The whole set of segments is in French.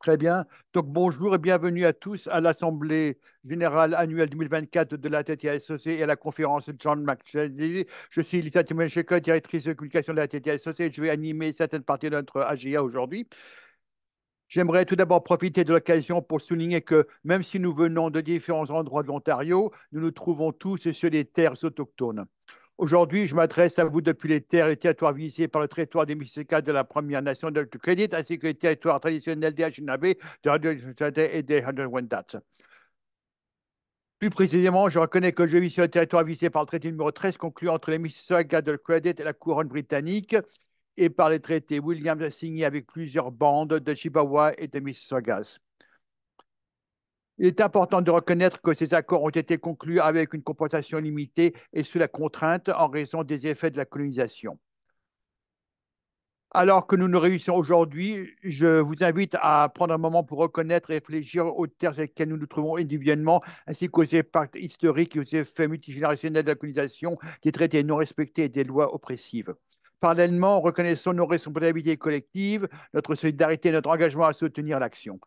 Très bien. Donc, bonjour et bienvenue à tous à l'Assemblée générale annuelle 2024 de la TTSOC et à la conférence de John McChesney. Je suis Elisa Timoshenko, directrice de communication de la TTSOC et je vais animer certaines parties de notre AGA aujourd'hui. J'aimerais tout d'abord profiter de l'occasion pour souligner que même si nous venons de différents endroits de l'Ontario, nous nous trouvons tous sur des terres autochtones. Aujourd'hui, je m'adresse à vous depuis les terres et territoires visés par le territoire des Mississaugas de la Première Nation de Crédit, ainsi que les territoires traditionnels des des de et des Wendat. Plus précisément, je reconnais que je vis sur le territoire visé par le traité numéro 13 conclu entre les Mississaugas de Credit et la couronne britannique et par les traités Williams signés avec plusieurs bandes de Chibawa et de Mississaugas. Il est important de reconnaître que ces accords ont été conclus avec une compensation limitée et sous la contrainte en raison des effets de la colonisation. Alors que nous nous réunissons aujourd'hui, je vous invite à prendre un moment pour reconnaître et réfléchir aux terres sur lesquelles nous nous trouvons individuellement, ainsi qu'aux impacts historiques et aux effets multigénérationnels de la colonisation, des traités non respectés et des lois oppressives. Parallèlement, reconnaissons nos responsabilités collectives, notre solidarité et notre engagement à soutenir l'action.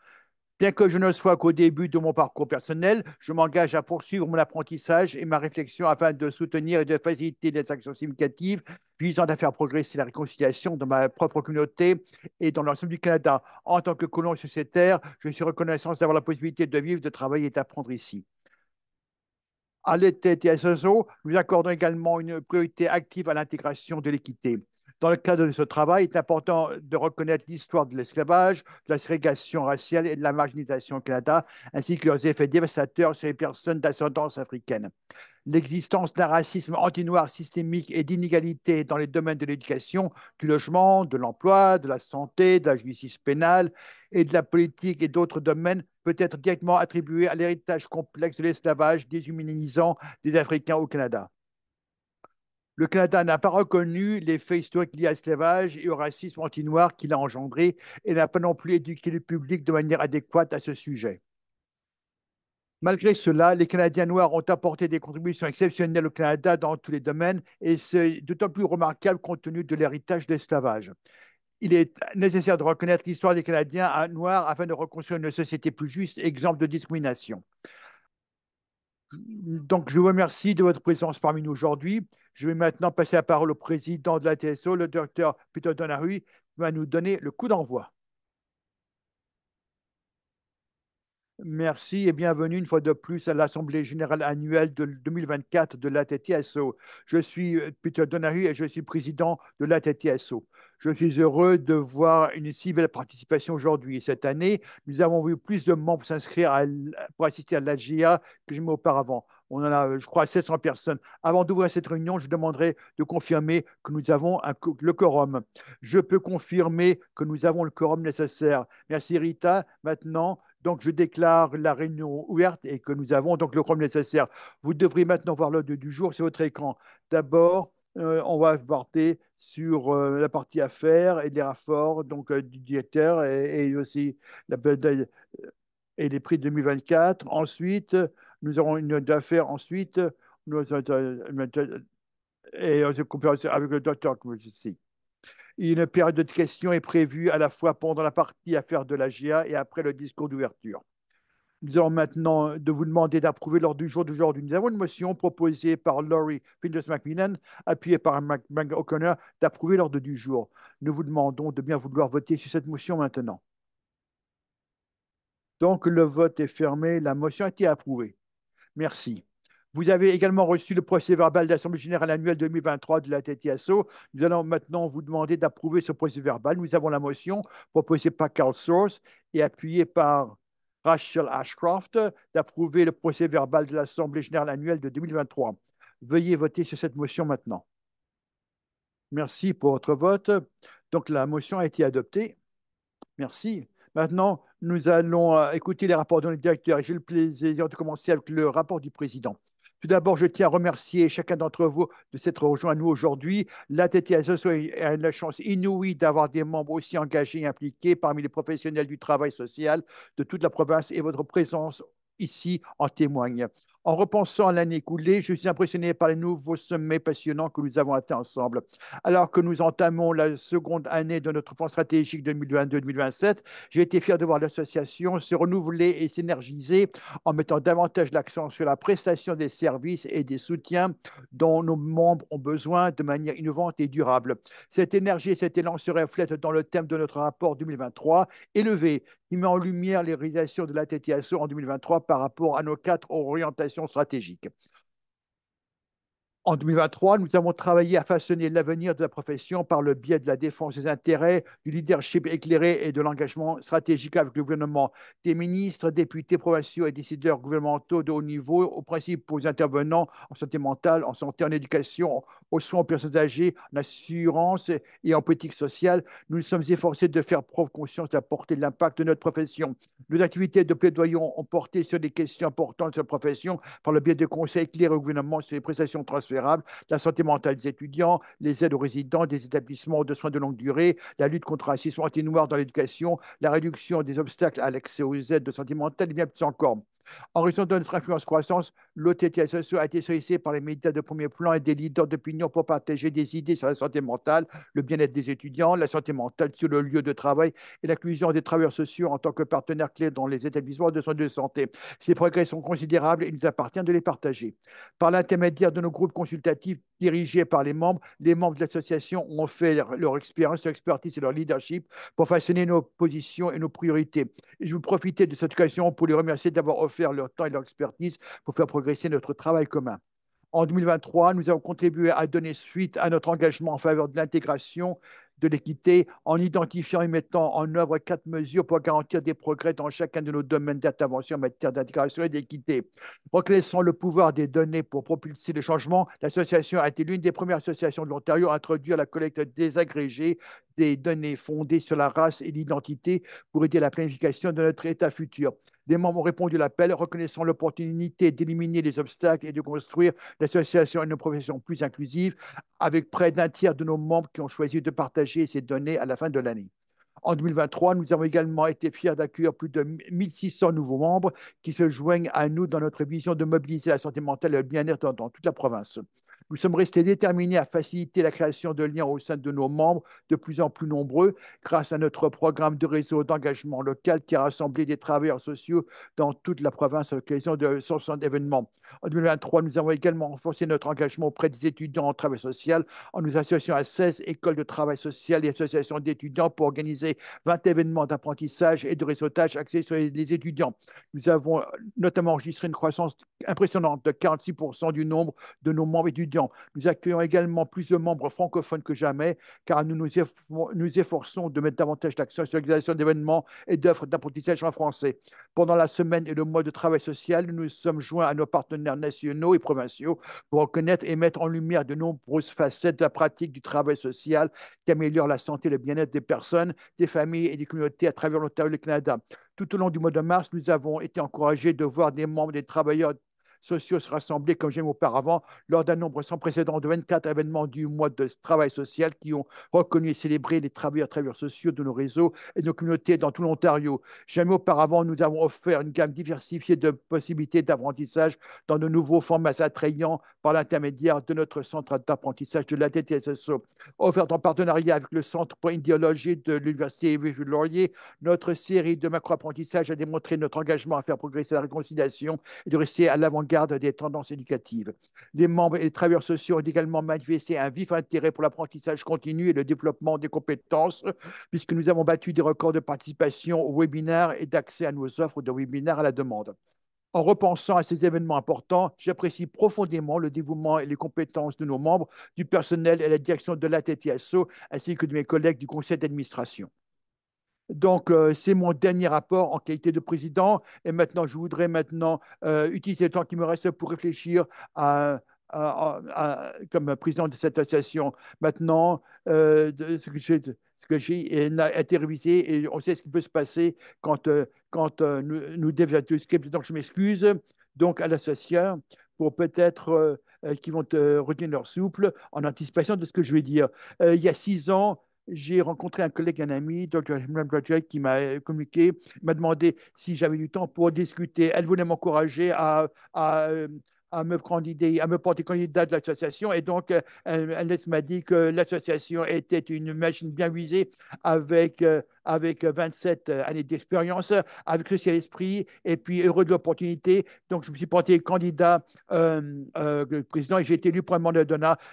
Bien que je ne sois qu'au début de mon parcours personnel, je m'engage à poursuivre mon apprentissage et ma réflexion afin de soutenir et de faciliter les actions significatives visant à faire progresser la réconciliation dans ma propre communauté et dans l'ensemble du Canada. En tant que colon sociétaire, je suis reconnaissant d'avoir la possibilité de vivre, de travailler et d'apprendre ici. À l'ETTSSO, nous accordons également une priorité active à l'intégration de l'équité. Dans le cadre de ce travail, il est important de reconnaître l'histoire de l'esclavage, de la ségrégation raciale et de la marginalisation au Canada, ainsi que leurs effets dévastateurs sur les personnes d'ascendance africaine. L'existence d'un racisme anti-noir systémique et d'inégalités dans les domaines de l'éducation, du logement, de l'emploi, de la santé, de la justice pénale et de la politique et d'autres domaines peut être directement attribuée à l'héritage complexe de l'esclavage déshumanisant des Africains au Canada. Le Canada n'a pas reconnu les faits historiques liés à l'esclavage et au racisme anti-noir qu'il a engendré et n'a pas non plus éduqué le public de manière adéquate à ce sujet. Malgré cela, les Canadiens noirs ont apporté des contributions exceptionnelles au Canada dans tous les domaines et c'est d'autant plus remarquable compte tenu de l'héritage de l'esclavage. Il est nécessaire de reconnaître l'histoire des Canadiens noirs afin de reconstruire une société plus juste, exemple de discrimination. Donc, je vous remercie de votre présence parmi nous aujourd'hui. Je vais maintenant passer la parole au président de la le docteur Peter Donahue, qui va nous donner le coup d'envoi. Merci et bienvenue une fois de plus à l'Assemblée générale annuelle de 2024 de l'ATTSO. Je suis euh, Peter Donahue et je suis président de l'ATTSO. Je suis heureux de voir une si belle participation aujourd'hui. Cette année, nous avons vu plus de membres s'inscrire pour assister à l'AGIA que jamais auparavant. On en a, euh, je crois, 700 personnes. Avant d'ouvrir cette réunion, je demanderai de confirmer que nous avons le quorum. Je peux confirmer que nous avons le quorum nécessaire. Merci Rita. Maintenant, donc, je déclare la réunion ouverte et que nous avons donc le quorum nécessaire. Vous devrez maintenant voir l'ordre du jour sur votre écran. D'abord, euh, on va porter sur euh, la partie affaires et les rapports donc, du directeur et, aussi la, et les prix 2024. Ensuite, nous aurons une note d'affaires ensuite. Nous, et une euh, conférence avec le Dr. Une période de questions est prévue à la fois pendant la partie affaires de la GIA et après le discours d'ouverture. Nous allons maintenant euh, de vous demander d'approuver l'ordre du jour d'aujourd'hui. Nous avons une motion proposée par Laurie Finders McMillan, appuyée par Mac, O'Connor, d'approuver l'ordre du jour. Nous vous demandons de bien vouloir voter sur cette motion maintenant. Donc, le vote est fermé. La motion a été approuvée. Merci. Vous avez également reçu le procès verbal de l'Assemblée générale annuelle 2023 de la TTSO. Nous allons maintenant vous demander d'approuver ce procès verbal. Nous avons la motion proposée par Carl Source et appuyée par Rachel Ashcroft d'approuver le procès verbal de l'Assemblée générale annuelle de 2023. Veuillez voter sur cette motion maintenant. Merci pour votre vote. Donc, la motion a été adoptée. Merci. Maintenant, nous allons euh, écouter les rapports de nos directeurs et j'ai le plaisir de commencer avec le rapport du président. Tout d'abord, je tiens à remercier chacun d'entre vous de s'être rejoint à nous aujourd'hui. La TTSO a la chance inouïe d'avoir des membres aussi engagés et impliqués parmi les professionnels du travail social de toute la province et votre présence ici en témoigne. En repensant à l'année écoulée, je suis impressionné par les nouveaux sommets passionnants que nous avons atteints ensemble. Alors que nous entamons la seconde année de notre plan stratégique 2022-2027, j'ai été fier de voir l'association se renouveler et s'énergiser en mettant davantage l'accent sur la prestation des services et des soutiens dont nos membres ont besoin de manière innovante et durable. Cette énergie et cet élan se reflètent dans le thème de notre rapport 2023, élevé, qui met en lumière les réalisations de la TTSO en 2023 par rapport à nos quatre orientations stratégique. En 2023, nous avons travaillé à façonner l'avenir de la profession par le biais de la défense des intérêts, du leadership éclairé et de l'engagement stratégique avec le gouvernement. Des ministres, députés provinciaux et décideurs gouvernementaux de haut niveau, aux principaux intervenants en santé mentale, en santé, en éducation, aux soins aux personnes âgées, en assurance et en politique sociale, nous nous sommes efforcés de faire preuve conscience de la portée de l'impact de notre profession. Nos activités de plaidoyer ont porté sur des questions importantes de la profession par le biais de conseils éclairés au gouvernement sur les prestations transport la santé mentale des étudiants, les aides aux résidents des établissements de soins de longue durée, la lutte contre le racisme anti dans l'éducation, la réduction des obstacles à l'accès aux aides de santé mentale, et eh bien plus encore. En raison de notre influence croissance, l'OTTSSE a été sollicité par les médias de premier plan et des leaders d'opinion pour partager des idées sur la santé mentale, le bien-être des étudiants, la santé mentale sur le lieu de travail et l'inclusion des travailleurs sociaux en tant que partenaires clés dans les établissements de soins de santé. Ces progrès sont considérables et il nous appartient de les partager. Par l'intermédiaire de nos groupes consultatifs dirigés par les membres, les membres de l'association ont fait leur expérience, leur expertise et leur leadership pour façonner nos positions et nos priorités. je vous profiter de cette occasion pour les remercier d'avoir faire leur temps et leur expertise pour faire progresser notre travail commun. En 2023, nous avons contribué à donner suite à notre engagement en faveur de l'intégration de l'équité en identifiant et mettant en œuvre quatre mesures pour garantir des progrès dans chacun de nos domaines d'intervention en matière d'intégration et d'équité. Reconnaissant le pouvoir des données pour propulser le changement, l'association a été l'une des premières associations de l'Ontario à introduire la collecte désagrégée des données fondées sur la race et l'identité pour aider la planification de notre État futur. Des membres ont répondu à l'appel, reconnaissant l'opportunité d'éliminer les obstacles et de construire l'association et une profession plus inclusive, avec près d'un tiers de nos membres qui ont choisi de partager ces données à la fin de l'année. En 2023, nous avons également été fiers d'accueillir plus de 1600 nouveaux membres qui se joignent à nous dans notre vision de mobiliser la santé mentale et le bien-être dans toute la province. Nous sommes restés déterminés à faciliter la création de liens au sein de nos membres de plus en plus nombreux grâce à notre programme de réseau d'engagement local qui a rassemblé des travailleurs sociaux dans toute la province à l'occasion de 60 événements. En 2023, nous avons également renforcé notre engagement auprès des étudiants en travail social en nous associant à 16 écoles de travail social et associations d'étudiants pour organiser 20 événements d'apprentissage et de réseautage axés sur les étudiants. Nous avons euh, notamment enregistré une croissance impressionnante de 46% du nombre de nos membres étudiants nous accueillons également plus de membres francophones que jamais, car nous nous, efforçons de mettre davantage d'action sur l'organisation d'événements et d'offres d'apprentissage en français. Pendant la semaine et le mois de travail social, nous nous sommes joints à nos partenaires nationaux et provinciaux pour reconnaître et mettre en lumière de nombreuses facettes de la pratique du travail social qui améliore la santé et le bien-être des personnes, des familles et des communautés à travers l'Ontario et le Canada. Tout au long du mois de mars, nous avons été encouragés de voir des membres des travailleurs sociaux se rassembler, comme jamais auparavant, lors d'un nombre sans précédent de 24 événements du mois de travail social qui ont reconnu et célébré les travailleurs, travailleurs sociaux de nos réseaux et nos communautés dans tout l'Ontario. Jamais auparavant, nous avons offert une gamme diversifiée de possibilités d'apprentissage dans de nouveaux formats attrayants par l'intermédiaire de notre centre d'apprentissage de la DTSSO, offerte en partenariat avec le Centre pour l'idéologie de l'Université Laurier. Notre série de macro apprentissage a démontré notre engagement à faire progresser la réconciliation et de rester à l'avant-garde des tendances éducatives. Les membres et les travailleurs sociaux ont également manifesté un vif intérêt pour l'apprentissage continu et le développement des compétences, puisque nous avons battu des records de participation aux webinaires et d'accès à nos offres de webinaires à la demande. En repensant à ces événements importants, j'apprécie profondément le dévouement et les compétences de nos membres, du personnel et la direction de la l'ATTSO, ainsi que de mes collègues du conseil d'administration. Donc, euh, c'est mon dernier rapport en qualité de président. Et maintenant, je voudrais maintenant euh, utiliser le temps qui me reste pour réfléchir à comme président de cette association. Maintenant, euh, de, ce que j'ai ce que j'ai été révisé et on sait ce qui peut se passer quand, euh, quand euh, nous, devons être inscrits. Donc, je m'excuse donc à l'association pour peut-être qu'ils vont retenir leur souple en anticipation de ce que je vais dire. il y a six ans, j'ai rencontré un collègue, un ami, qui m'a communiqué, m'a demandé si j'avais du temps pour discuter. Elle voulait m'encourager à à me, à me porter candidat de l'association. Et donc, euh, Alice m'a dit que l'association était une machine bien usée avec euh, avec 27 euh, euh, années d'expérience, euh, avec ceci à l'esprit, et puis heureux de l'opportunité. Donc, je me suis porté candidat euh, président et j'ai été élu pour un mandat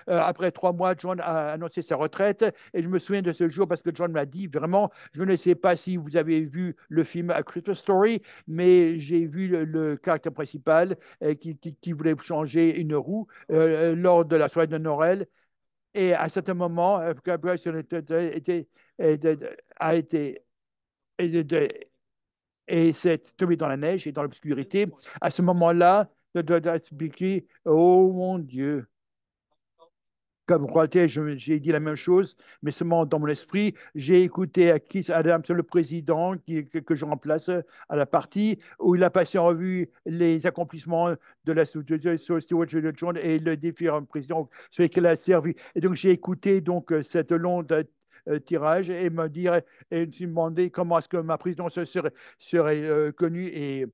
après trois mois, John a annoncé sa retraite et je me souviens de ce jour parce que John m'a dit vraiment, je ne sais pas si vous avez vu le film A Christmas Story, mais j'ai vu le, caractère principal qui, qui, voulait changer une roue lors de la soirée de Noël. Et à certain moment, était et a été et, de, s'est tombé dans la neige et dans l'obscurité. À ce moment-là, de dois expliquer, oh mon Dieu. Comme croatais, j'ai dit la même chose, mais seulement dans mon esprit, j'ai écouté à qui Adams, le président qui, que, je remplace à la partie, où il a passé en revue les accomplissements de la Stewart et le différent président celui qu'il a servi. Et donc, j'ai écouté donc cette longue euh, tirage et me dire et me demander comment est-ce que ma prison serait, euh, connue et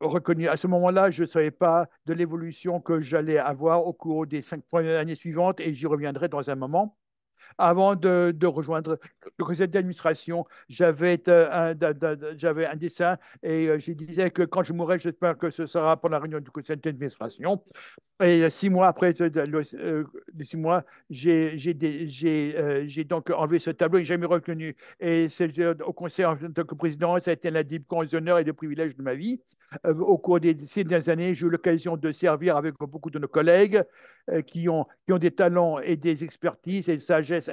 reconnue. À ce moment-là, je ne savais pas de l'évolution que j'allais avoir au cours des cinq années suivantes et j'y reviendrai dans un moment. Avant de, rejoindre le conseil d'administration, j'avais euh, un, j'avais un dessin et euh, je disais que quand je mourrai, j'espère que ce sera pour la réunion du conseil d'administration. Et euh, six mois après, six mois, j'ai donc enlevé ce tableau et jamais reconnu. Et au conseil en tant que président, ça a été la grands honneurs et des privilèges de ma vie. Euh, au cours des ces dernières années, j'ai eu l'occasion de servir avec beaucoup de nos collègues euh, qui ont, des talents et des expertises et des sagesse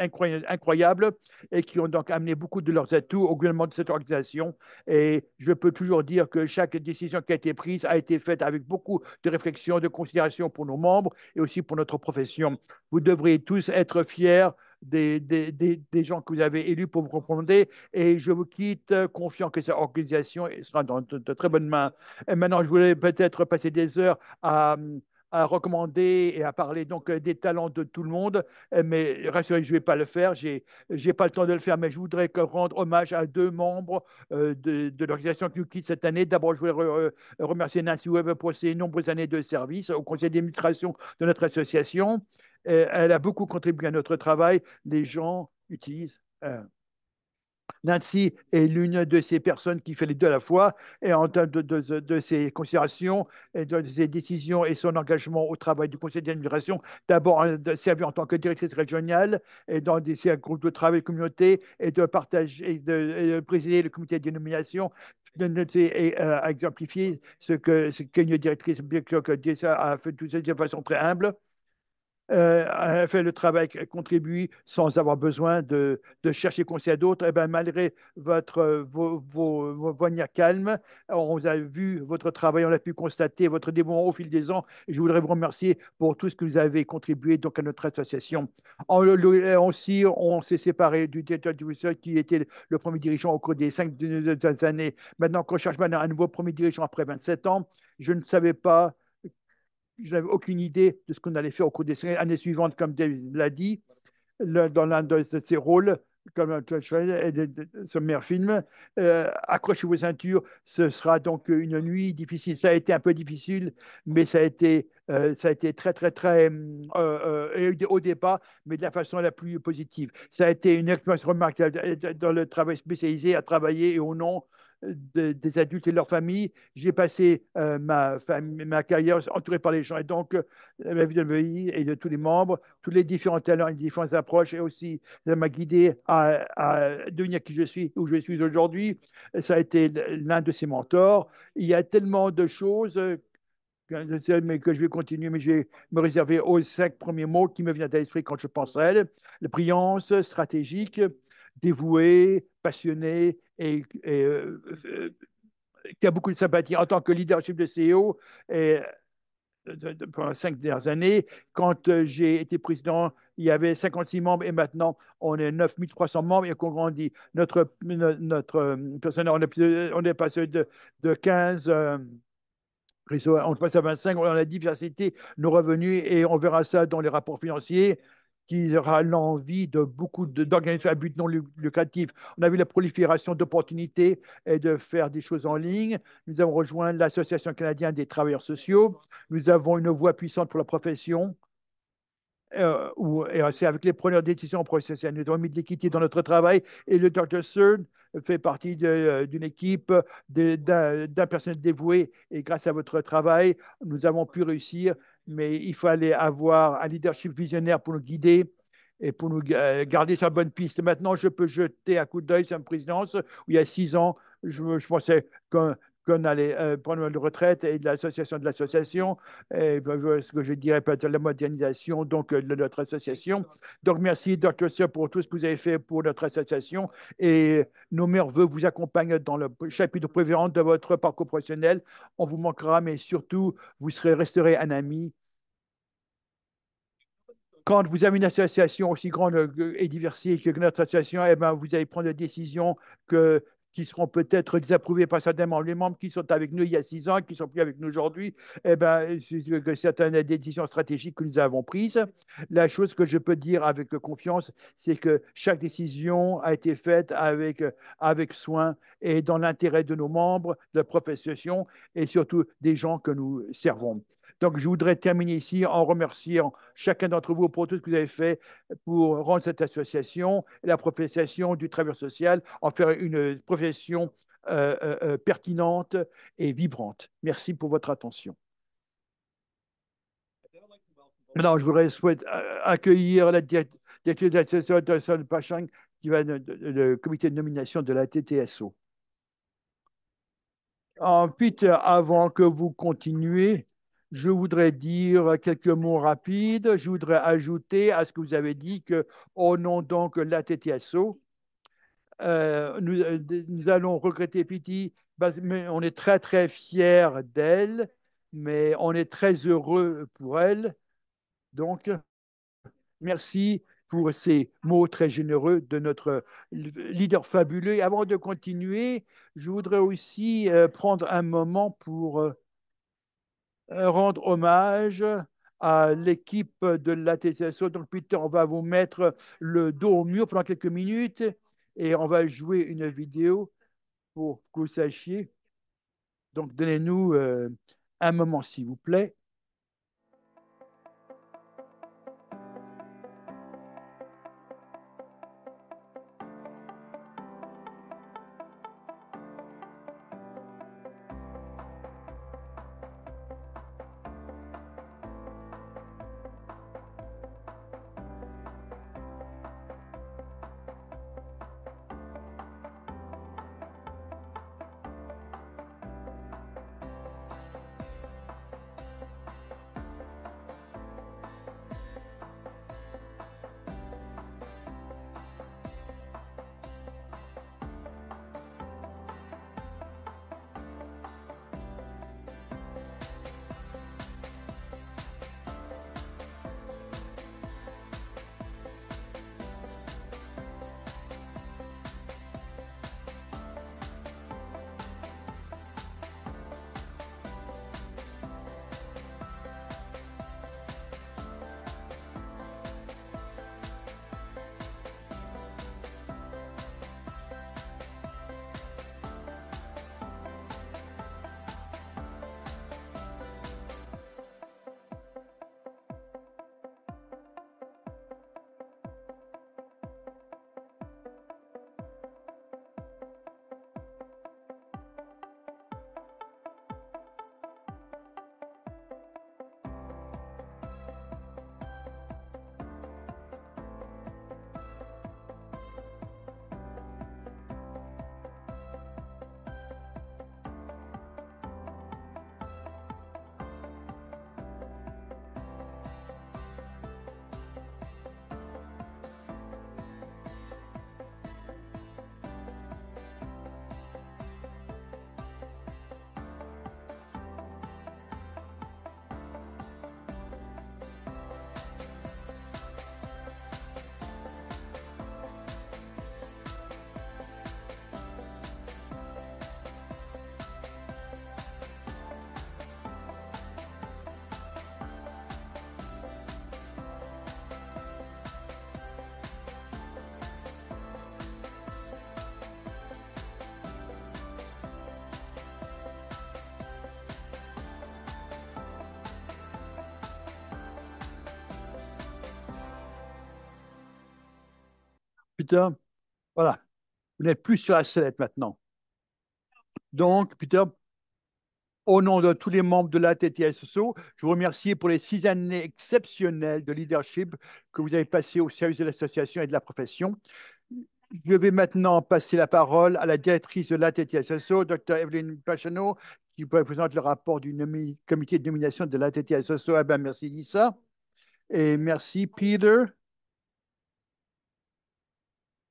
incroyables et qui ont donc amené beaucoup de leurs atouts au gouvernement de cette organisation. Et je peux toujours dire que chaque décision qui a été prise a été faite avec beaucoup de réflexion, de considération pour nos membres et aussi pour notre profession. Vous devriez tous être fiers des, des, des, des gens que vous avez élus pour vous recommander Et je vous quitte euh, confiant que cette organisation sera dans de, très bonnes mains. Et maintenant, je voulais peut-être passer des heures à euh, à recommander et à parler donc euh, des talents de tout le monde, mais rassurez, vous je ne vais pas le faire, Je n'ai pas le temps de le faire, mais je voudrais rendre hommage à deux membres de, de l'organisation qui nous quitte cette année. D'abord, je voulais remercier Nancy Webb pour ses nombreuses années de service au conseil d'administration de notre association euh, elle a beaucoup contribué à notre travail. Les gens utilisent. Euh, Nancy est l'une de ces personnes qui fait les deux à la fois, et en termes de, ses considérations, et de ses décisions et son engagement au travail du conseil d'administration, d'abord euh, servir en tant que directrice régionale et dans des groupes de travail de communauté et de partager et de, présider le comité de dénomination, de et exemplifier ce que ce qu'une directrice a fait de façon très humble. Euh, a fait le travail, a contribué sans avoir besoin de, chercher conseil à d'autres, et eh ben, malgré votre, euh, vos, vos, vos, calme, on a vu votre travail, on a pu constater votre dévouement au fil des ans. je voudrais vous remercier pour tout ce que vous avez contribué donc, à notre association. En, euh, aussi, on s'est séparé du directeur du qui était le premier dirigeant au cours des cinq dernières années. Maintenant qu'on cherche maintenant un nouveau premier dirigeant après 27 ans, je ne savais pas je n'avais aucune idée de ce qu'on allait faire au cours des années suivantes, comme David l'a dit, dans l'un de ses rôles, comme ce meilleur film. Euh, accrochez vos ceintures, ce sera donc une nuit difficile. Ça a été un peu difficile, mais ça a été, euh, ça a été très, très, très euh, au départ, mais de la façon la plus positive. Ça a été une expérience remarquable dans le travail spécialisé à travailler et au nom des adultes et de familles. J'ai passé euh, ma, ma carrière entourée par les gens et donc euh, la vie de l'EI et de tous les membres, tous les différents talents et les différentes approches et aussi ça m'a guidé à, devenir qui je suis, où je suis aujourd'hui. Ça a été l'un de ses mentors. Il y a tellement de choses euh, que je vais continuer, mais je vais me réserver aux cinq premiers mots qui me viennent à l'esprit quand je pense à elle. La brillance stratégique, dévoué, passionné et, euh, qui a beaucoup de sympathie en tant que leadership de CEO. Et, euh, pendant cinq dernières années. Quand euh, j'ai été président, il y avait 56 membres et maintenant, on est 9300 membres et qu'on grandit. Notre, personnel, on est, passé de, 15 réseaux, on passe à 25, on a la diversité, nos revenus et on verra ça dans les rapports financiers qui aura l'envie de beaucoup à but non lucratif. On a vu la prolifération d'opportunités et de faire des choses en ligne. Nous avons rejoint l'Association canadienne des travailleurs sociaux. Nous avons une voix puissante pour la profession. Euh, c'est avec les preneurs de décisions professionnelles. Nous avons mis de l'équité dans notre travail et le Dr. Searle fait partie euh, d'une équipe d'un personnel dévoué et grâce à votre travail, nous avons pu réussir mais il fallait avoir un leadership visionnaire pour nous guider et pour nous euh, garder sur la bonne piste. Maintenant, je peux jeter un coup d'œil sur une présidence où il y a six ans, je, je pensais qu'un qu'on allait les euh, de retraite et de l'association de l'association, et ben, ce que je dirais peut-être la modernisation donc, euh, de notre association. Donc, merci, Dr. pour tout ce que vous avez fait pour notre association et nos meilleurs voeux vous accompagnent dans le chapitre préférant de votre parcours professionnel. On vous manquera, mais surtout, vous serez, resterez un ami quand vous avez une association aussi grande euh, et diversifiée que notre association, eh bien, vous allez prendre des décisions que qui seront peut-être désapprouvés par certains membres, les membres qui sont avec nous il y a six ans, qui sont plus avec nous aujourd'hui, et eh ben, certaines décisions stratégiques que nous avons prises. La chose que je peux dire avec confiance, c'est que chaque décision a été faite avec, avec soin et dans l'intérêt de nos membres, de la profession et surtout des gens que nous servons. Donc, je voudrais terminer ici en remerciant chacun d'entre vous pour tout ce que vous avez fait pour rendre cette association et la profession du travail social en faire une profession euh, euh, euh, pertinente et vibrante. Merci pour votre attention. Maintenant, je voudrais souhaiter accueillir la directrice de l'association Pachang, qui va le comité de nomination de la TTSO. Ensuite, avant que vous continuiez, je voudrais dire quelques mots rapides. Je voudrais ajouter à ce que vous avez dit que, au nom donc la TTSO, euh, euh, nous, allons regretter Piti, mais on est très très fiers d'elle, mais on est très heureux pour elle. Donc, merci pour ces mots très généreux de notre leader fabuleux. Avant de continuer, je voudrais aussi euh, prendre un moment pour euh, rendre hommage à l'équipe de l'ATSSO. Donc, Peter, on va vous mettre le dos au mur pendant quelques minutes et on va jouer une vidéo pour que vous sachiez. Donc, donnez-nous euh, un moment, s'il vous plaît. voilà, vous n'êtes plus sur la sellette maintenant. Donc, Peter, au nom de tous les membres de la je vous remercie pour les six années exceptionnelles de leadership que vous avez passées au service de l'association et de la profession. Je vais maintenant passer la parole à la directrice de la Dr. Evelyn Pachano qui vous présente le rapport du comité de nomination de la eh ben, merci Lisa et merci Peter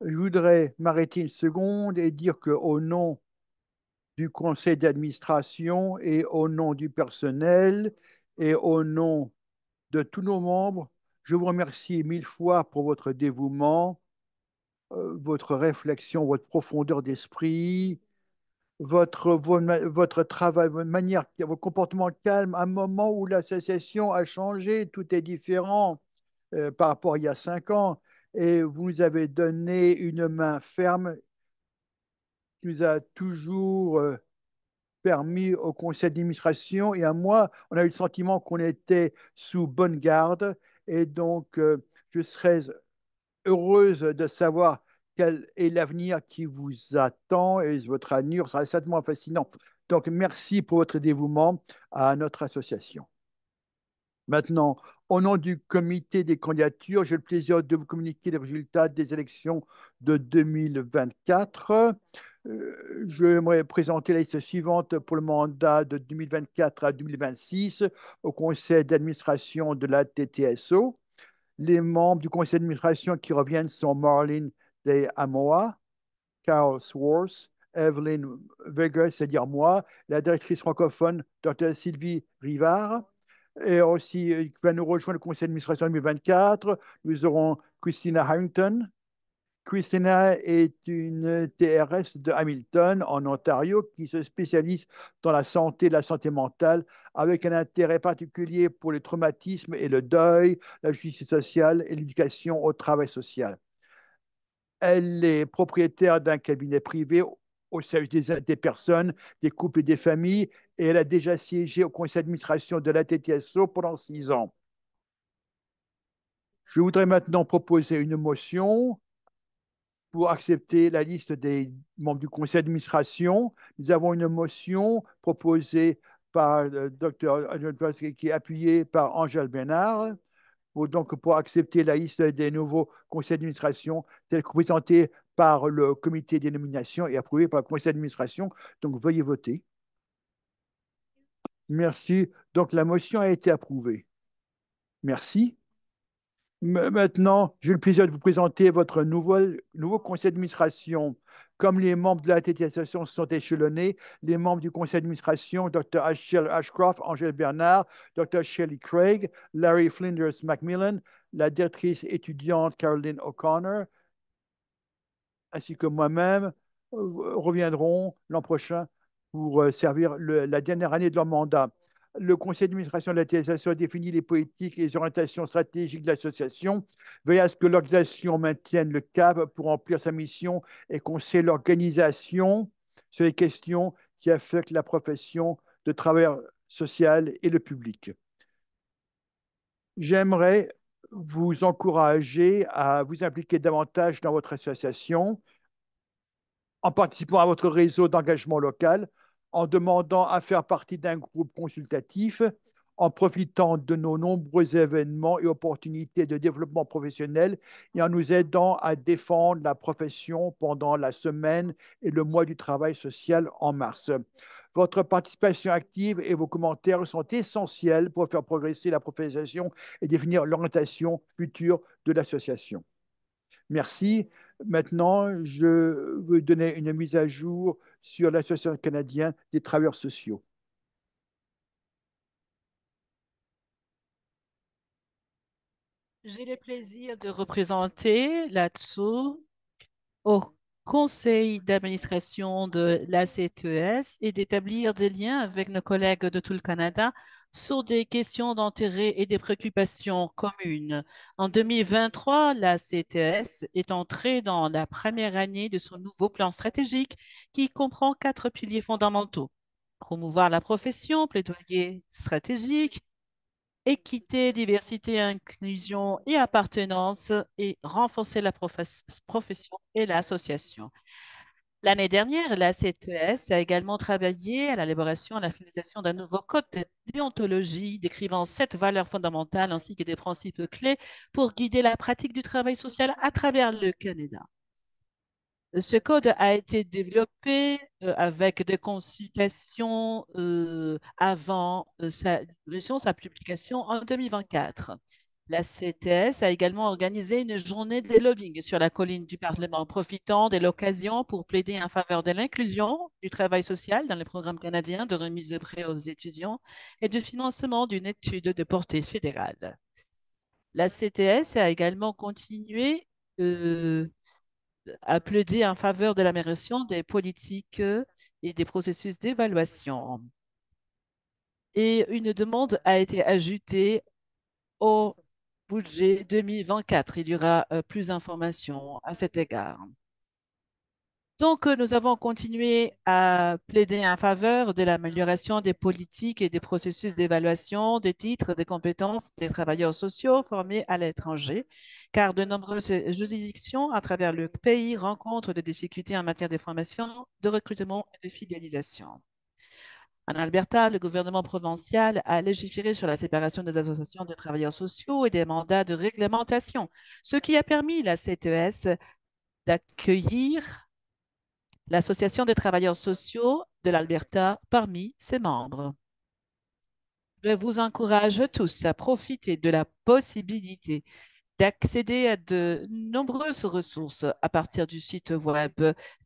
je voudrais m'arrêter une seconde et dire qu'au nom du conseil d'administration et au nom du personnel et au nom de tous nos membres, je vous remercie mille fois pour votre dévouement, euh, votre réflexion, votre profondeur d'esprit, votre, votre travail, votre manière, comportement calme à un moment où l'association a changé, tout est différent euh, par rapport à il y a cinq ans et vous nous avez donné une main ferme qui nous a toujours euh, permis au conseil d'administration et à moi, on a eu le sentiment qu'on était sous bonne garde et donc euh, je serais heureuse de savoir quel est l'avenir qui vous attend et votre avenir sera certainement fascinant. Donc merci pour votre dévouement à notre association. Maintenant, au nom du comité des candidatures, j'ai le plaisir de vous communiquer les résultats des élections de 2024. Euh, je vais présenter la liste suivante pour le mandat de 2024 à 2026 au conseil d'administration de la TTSO. Les membres du conseil d'administration qui reviennent sont Marlene De Amoa, Carl Swartz, Evelyn Vegas, c'est-à-dire moi, la directrice francophone, Dr. Sylvie Rivard, et aussi qui euh, va nous rejoindre le conseil d'administration 2024. Nous aurons Christina Harrington. Christina est une TRS de Hamilton en Ontario qui se spécialise dans la santé, la santé mentale, avec un intérêt particulier pour le traumatisme et le deuil, la justice sociale et l'éducation au travail social. Elle est propriétaire d'un cabinet privé au service des, personnes, des couples et des familles, et elle a déjà siégé au conseil d'administration de la TTSO pendant six ans. Je voudrais maintenant proposer une motion pour accepter la liste des membres du conseil d'administration. Nous avons une motion proposée par le docteur qui est appuyée par Angèle Bénard pour, donc, pour accepter la liste des nouveaux conseils d'administration tels que présentés par le comité des nominations et approuvé par le conseil d'administration. Donc, veuillez voter. Merci. Donc, la motion a été approuvée. Merci. Maintenant, j'ai le plaisir de vous présenter votre nouveau, nouveau conseil d'administration. Comme les membres de la TTSation sont échelonnés, les membres du conseil d'administration, Dr. Ashcroft, Angèle Bernard, Dr. Shelley Craig, Larry Flinders Macmillan, la directrice étudiante Caroline O'Connor, ainsi que moi-même, euh, reviendront l'an prochain pour euh, servir la dernière année de leur mandat. Le conseil d'administration de la TSA définit les politiques et les orientations stratégiques de l'association, veille à ce que l'organisation maintienne le cap pour remplir sa mission et conseille l'organisation sur les questions qui affectent la profession de travailleur social et le public. J'aimerais vous encourager à vous impliquer davantage dans votre association en participant à votre réseau d'engagement local, en demandant à faire partie d'un groupe consultatif, en profitant de nos nombreux événements et opportunités de développement professionnel et en nous aidant à défendre la profession pendant la semaine et le mois du travail social en mars. Votre participation active et vos commentaires sont essentiels pour faire progresser la profession et définir l'orientation future de l'association. Merci. Maintenant, je veux donner une mise à jour sur l'Association canadienne des travailleurs sociaux. J'ai le plaisir de représenter là-dessous au conseil d'administration de la et e d'établir des liens avec nos collègues de tout le Canada sur des questions d'intérêt et des préoccupations communes. En 2023, la CTS e est entrée dans la première année de son nouveau plan stratégique qui comprend quatre piliers fondamentaux. Promouvoir la profession, plaidoyer stratégique, équité, diversité, inclusion et appartenance et renforcer la profession et l'association. L'année dernière, la CTS e a également travaillé à l'élaboration et à la finalisation d'un nouveau code de déontologie décrivant sept valeurs fondamentales ainsi que des principes clés pour guider la pratique du travail social à travers le Canada. Ce code a été développé euh, avec des consultations euh, avant euh, sa, sa publication en 2024. La CTS a également organisé une journée de lobbying sur la colline du Parlement, profitant de l'occasion pour plaider en faveur de l'inclusion du travail social dans le programme canadien de remise de prêts aux étudiants et du financement d'une étude de portée fédérale. La CTS a également continué applaudi en faveur de l'amélioration des politiques et des processus d'évaluation. Et une demande a été ajoutée au budget 2024. Il y aura euh, plus d'informations à cet égard. Donc, nous avons continué à plaider en faveur de l'amélioration des politiques et des processus d'évaluation des titres des compétences des travailleurs sociaux formés à l'étranger, car de nombreuses juridictions à travers le pays rencontrent des difficultés en matière de formation, de recrutement et de fidélisation. En Alberta, le gouvernement provincial a légiféré sur la séparation des associations de travailleurs sociaux et des mandats de réglementation, ce qui a permis à la CTS e d'accueillir l'Association des travailleurs sociaux de l'Alberta parmi ses membres. Je vous encourage tous à profiter de la possibilité d'accéder à de nombreuses ressources à partir du site web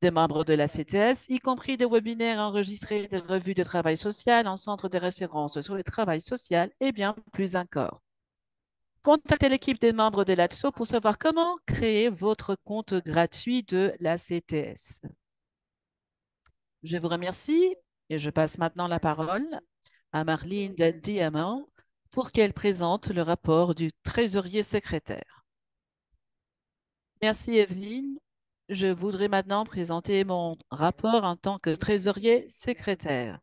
des membres de la CTS, y compris des webinaires enregistrés, des revues de travail social un centre de référence sur le travail social et bien plus encore. Contactez l'équipe des membres de l'ATSO pour savoir comment créer votre compte gratuit de la CTS. Je vous remercie et je passe maintenant la parole à Marlene Diamant pour qu'elle présente le rapport du trésorier secrétaire. Merci Evelyne. Je voudrais maintenant présenter mon rapport en tant que trésorier secrétaire.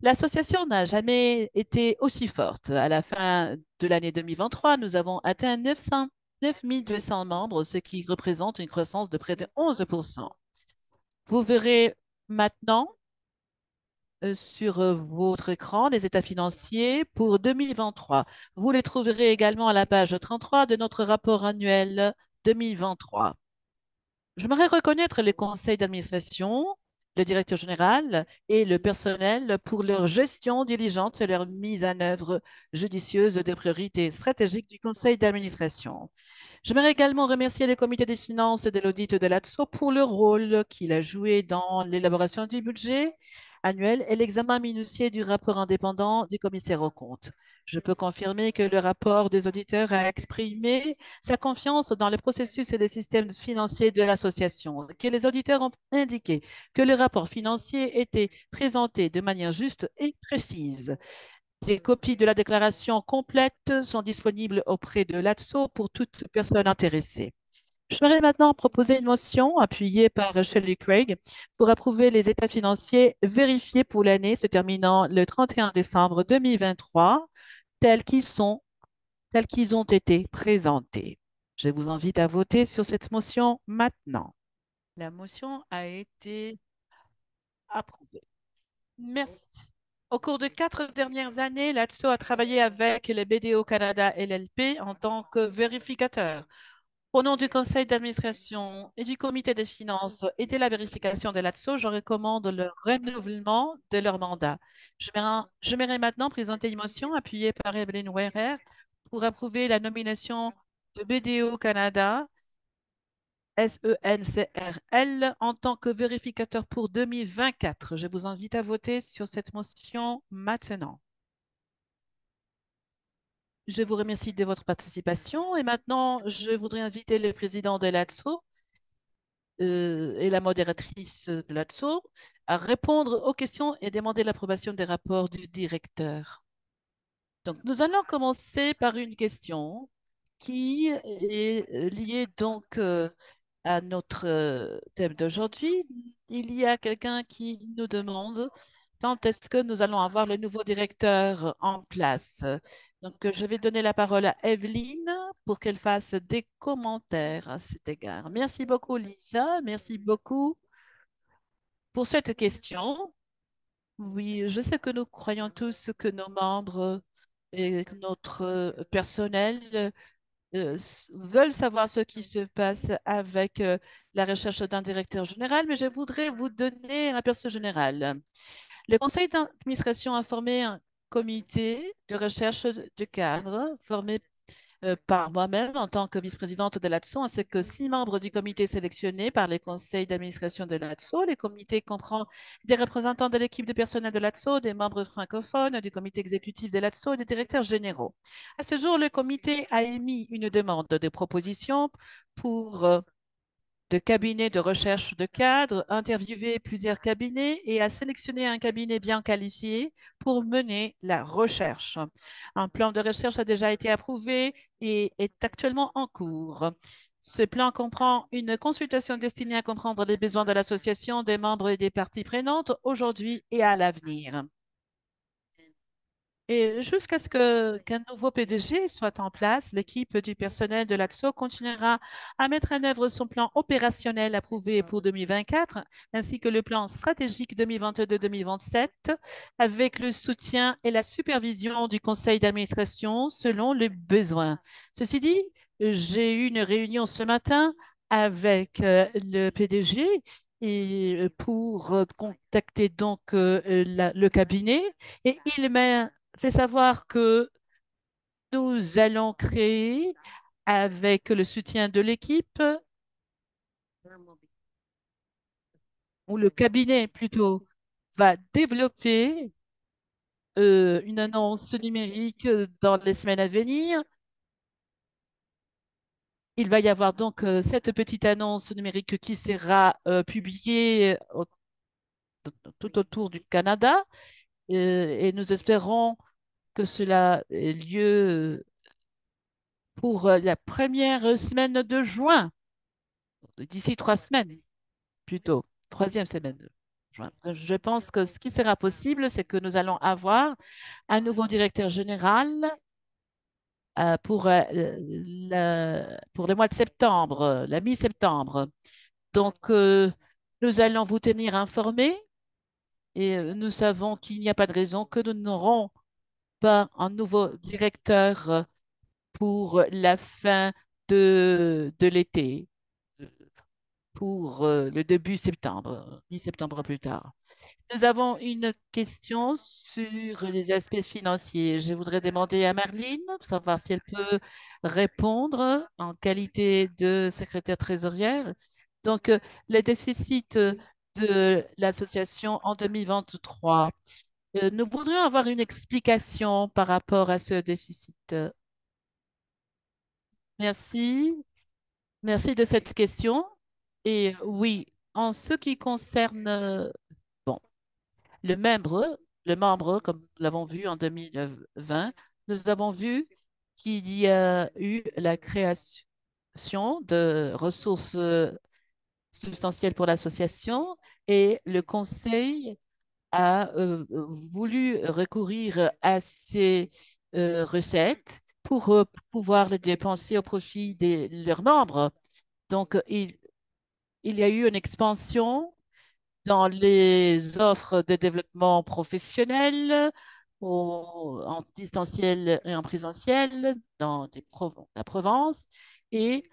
L'association n'a jamais été aussi forte. À la fin de l'année 2023, nous avons atteint 9200 membres, ce qui représente une croissance de près de 11 Vous verrez Maintenant, euh, sur euh, votre écran les états financiers pour 2023. Vous les trouverez également à la page 33 de notre rapport annuel 2023. J'aimerais reconnaître les conseils d'administration, le directeur général et le personnel pour leur gestion diligente et leur mise en œuvre judicieuse des priorités stratégiques du conseil d'administration. J'aimerais également remercier le comité des finances et de l'audit de l'ATSO pour le rôle qu'il a joué dans l'élaboration du budget annuel et l'examen minutieux du rapport indépendant du commissaire aux comptes. Je peux confirmer que le rapport des auditeurs a exprimé sa confiance dans le processus et les systèmes financiers de l'association, que les auditeurs ont indiqué que le rapport financier était présenté de manière juste et précise. Des copies de la déclaration complète sont disponibles auprès de l'ATSO pour toute personne intéressée. Je voudrais maintenant proposer une motion appuyée par Shelley Craig pour approuver les états financiers vérifiés pour l'année se terminant le 31 décembre 2023 tels qu'ils sont, tels qu'ils ont été présentés. Je vous invite à voter sur cette motion maintenant. La motion a été approuvée. Merci. Au cours des quatre dernières années, l'ATSO a travaillé avec le BDO Canada l'LP en tant que vérificateur. Au nom du conseil d'administration et du comité des finances et de la vérification de l'ATSO, je recommande le renouvellement de leur mandat. Je m'irai maintenant présenter une motion appuyée par Evelyn Weirer pour approuver la nomination de BDO Canada SENCRL en tant que vérificateur pour 2024. Je vous invite à voter sur cette motion maintenant. Je vous remercie de votre participation et maintenant, je voudrais inviter le président de l'ATSO euh, et la modératrice de l'ATSO à répondre aux questions et demander l'approbation des rapports du directeur. Donc, nous allons commencer par une question qui est liée donc euh, à notre euh, thème d'aujourd'hui, il y a quelqu'un qui nous demande quand est-ce que nous allons avoir le nouveau directeur en place. Donc, je vais donner la parole à Evelyne pour qu'elle fasse des commentaires à cet égard. Merci beaucoup, Lisa. Merci beaucoup pour cette question. Oui, je sais que nous croyons tous que nos membres et notre euh, personnel euh, veulent savoir ce qui se passe avec euh, la recherche d'un directeur général, mais je voudrais vous donner un aperçu général. Le conseil d'administration a formé un comité de recherche de cadre formé euh, par moi-même en tant que vice-présidente de l'ATSO, ainsi que six membres du comité sélectionné par les conseils d'administration de l'ATSO. Le comité comprend des représentants de l'équipe de personnel de l'ATSO, des membres francophones du comité exécutif de l'ATSO et des directeurs généraux. À ce jour, le comité a émis une demande de proposition pour euh, de cabinets de recherche de cadres, interviewé plusieurs cabinets et a sélectionné un cabinet bien qualifié pour mener la recherche. Un plan de recherche a déjà été approuvé et est actuellement en cours. Ce plan comprend une consultation destinée à comprendre les besoins de l'association, des membres et des parties prenantes aujourd'hui et à l'avenir. Et jusqu'à ce qu'un nouveau PDG soit en place, l'équipe du personnel de l'AXO continuera à mettre en œuvre son plan opérationnel approuvé ah. pour 2024, ainsi que le plan stratégique 2022-2027, avec le soutien et la supervision du conseil d'administration selon les besoins. Ceci dit, j'ai eu une réunion ce matin avec euh, le PDG et euh, pour contacter donc euh, le cabinet et il m'a fait savoir que nous allons créer avec le soutien de l'équipe ou le cabinet plutôt va développer euh, une annonce numérique dans les semaines à venir. Il va y avoir donc euh, cette petite annonce numérique qui sera euh, publiée tout autour du Canada et nous espérons que cela ait lieu euh, pour euh, la première semaine de juin, d'ici trois semaines plutôt, troisième semaine de juin. Je pense que ce qui sera possible, c'est que nous allons avoir un nouveau directeur général euh, pour, pour le mois de septembre, la mi-septembre. Donc, nous allons vous tenir informés et euh, nous savons qu'il n'y a pas de raison que nous n'aurons pas un nouveau directeur euh, pour la fin de, de l'été, pour euh, le début septembre, mi-septembre plus tard. Nous avons une question sur les aspects financiers. Je voudrais demander à Marlene pour savoir si elle peut répondre en qualité de secrétaire trésorière. Donc, les déficits de l'association en 2023. Euh, nous voudrions avoir une explication par rapport à ce déficit. Merci. Merci de cette question. Et oui, en ce qui concerne euh, bon, le membre, le membre, comme nous l'avons vu en 2020, nous avons vu qu'il y a eu la création de ressources euh, substantielle pour l'association et le Conseil a euh, voulu recourir à ces euh, recettes pour euh, pouvoir les dépenser au profit de leurs membres. Donc, il, il y a eu une expansion dans les offres de développement professionnel, en distanciel et en présentiel dans des, la Provence Et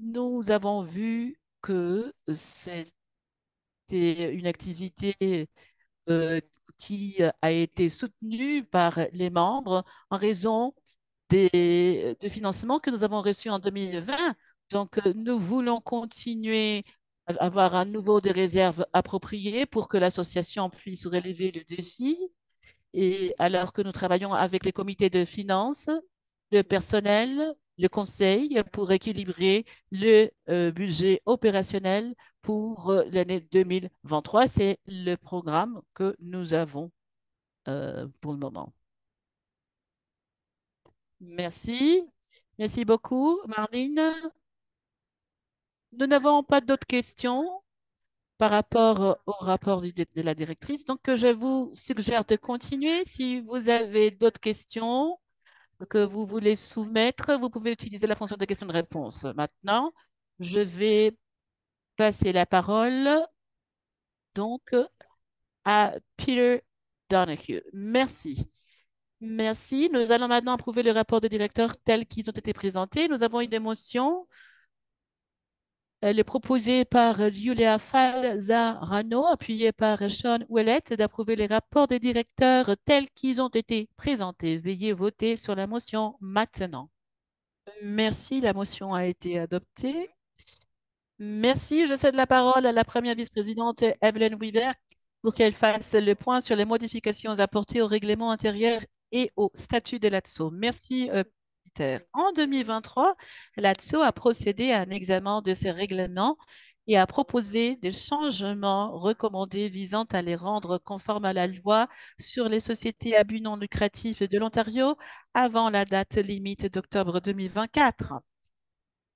nous avons vu que c'était une activité euh, qui a été soutenue par les membres en raison des, de financement que nous avons reçu en 2020. Donc, euh, nous voulons continuer à avoir à nouveau des réserves appropriées pour que l'association puisse relever le défi. Et alors que nous travaillons avec les comités de finances, le personnel le Conseil pour équilibrer le euh, budget opérationnel pour euh, l'année 2023. C'est le programme que nous avons euh, pour le moment. Merci. Merci beaucoup, Marine. Nous n'avons pas d'autres questions par rapport au rapport de la directrice. Donc, je vous suggère de continuer. Si vous avez d'autres questions, que vous voulez soumettre, vous pouvez utiliser la fonction de questions de réponse. Maintenant, je vais passer la parole donc à Peter Donahue. Merci. Merci. Nous allons maintenant approuver le rapport des directeurs tels qu'ils ont été présentés. Nous avons une motion elle est proposée par Julia Falzarano, appuyée par Sean Ouellette, d'approuver les rapports des directeurs tels qu'ils ont été présentés. Veuillez voter sur la motion maintenant. Merci, la motion a été adoptée. Merci, je cède la parole à la première vice-présidente Evelyn Weaver pour qu'elle fasse le point sur les modifications apportées au règlement intérieur et au statut de l'ATSO. Merci, euh, en 2023, l'ATSO a procédé à un examen de ces règlements et a proposé des changements recommandés visant à les rendre conformes à la loi sur les sociétés à but non lucratif de l'Ontario avant la date limite d'octobre 2024.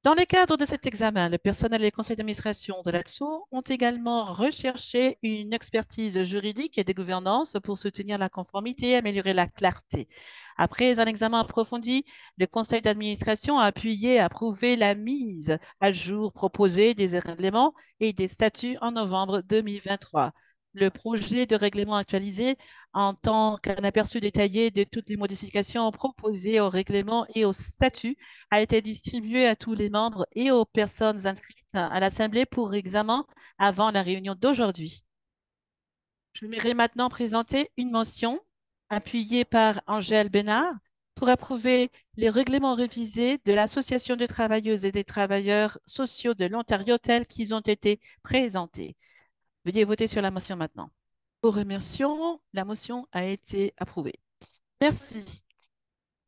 Dans le cadre de cet examen, le personnel et le conseil d'administration de l'ATSO ont également recherché une expertise juridique et de gouvernance pour soutenir la conformité et améliorer la clarté. Après un examen approfondi, le conseil d'administration a appuyé et approuvé la mise à jour proposée des règlements et des statuts en novembre 2023 le projet de règlement actualisé en tant qu'un aperçu détaillé de toutes les modifications proposées au règlement et au statut a été distribué à tous les membres et aux personnes inscrites à l'Assemblée pour examen avant la réunion d'aujourd'hui. Je voudrais maintenant présenter une motion appuyée par Angèle Bénard pour approuver les règlements révisés de l'Association des travailleuses et des travailleurs sociaux de l'Ontario tels qu'ils ont été présentés. Veuillez voter sur la motion maintenant. Pour remercier, la motion a été approuvée. Merci.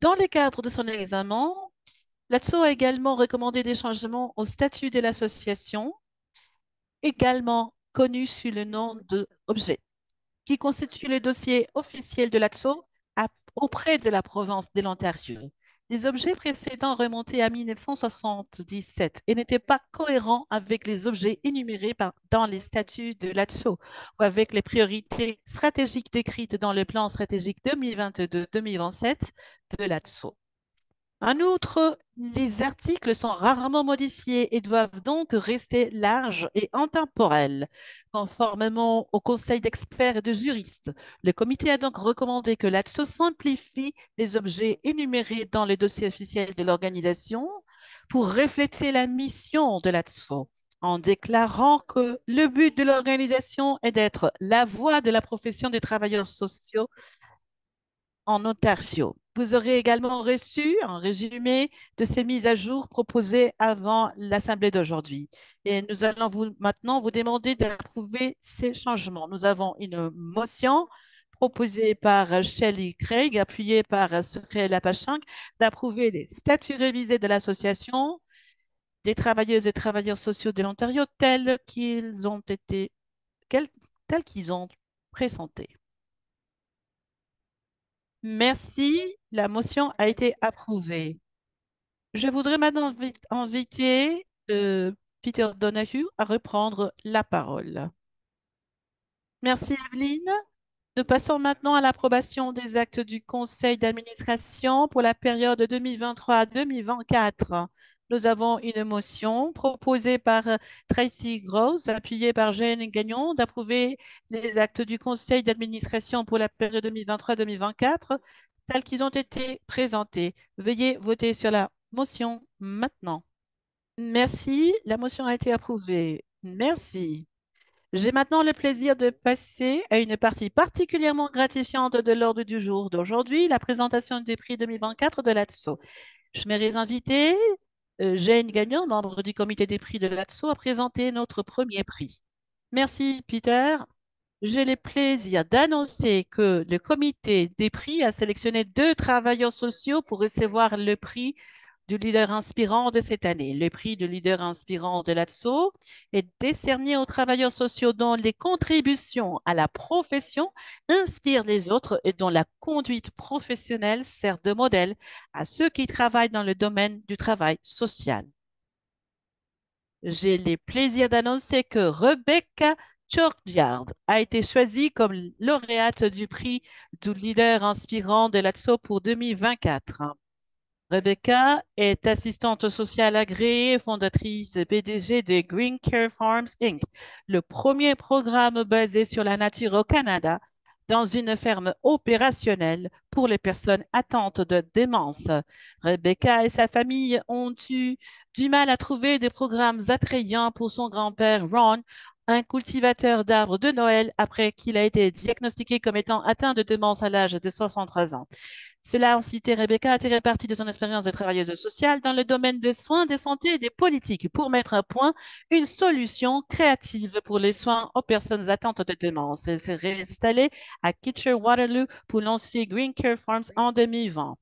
Dans le cadre de son examen, l'ATSO a également recommandé des changements au statut de l'association, également connu sous le nom de objet, qui constitue le dossier officiel de l'ATSO auprès de la province de l'Ontario les objets précédents remontaient à 1977 et n'étaient pas cohérents avec les objets énumérés dans les statuts de l'ATSO ou avec les priorités stratégiques décrites dans le plan stratégique 2022-2027 de l'ATSO. En outre, les articles sont rarement modifiés et doivent donc rester larges et intemporels. Conformément au Conseil d'experts et de juristes, le comité a donc recommandé que l'ATSO simplifie les objets énumérés dans les dossiers officiels de l'organisation pour refléter la mission de l'ATSO en déclarant que le but de l'organisation est d'être la voix de la profession des travailleurs sociaux en Ontario. Vous aurez également reçu un résumé de ces mises à jour proposées avant l'Assemblée d'aujourd'hui. Et nous allons vous, maintenant vous demander d'approuver ces changements. Nous avons une motion proposée par Shelley Craig, appuyée par page 5, d'approuver les statuts révisés de l'association des travailleuses et travailleurs sociaux de l'Ontario tels qu'ils ont été, tels qu'ils ont présentés. Merci. La motion a été approuvée. Je voudrais maintenant inviter euh, Peter Donahue à reprendre la parole. Merci, Evelyne. Nous passons maintenant à l'approbation des actes du conseil d'administration pour la période 2023 2024. Nous avons une motion proposée par euh, Tracy Gross, appuyée par Jeanne Gagnon, d'approuver les actes du Conseil d'administration pour la période 2023-2024 tels qu'ils ont été présentés. Veuillez voter sur la motion maintenant. Merci. La motion a été approuvée. Merci. J'ai maintenant le plaisir de passer à une partie particulièrement gratifiante de l'ordre du jour d'aujourd'hui, la présentation des prix 2024 de l'ATSO. Je mets les euh, Jane Gagnon, membre du comité des prix de l'ATSO, a présenté notre premier prix. Merci Peter. J'ai le plaisir d'annoncer que le comité des prix a sélectionné deux travailleurs sociaux pour recevoir le prix du leader inspirant de cette année. Le prix du leader inspirant de l'ATSO est décerné aux travailleurs sociaux dont les contributions à la profession inspirent les autres et dont la conduite professionnelle sert de modèle à ceux qui travaillent dans le domaine du travail social. J'ai le plaisir d'annoncer que Rebecca Churchyard a été choisie comme lauréate du prix du leader inspirant de l'ATSO pour 2024. Rebecca est assistante sociale agréée, fondatrice et PDG de Green Care Farms Inc., le premier programme basé sur la nature au Canada dans une ferme opérationnelle pour les personnes atteintes de démence. Rebecca et sa famille ont eu du mal à trouver des programmes attrayants pour son grand-père Ron, un cultivateur d'arbres de Noël, après qu'il a été diagnostiqué comme étant atteint de démence à l'âge de 63 ans. Cela a incité Rebecca à tirer parti de son expérience de travailleuse sociale dans le domaine des soins, des santé et des politiques pour mettre à point une solution créative pour les soins aux personnes atteintes de démence. Elle s'est réinstallée à Kitcher-Waterloo pour lancer Green Care Farms en 2020.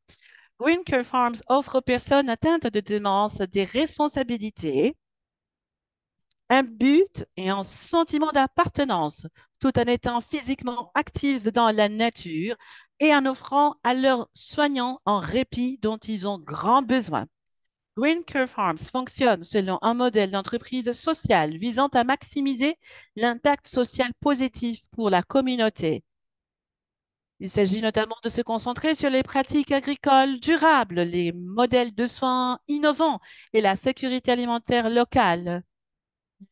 Green Care Farms offre aux personnes atteintes de démence des responsabilités, un but et un sentiment d'appartenance tout en étant physiquement active dans la nature, et en offrant à leurs soignants un répit dont ils ont grand besoin. Green Care Farms fonctionne selon un modèle d'entreprise sociale visant à maximiser l'impact social positif pour la communauté. Il s'agit notamment de se concentrer sur les pratiques agricoles durables, les modèles de soins innovants et la sécurité alimentaire locale.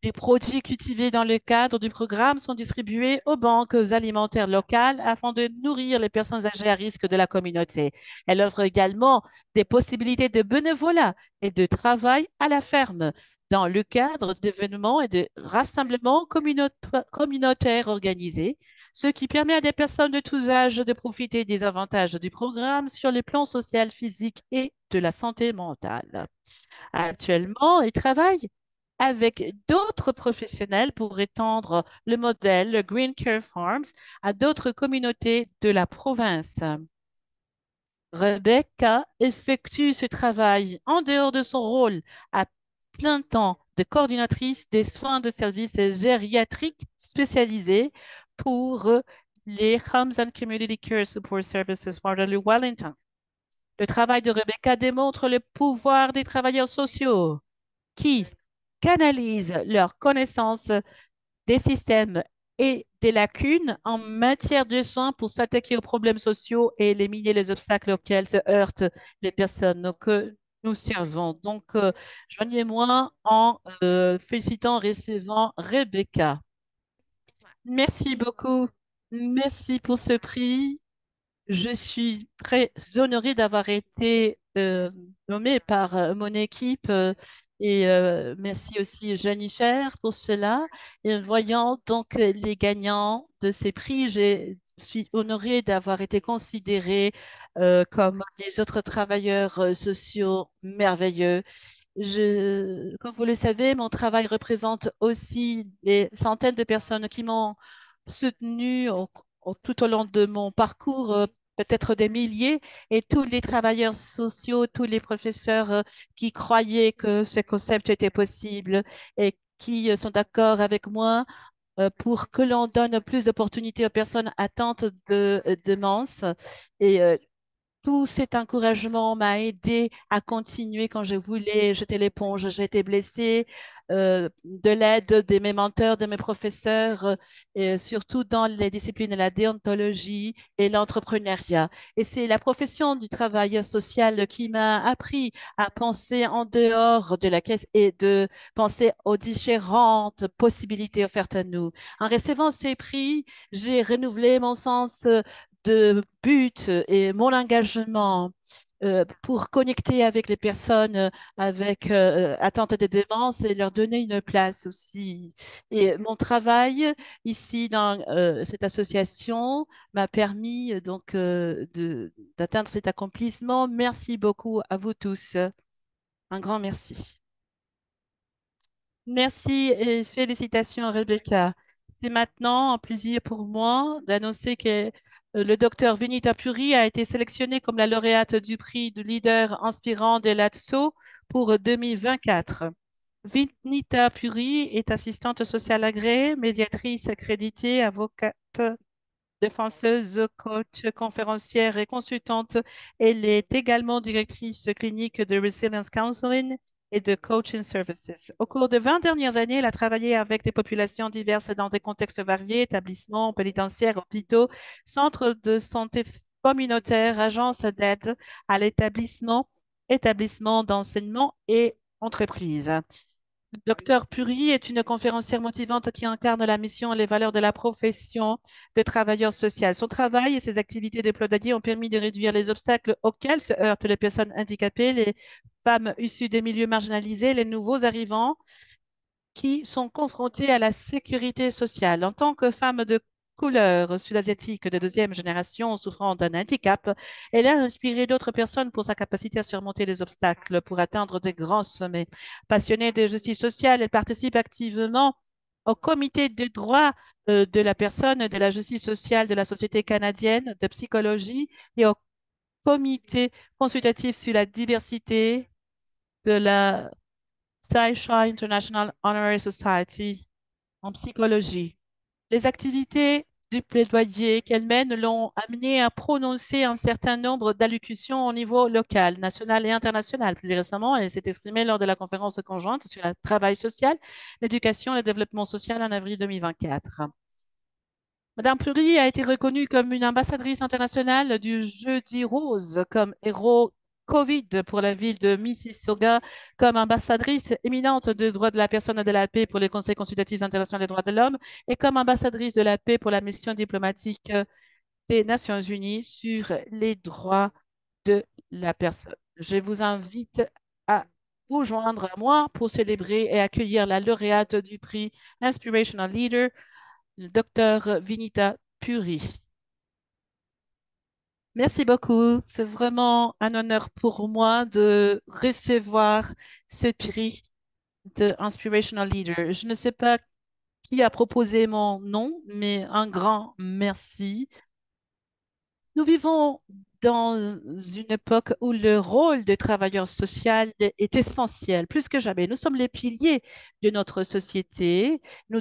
Les produits cultivés dans le cadre du programme sont distribués aux banques alimentaires locales afin de nourrir les personnes âgées à risque de la communauté. Elle offre également des possibilités de bénévolat et de travail à la ferme dans le cadre d'événements et de rassemblements communautaires, organisés, ce qui permet à des personnes de tous âges de profiter des avantages du programme sur les plans social, physique et de la santé mentale. Actuellement, ils travaille avec d'autres professionnels pour étendre le modèle Green Care Farms à d'autres communautés de la province. Rebecca effectue ce travail en dehors de son rôle à plein temps de coordinatrice des soins de services gériatriques spécialisés pour les Homes and Community Care Support Services Waterloo-Wellington. Le travail de Rebecca démontre le pouvoir des travailleurs sociaux qui, canalisent leur connaissance des systèmes et des lacunes en matière de soins pour s'attaquer aux problèmes sociaux et éliminer les obstacles auxquels se heurtent les personnes que nous servons. Donc, euh, joignez-moi en euh, félicitant et recevant Rebecca. Merci beaucoup. Merci pour ce prix. Je suis très honorée d'avoir été euh, nommée par mon équipe et euh, merci aussi Jennifer pour cela. Et voyant donc euh, les gagnants de ces prix, je suis honorée d'avoir été considérée euh, comme les autres travailleurs sociaux merveilleux. Je, comme vous le savez, mon travail représente aussi les centaines de personnes qui m'ont soutenue tout au long de mon parcours peut-être des milliers, et tous les travailleurs sociaux, tous les professeurs euh, qui croyaient que ce concept était possible et qui euh, sont d'accord avec moi euh, pour que l'on donne plus d'opportunités aux personnes atteintes de, démence. Et tout cet encouragement m'a aidé à continuer quand je voulais jeter l'éponge. J'étais été blessée euh, de l'aide de mes menteurs, de mes professeurs, euh, surtout dans les disciplines de la déontologie et l'entrepreneuriat. Et c'est la profession du travailleur social qui m'a appris à penser en dehors de la caisse et de penser aux différentes possibilités offertes à nous. En recevant ces prix, j'ai renouvelé mon sens de but et mon engagement euh, pour connecter avec les personnes euh, avec euh, attente de démence et leur donner une place aussi. Et mon travail ici dans cette association m'a permis donc d'atteindre cet accomplissement. Merci beaucoup à vous tous. Un grand merci. Merci et félicitations Rebecca c'est maintenant un plaisir pour moi d'annoncer que euh, le docteur Vinita Puri a été sélectionnée comme la lauréate du prix de leader inspirant de l'ATSO pour 2024. Euh, Vinita Puri est assistante sociale agréée, médiatrice accréditée, avocate, défenseuse, coach, conférencière et consultante. Elle est également directrice clinique de Resilience Counseling et de coaching services. Au cours de 20 dernières années, elle a travaillé avec des populations diverses dans des contextes variés, établissements pénitentiaires, hôpitaux, centres de santé communautaire, agences d'aide à l'établissement, établissements d'enseignement et entreprises. Docteur Puri est une conférencière motivante qui incarne la mission et les valeurs de la profession de travailleur social. Son travail et ses activités déployées ont permis de réduire les obstacles auxquels se heurtent les personnes handicapées, les femmes issues des milieux marginalisés, les nouveaux arrivants qui sont confrontés à la sécurité sociale. En tant que femme de couleur sud-asiatique de deuxième génération souffrant d'un handicap, elle a inspiré d'autres personnes pour sa capacité à surmonter les obstacles, pour atteindre des grands sommets. Passionnée de justice sociale, elle participe activement au comité des droits euh, de la personne, de la justice sociale de la Société canadienne de psychologie et au comité consultatif sur la diversité de la SciSha International Honorary Society en psychologie. Les activités du plaidoyer qu'elle mène l'ont amenée à prononcer un certain nombre d'allocutions au niveau local, national et international. Plus récemment, elle s'est exprimée lors de la conférence conjointe sur le travail social, l'éducation et le développement social en avril 2024. Madame Fleury a été reconnue comme une ambassadrice internationale du Jeudi Rose, comme héros COVID pour la ville de Mississauga comme ambassadrice éminente des droits de la personne et de la paix pour les conseils consultatifs internationaux des droits de l'homme et comme ambassadrice de la paix pour la mission diplomatique des Nations unies sur les droits de la personne. Je vous invite à vous joindre à moi pour célébrer et accueillir la lauréate du prix Inspirational Leader le docteur Vinita Puri. Merci beaucoup. C'est vraiment un honneur pour moi de recevoir ce prix de Inspirational Leader. Je ne sais pas qui a proposé mon nom, mais un grand merci. Nous vivons dans une époque où le rôle des travailleur social est essentiel, plus que jamais. Nous sommes les piliers de notre société. Nous,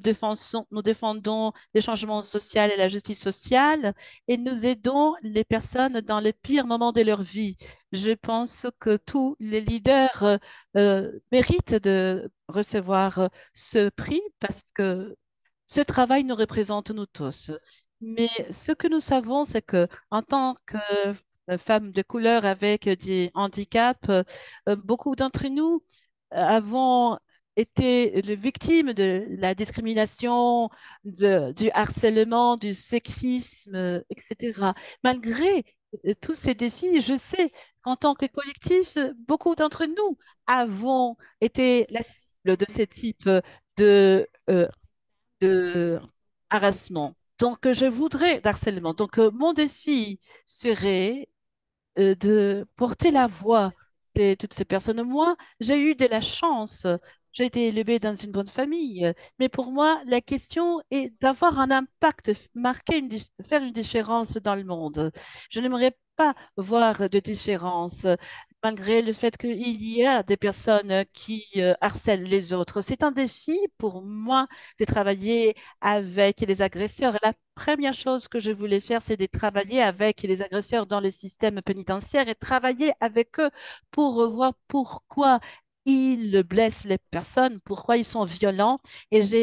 nous défendons les changements sociaux et la justice sociale et nous aidons les personnes dans les pires moments de leur vie. Je pense que tous les leaders euh, méritent de recevoir ce prix parce que ce travail nous représente nous tous. Mais ce que nous savons, c'est que en tant que euh, femmes de couleur avec des handicaps. Euh, beaucoup d'entre nous avons été les victimes de la discrimination, du harcèlement, du sexisme, etc. Malgré euh, tous ces défis, je sais qu'en tant que collectif, beaucoup d'entre nous avons été la cible de ce type de, Donc, je voudrais d'harcèlement. Donc, mon défi serait euh, de porter la voix de toutes ces personnes. Moi, j'ai eu de la chance. J'ai été élevée dans une bonne famille. Mais pour moi, la question est d'avoir un impact, marquer faire une différence dans le monde. Je n'aimerais pas voir de différence malgré le fait qu'il y a des personnes qui euh, harcèlent les autres. C'est un défi pour moi de travailler avec les agresseurs. la première chose que je voulais faire, c'est de travailler avec les agresseurs dans les systèmes pénitentiaires et travailler avec eux pour voir pourquoi ils blessent les personnes, pourquoi ils sont violents. Et je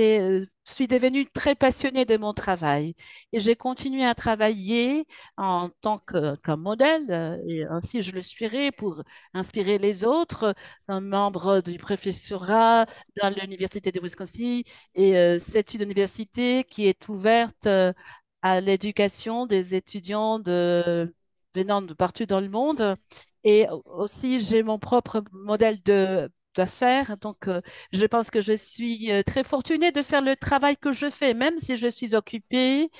euh, suis devenue très passionnée de mon travail. Et j'ai continué à travailler en tant que, modèle, euh, et ainsi je le suivrai pour inspirer les autres, un membre du professorat dans l'Université de Wisconsin. Et euh, c'est une université qui est ouverte à l'éducation des étudiants venant de partout dans le monde et aussi, j'ai mon propre modèle de d'affaires. Donc, euh, je pense que je suis euh, très fortunée de faire le travail que je fais, même si je suis occupée,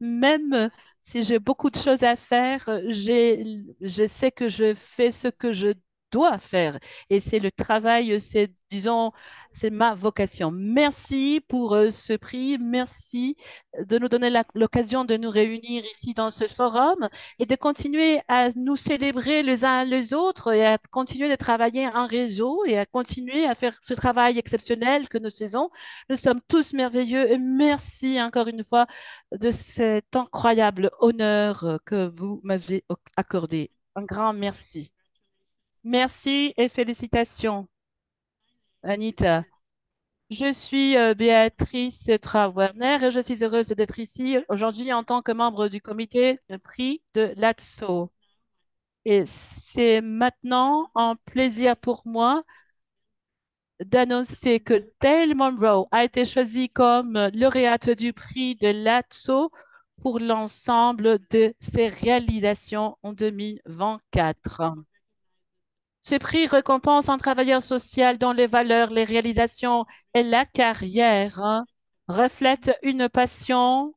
même euh, si j'ai beaucoup de choses à faire, je sais que je fais ce que je à faire. Et c'est le travail, c'est, disons, c'est ma vocation. Merci pour euh, ce prix. Merci euh, de nous donner l'occasion de nous réunir ici dans ce forum et de continuer à nous célébrer les uns les autres et à continuer de travailler en réseau et à continuer à faire ce travail exceptionnel que nous faisons. Nous sommes tous merveilleux et merci encore une fois de cet incroyable honneur que vous m'avez accordé. Un grand merci. Merci et félicitations, Anita. Je suis euh, Béatrice Trawerner et je suis heureuse d'être ici aujourd'hui en tant que membre du comité de prix de l'ATSO. Et c'est maintenant un plaisir pour moi d'annoncer que Dale Monroe a été choisie comme lauréate du prix de l'ATSO pour l'ensemble de ses réalisations en 2024. Ce prix récompense un travailleur social dont les valeurs, les réalisations et la carrière hein, reflètent une passion,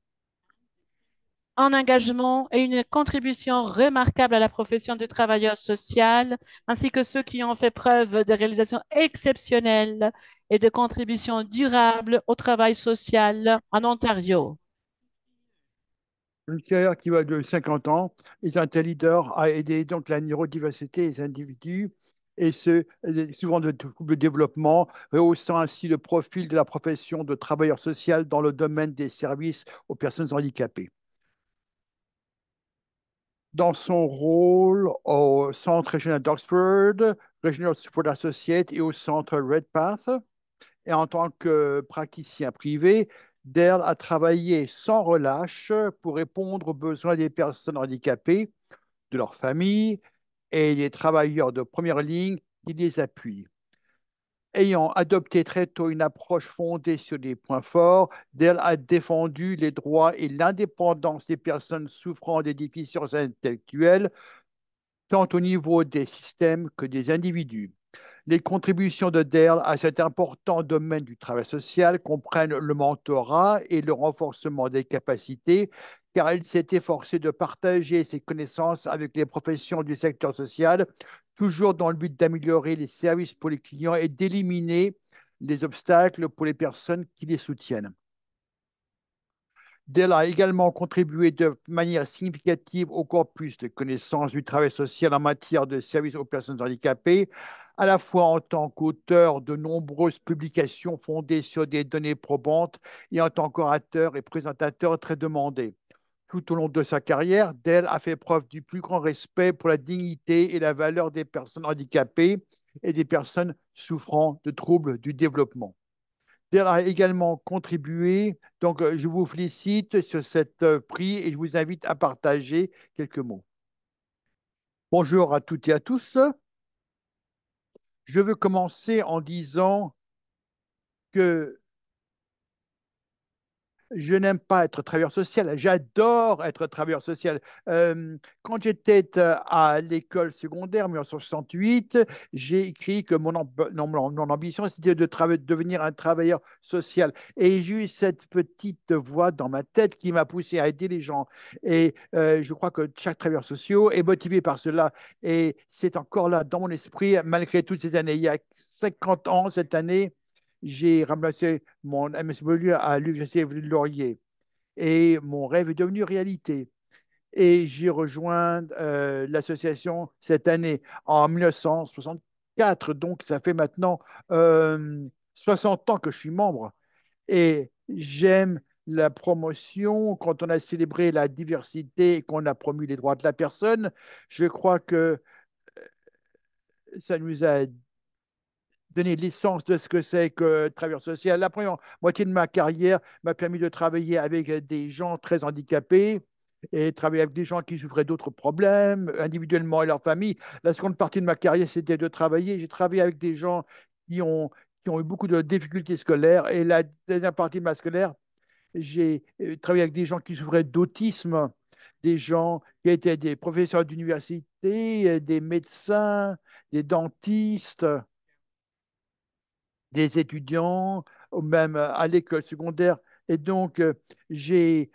un engagement et une contribution remarquable à la profession de travailleur social, ainsi que ceux qui ont fait preuve de réalisations exceptionnelles et de contributions durables au travail social en Ontario. Une carrière qui va de 50 ans. est un leader à aider donc la neurodiversité des individus et ce, euh, souvent de de développement, rehaussant euh, ainsi le profil de la profession de travailleur social dans le domaine des services aux personnes handicapées dans son rôle au Centre régional d'Oxford, Regional Support Associate et au Centre Redpath. Et en tant que praticien privé, Dell a travaillé sans relâche pour répondre aux besoins des personnes handicapées, de leurs familles et les travailleurs de première ligne qui les appuient. Ayant adopté très tôt une approche fondée sur des points forts, Dell a défendu les droits et l'indépendance des personnes souffrant des déficiences intellectuelles, tant au niveau des systèmes que des individus. Les contributions de Derl à cet important domaine du travail social comprennent le mentorat et le renforcement des capacités, car elle s'est efforcée de partager ses connaissances avec les professions du secteur social, toujours dans le but d'améliorer les services pour les clients et d'éliminer les obstacles pour les personnes qui les soutiennent. Dell a également contribué de manière significative au corpus de connaissances du travail social en matière de services aux personnes handicapées, à la fois en tant qu'auteur de nombreuses publications fondées sur des données probantes et en tant qu'orateur et présentateur très demandé. Tout au long de sa carrière, Dell a fait preuve du plus grand respect pour la dignité et la valeur des personnes handicapées et des personnes souffrant de troubles du développement. Elle a également contribué. Donc, euh, je vous félicite sur cette euh, prix et je vous invite à partager quelques mots. Bonjour à toutes et à tous. Je veux commencer en disant que je n'aime pas être travailleur social, j'adore être travailleur social. Euh, quand j'étais euh, à l'école secondaire, en 1968, j'ai écrit que mon, ambition, c'était de, devenir un travailleur social. Et j'ai eu cette petite voix dans ma tête qui m'a poussé à aider les gens. Et euh, je crois que chaque travailleur social est motivé par cela. Et c'est encore là dans mon esprit, malgré toutes ces années. Il y a 50 ans, cette année, j'ai remplacé mon MSW à l'Université Laurier. Et mon rêve est devenu réalité. Et j'ai rejoint euh, l'association cette année, en 1964. Donc, ça fait maintenant 60 euh, ans que je suis membre. Et j'aime la promotion, quand on a célébré la diversité et qu'on a promu les droits de la personne, je crois que euh, ça nous a donner l'essence de ce que c'est que le travailleur social. La première moitié de ma carrière m'a permis de travailler avec des gens très handicapés et travailler avec des gens qui souffraient d'autres problèmes, individuellement et leur famille. La seconde partie de ma carrière, c'était de travailler. J'ai travaillé avec des gens qui ont, qui ont eu beaucoup de difficultés scolaires. Et la dernière partie de ma scolaire, j'ai euh, travaillé avec des gens qui souffraient d'autisme, des gens qui étaient des professeurs d'université, des médecins, des dentistes, des étudiants, même euh, à l'école secondaire. Et donc, euh, j'ai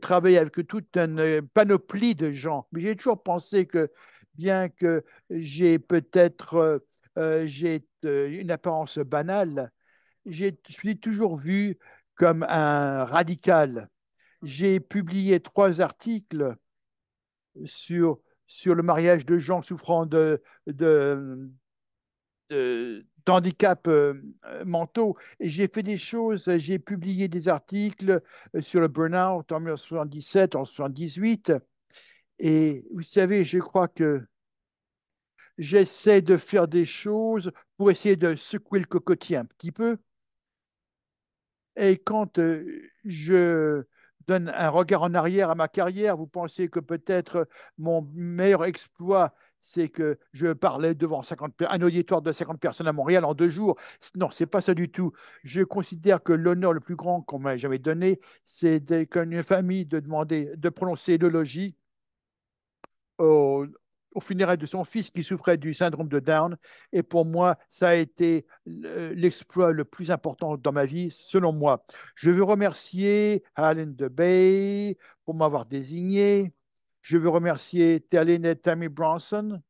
travaillé avec toute une euh, panoplie de gens. Mais j'ai toujours pensé que, bien que j'ai peut-être une apparence banale, je suis toujours vu comme un radical. J'ai publié trois articles sur, sur le mariage de gens souffrant de, de handicap euh, euh, mentaux. Et j'ai fait des choses, euh, j'ai publié des articles sur le burn-out en 1977, en 1978. Et vous savez, je crois que j'essaie de faire des choses pour essayer de secouer le cocotier un petit peu. Et quand je donne un regard en arrière à ma carrière, vous pensez que peut-être mon meilleur exploit c'est que je parlais devant 50 un auditoire de 50 personnes à Montréal en deux jours. Non, ce c'est pas ça du tout. Je considère que l'honneur le plus grand qu'on m'a jamais donné, c'est qu'une famille de demander, de prononcer le au, au funérail de son fils qui souffrait du syndrome de Down. Et pour moi, ça a été l'exploit le plus important dans ma vie, selon moi. Je veux remercier Alan DeBay pour m'avoir désigné. Je veux remercier Terlin et Tammy Bronson,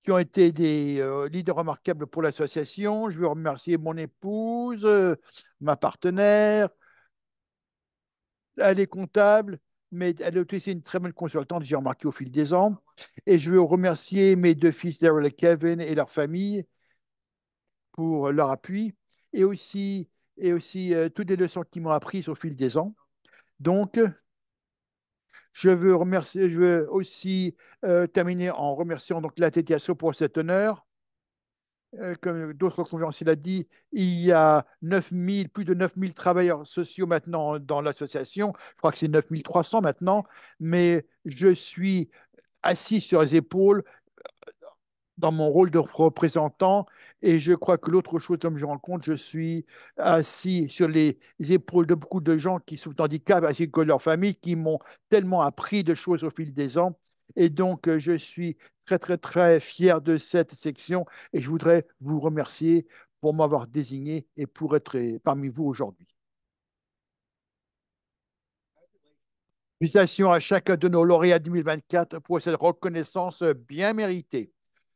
qui ont été des euh, leaders remarquables pour l'association. Je veux remercier mon épouse, euh, ma partenaire. Elle est comptable, mais elle est aussi une très bonne consultante, j'ai remarqué au fil des ans. Et je veux remercier mes deux fils, Daryl et Kevin, et leur famille pour leur appui et aussi, et aussi euh, toutes les leçons qu'ils m'ont apprises au fil des ans. Donc, je veux remercier, je veux aussi euh, terminer en remerciant donc la TTSO pour cet honneur. Euh, comme d'autres conférenciers l'a dit, il y a plus de 9000 travailleurs sociaux maintenant dans l'association. Je crois que c'est 9300 maintenant, mais je suis assis sur les épaules dans mon rôle de représentant et je crois que l'autre chose comme je rencontre, je suis assis sur les épaules de beaucoup de gens qui sont handicapés, ainsi que leur famille, qui m'ont tellement appris de choses au fil des ans. Et donc, euh, je suis très, très, très fier de cette section et je voudrais vous remercier pour m'avoir désigné et pour être euh, parmi vous aujourd'hui. Félicitations à chacun de nos lauréats 2024 pour cette reconnaissance bien méritée.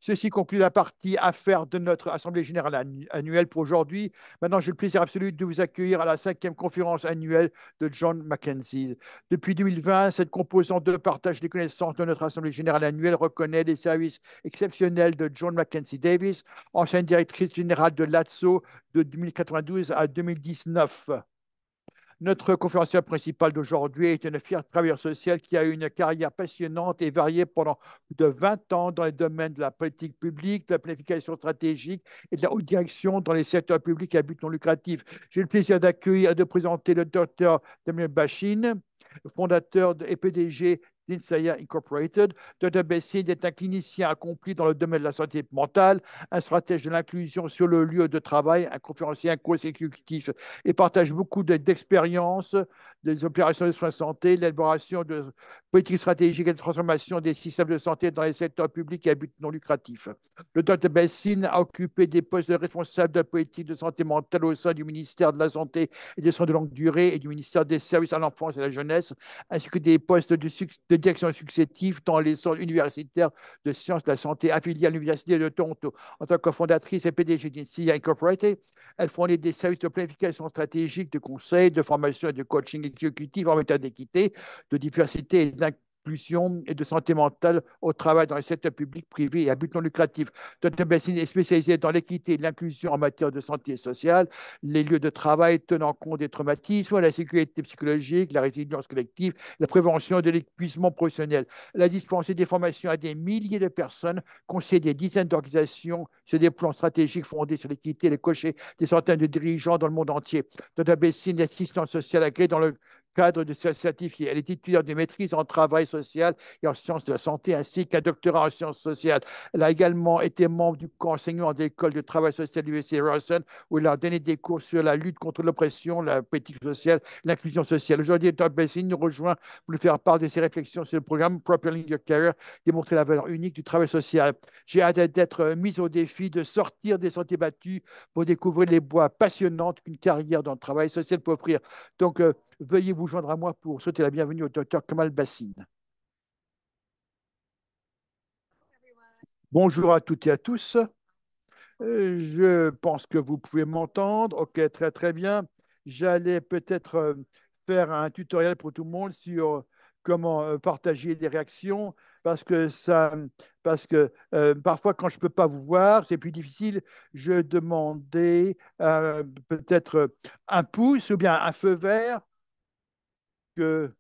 Ceci conclut la partie affaires de notre Assemblée générale annuelle pour aujourd'hui. Maintenant, j'ai le plaisir absolu de vous accueillir à la cinquième conférence annuelle de John Mackenzie. Depuis 2020, cette composante de partage des connaissances de notre Assemblée générale annuelle reconnaît les services exceptionnels de John Mackenzie Davis, ancienne directrice générale de l'ATSO de 2092 à 2019. Notre conférencière principale d'aujourd'hui est une fière travailleuse sociale qui a eu une carrière passionnante et variée pendant plus de 20 ans dans les domaines de la politique publique, de la planification stratégique et de la haute direction dans les secteurs publics à but non lucratif. J'ai le plaisir d'accueillir et de présenter le docteur Damien Bachine, fondateur et PDG d'Insaya Incorporated, Dr. Bessine est un clinicien accompli dans le domaine de la santé mentale, un stratège de l'inclusion sur le lieu de travail, un conférencier, un et partage beaucoup d'expériences des opérations de soins de santé, l'élaboration de, politique stratégique et de transformation des systèmes de santé dans les secteurs publics et à but non lucratif. Le Dr Bessin a occupé des postes de responsable de la politique de santé mentale au sein du ministère de la Santé et des soins de longue durée et du ministère des services à l'enfance et à la jeunesse, ainsi que des postes de, direction successifs dans les centres universitaires de sciences de la santé affiliés à l'Université de Toronto. En tant que fondatrice et PDG d'INSEA Incorporated, elle fournit des services de planification stratégique, de conseil, de formation et de coaching exécutif en matière d'équité, de diversité et et de santé mentale au travail dans les secteurs publics, privés et à but non lucratif. Dr. est spécialisé dans l'équité et l'inclusion en matière de santé sociale, les lieux de travail tenant compte des traumatismes, la sécurité psychologique, la résilience collective, la prévention de l'épuisement professionnel. Elle a dispensé des formations à des milliers de personnes, conseillé des dizaines d'organisations sur des plans stratégiques fondés sur l'équité, les cochers, des centaines de dirigeants dans le monde entier. Dr. Bessine est assistante sociale agréée dans le cadre de certifié, Elle est titulaire d'une maîtrise en travail social et en sciences de la santé, ainsi qu'un doctorat en sciences sociales. Elle a également été membre du camp enseignant de de travail social du UC Rawson, où elle a donné des cours sur la lutte contre l'oppression, la politique sociale, l'inclusion sociale. Aujourd'hui, Dr. Bessing nous rejoint pour nous faire part de ses réflexions sur le programme Propelling Your Career, démontrer la valeur unique du travail social. J'ai hâte d'être mise au défi de sortir des sentiers battus pour découvrir les bois passionnantes qu'une carrière dans le travail social peut offrir. Donc, euh, Veuillez vous joindre à moi pour souhaiter la bienvenue au docteur Kamal Bassine. Bonjour à toutes et à tous. Euh, je pense que vous pouvez m'entendre. OK, très très bien. J'allais peut-être euh, faire un tutoriel pour tout le monde sur comment euh, partager les réactions parce que ça parce que parfois quand je ne peux pas vous voir, c'est plus difficile, je demandais peut-être un pouce ou bien un feu vert que,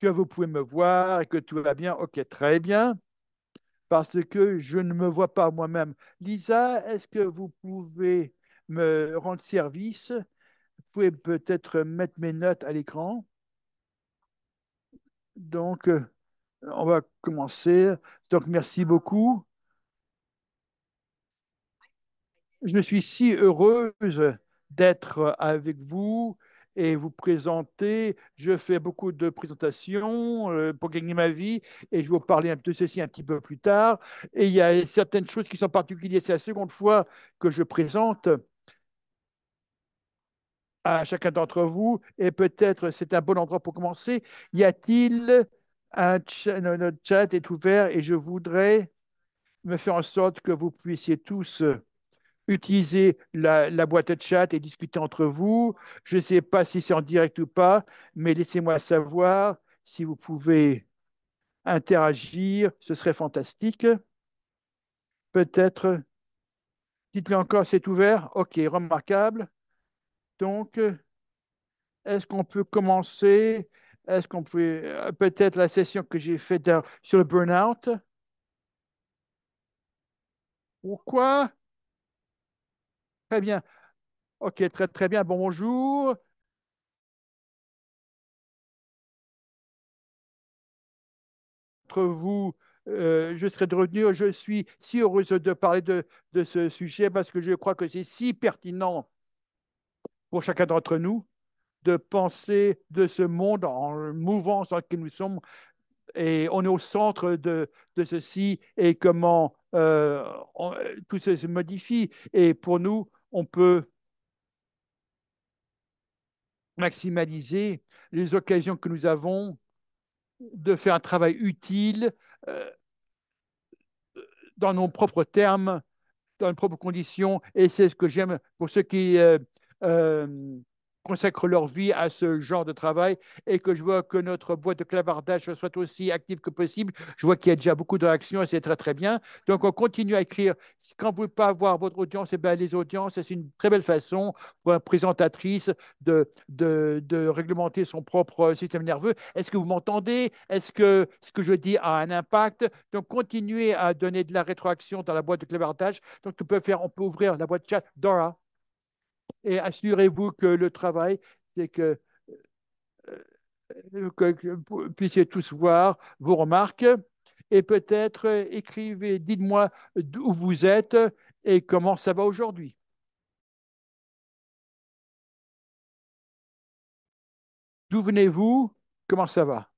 que vous pouvez me voir et que tout va bien. Ok, très bien. Parce que je ne me vois pas moi-même. Lisa, est-ce que vous pouvez me rendre service Vous pouvez peut-être mettre mes notes à l'écran. Donc, euh, on va commencer. Donc, merci beaucoup. Je suis si heureuse d'être avec vous et vous présenter. Je fais beaucoup de présentations euh, pour gagner ma vie et je vais vous parler de ceci un petit peu plus tard. Et il y a certaines choses qui sont particulières. C'est la seconde fois que je présente à chacun d'entre vous et peut-être c'est un bon endroit pour commencer. Y a-t-il un chat, notre chat est ouvert et je voudrais me faire en sorte que vous puissiez tous utilisez la, boîte de chat et discutez entre vous. Je ne sais pas si c'est en direct ou pas, mais laissez-moi savoir si vous pouvez interagir. Ce serait fantastique. Peut-être. Dites-le encore, c'est ouvert. OK, remarquable. Donc, est-ce qu'on peut commencer Est-ce qu'on peut euh, peut-être la session que j'ai faite euh, sur le burn-out Pourquoi Très bien. OK, très, très bien. Bonjour. Entre vous, euh, je serai de revenir. Je suis si heureuse de parler de, ce sujet parce que je crois que c'est si pertinent pour chacun d'entre nous de penser de ce monde en mouvant ce que nous sommes. Et on est au centre de, ceci et comment euh, tout se modifie. Et pour nous, on peut maximaliser les occasions que nous avons de faire un travail utile euh, dans nos propres termes, dans nos propres conditions. Et c'est ce que j'aime pour ceux qui euh, euh, consacrent leur vie à ce genre de travail et que je vois que notre boîte de clavardage soit aussi active que possible. Je vois qu'il y a déjà beaucoup de réactions et c'est très, très bien. Donc, on continue à écrire. Quand vous ne pouvez pas avoir votre audience, et eh ben, les audiences, c'est une très belle façon pour une présentatrice de, de, réglementer son propre système nerveux. Est-ce que vous m'entendez Est-ce que ce que je dis a un impact Donc, continuez à donner de la rétroaction dans la boîte de clavardage. Donc, tu peux faire, on peut ouvrir la boîte chat Dora et assurez-vous que le travail, c'est euh, que, que, vous puissiez tous voir vos remarques et peut-être euh, écrivez, dites-moi d'où vous êtes et comment ça va aujourd'hui. D'où venez-vous Comment ça va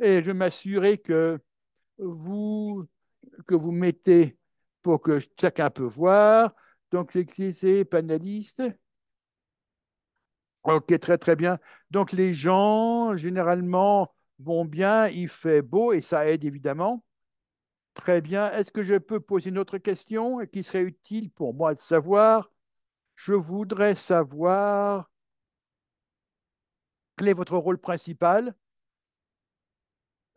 Et je m'assurer que vous, que vous mettez pour que chacun peut voir. Donc, l'Église est panaliste. Ok, très très bien. Donc, les gens, généralement, vont bien, il fait beau et ça aide évidemment. Très bien. Est-ce que je peux poser une autre question qui serait utile pour moi de savoir Je voudrais savoir quel est votre rôle principal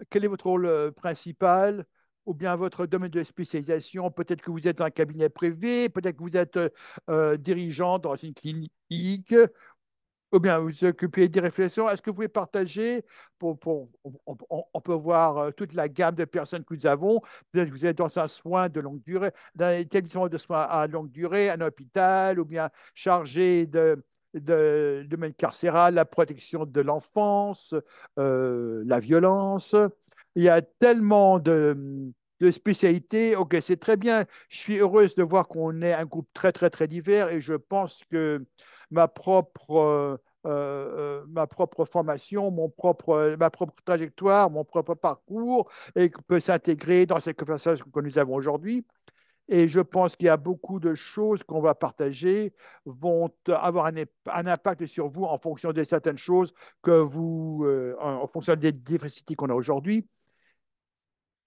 Quel est votre rôle euh, principal ou bien votre domaine de spécialisation. Peut-être que vous êtes un cabinet privé, peut-être que vous êtes euh, euh, dirigeant dans une clinique, ou bien vous, vous occupez des réflexions. Est-ce que vous pouvez partager pour, on, peut voir euh, toute la gamme de personnes que nous avons. Peut-être que vous êtes dans un soin de longue durée, dans un établissement de soins à longue durée, un hôpital, ou bien chargé de domaine carcéral, la protection de l'enfance, la violence, il y a tellement de, spécialités. Ok, c'est très bien. Je suis heureuse de voir qu'on est un groupe très, très, très divers et je pense que ma propre, euh, euh, ma propre formation, mon propre, ma propre trajectoire, mon propre parcours et peut s'intégrer dans cette conversation que nous avons aujourd'hui. Et je pense qu'il y a beaucoup de choses qu'on va partager vont avoir un, impact sur vous en fonction de certaines choses que vous, euh, en, en fonction des diversités qu'on a aujourd'hui.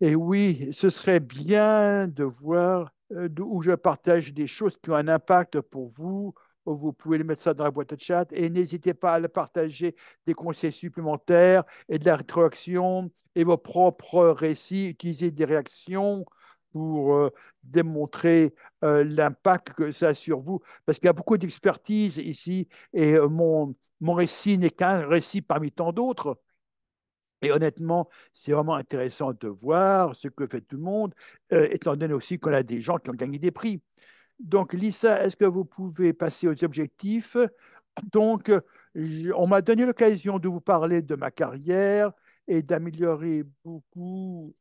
Et oui, ce serait bien de voir euh, où je partage des choses qui ont un impact pour vous. Vous pouvez mettre ça dans la boîte de chat et n'hésitez pas à partager des conseils supplémentaires et de la rétroaction et vos propres récits. Utilisez des réactions pour euh, démontrer euh, l'impact que ça a sur vous. Parce qu'il y a beaucoup d'expertise ici et mon, mon récit n'est qu'un récit parmi tant d'autres. Et honnêtement, c'est vraiment intéressant de voir ce que fait tout le monde, euh, étant donné aussi qu'on a des gens qui ont gagné des prix. Donc, Lisa, est-ce que vous pouvez passer aux objectifs Donc, on m'a donné l'occasion de vous parler de ma carrière et d'améliorer beaucoup,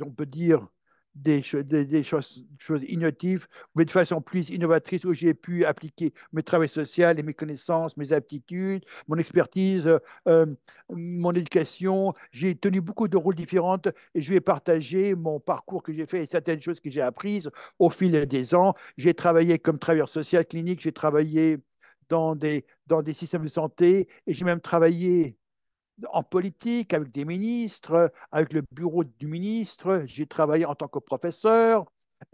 on peut dire, des, choses, choses, innovatives, mais de façon plus innovatrice où j'ai pu appliquer mes travaux sociaux et mes connaissances, mes aptitudes, mon expertise, euh, euh, mon éducation. J'ai tenu beaucoup de rôles différents et je vais partager mon parcours que j'ai fait et certaines choses que j'ai apprises au fil des ans. J'ai travaillé comme travailleur social clinique, j'ai travaillé dans des, dans des systèmes de santé et j'ai même travaillé en politique, avec des ministres, avec le bureau du ministre. J'ai travaillé en tant que professeur.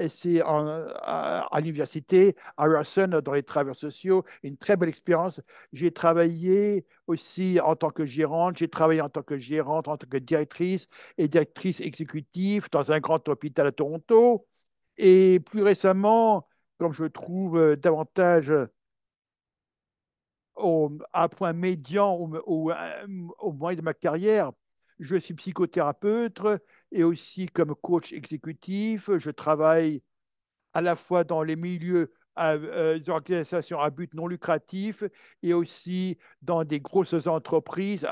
c'est à, l'université, à Harrison, dans les travailleurs sociaux, une très belle expérience. J'ai travaillé aussi en tant que gérante, j'ai travaillé en tant que gérante, en tant que directrice et directrice exécutive dans un grand hôpital à Toronto. Et plus récemment, comme je trouve euh, davantage à un point médian au, euh, au, moyen de ma carrière, je suis psychothérapeute et aussi comme coach exécutif. Je travaille à la fois dans les milieux euh, euh, des organisations à but non lucratif et aussi dans des grosses entreprises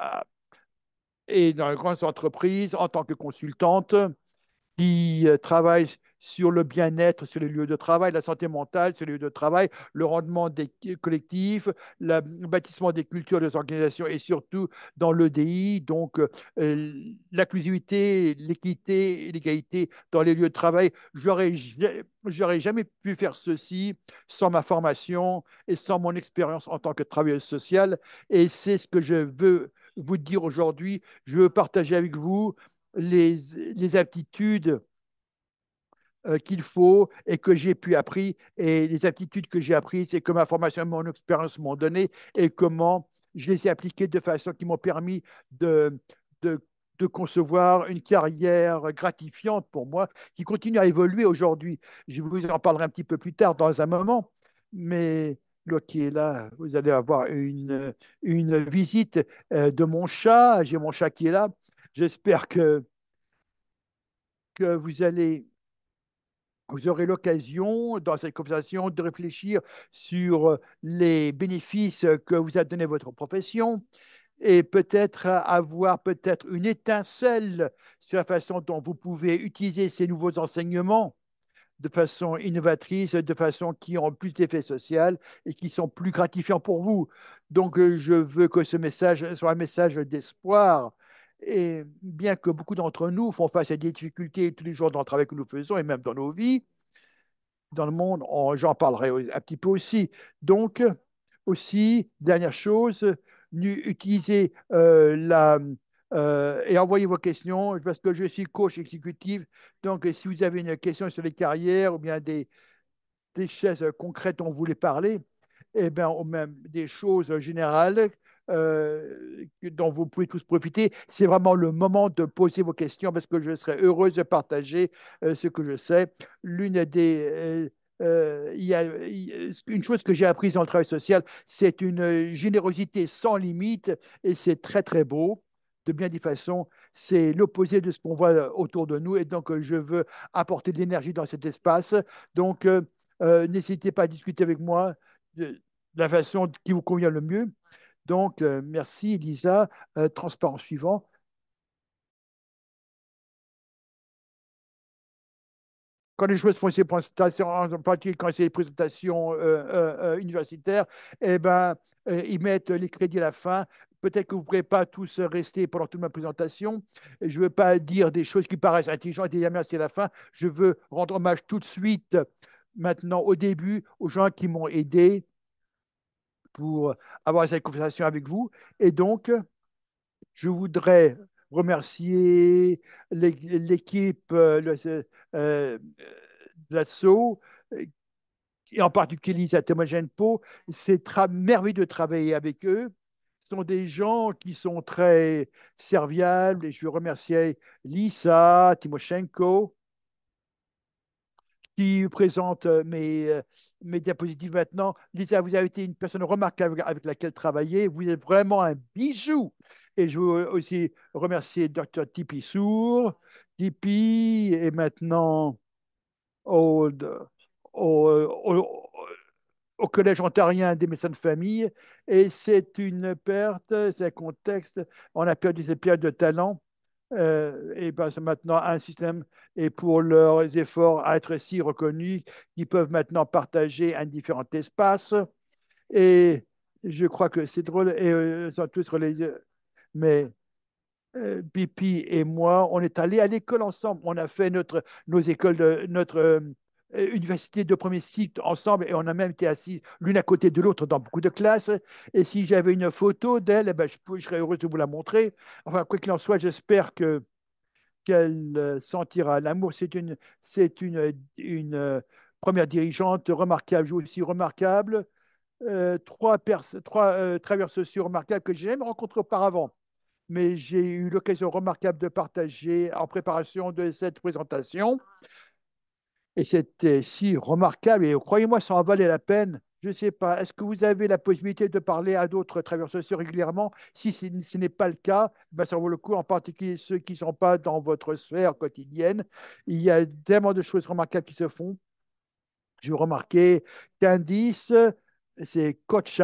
et dans les grandes entreprises en tant que consultante qui travaille sur le bien-être sur les lieux de travail, la santé mentale sur les lieux de travail, le rendement des collectifs, le bâtissement des cultures des organisations et surtout dans l'EDI, donc euh, l'inclusivité, l'équité, l'égalité dans les lieux de travail. J'aurais j'aurais jamais pu faire ceci sans ma formation et sans mon expérience en tant que travailleuse sociale. Et c'est ce que je veux vous dire aujourd'hui. Je veux partager avec vous les, les aptitudes euh, qu'il faut et que j'ai pu appris et les aptitudes que j'ai apprises et que ma formation et mon expérience m'ont donné et comment je les ai appliquées de façon qui m'ont permis de, de, concevoir une carrière gratifiante pour moi qui continue à évoluer aujourd'hui. Je vous en parlerai un petit peu plus tard dans un moment, mais là, qui est là, vous allez avoir une, une visite euh, de mon chat. J'ai mon chat qui est là. J'espère que, que vous allez vous aurez l'occasion, dans cette conversation, de réfléchir sur euh, les bénéfices euh, que vous a donné votre profession et peut-être avoir peut-être une étincelle sur la façon dont vous pouvez utiliser ces nouveaux enseignements de façon innovatrice, de façon qui ont plus d'effet social et qui sont plus gratifiants pour vous. Donc, euh, je veux que ce message soit un message d'espoir et bien que beaucoup d'entre nous font face à des difficultés tous les jours dans le travail que nous faisons et même dans nos vies, dans le monde, j'en parlerai un petit peu aussi. Donc, aussi, dernière chose, utilisez euh, la, euh, et envoyez vos questions parce que je suis coach exécutif. Donc, si vous avez une question sur les carrières ou bien des, des choses concrètes dont vous voulez parler, et eh ou même des choses générales euh, dont vous pouvez tous profiter. C'est vraiment le moment de poser vos questions parce que je serai heureuse de partager euh, ce que je sais. L'une des euh, y a, une chose que j'ai apprise dans le travail social, c'est une générosité sans limite et c'est très très beau. De bien des façons, c'est l'opposé de ce qu'on voit autour de nous et donc je veux apporter de l'énergie dans cet espace. Donc n'hésitez pas à discuter avec moi de la façon qui vous convient le mieux. Donc, euh, merci Lisa. Euh, Transparence suivante. suivant. quand les choses font ces présentations, en particulier quand c'est des présentations euh, universitaires, eh ben, ils mettent les crédits à la fin. Peut-être que vous ne pourrez pas tous rester pendant toute ma présentation. Je ne veux pas dire des choses qui paraissent intelligentes et dire merci à la fin. Je veux rendre hommage tout de suite, maintenant, au début, aux gens qui m'ont aidé, pour avoir cette conversation avec vous. Et donc, je voudrais remercier l'équipe euh, euh, euh, de l'ASSO et en particulier Lisa Thémogène-Po. C'est merveilleux de travailler avec eux ce sont des gens qui sont très serviables et je veux remercier Lisa, Timoshenko, qui présente euh, mes, euh, mes diapositives maintenant. Lisa, vous avez été une personne remarquable avec laquelle travailler. Vous êtes vraiment un bijou. Et je veux aussi remercier Dr. Tipi Sour, Tipi est maintenant au, Collège ontarien des médecins de famille. Et c'est une perte, c'est un contexte. On a perdu des périodes de talent euh, et ben, maintenant un système et pour leurs efforts à être si reconnus qu'ils peuvent maintenant partager un différent espace. Et je crois que c'est drôle, et euh, sont tous religieux, mais euh, Bipi et moi, on est allés à l'école ensemble. On a fait notre, nos écoles, de, notre euh, université de premier cycle ensemble et on a même été assis l'une à côté de l'autre dans beaucoup de classes. Et si j'avais une photo d'elle, eh ben, je, serais heureuse de vous la montrer. Enfin, quoi qu'il en soit, j'espère que qu'elle euh, sentira l'amour. C'est une, c'est une, une euh, première dirigeante remarquable, aussi remarquable. trois trois euh, travailleurs remarquables que j'ai jamais rencontrés auparavant mais j'ai eu l'occasion remarquable de partager en préparation de cette présentation. Et c'était si remarquable. Et croyez-moi, ça en valait la peine. Je ne sais pas. Est-ce que vous avez la possibilité de parler à d'autres traverseurs régulièrement Si ce n'est pas le cas, ben, ça vaut le coup, en particulier ceux qui ne sont pas dans votre sphère quotidienne. Il y a tellement de choses remarquables qui se font. J'ai remarqué Candice, c'est Coach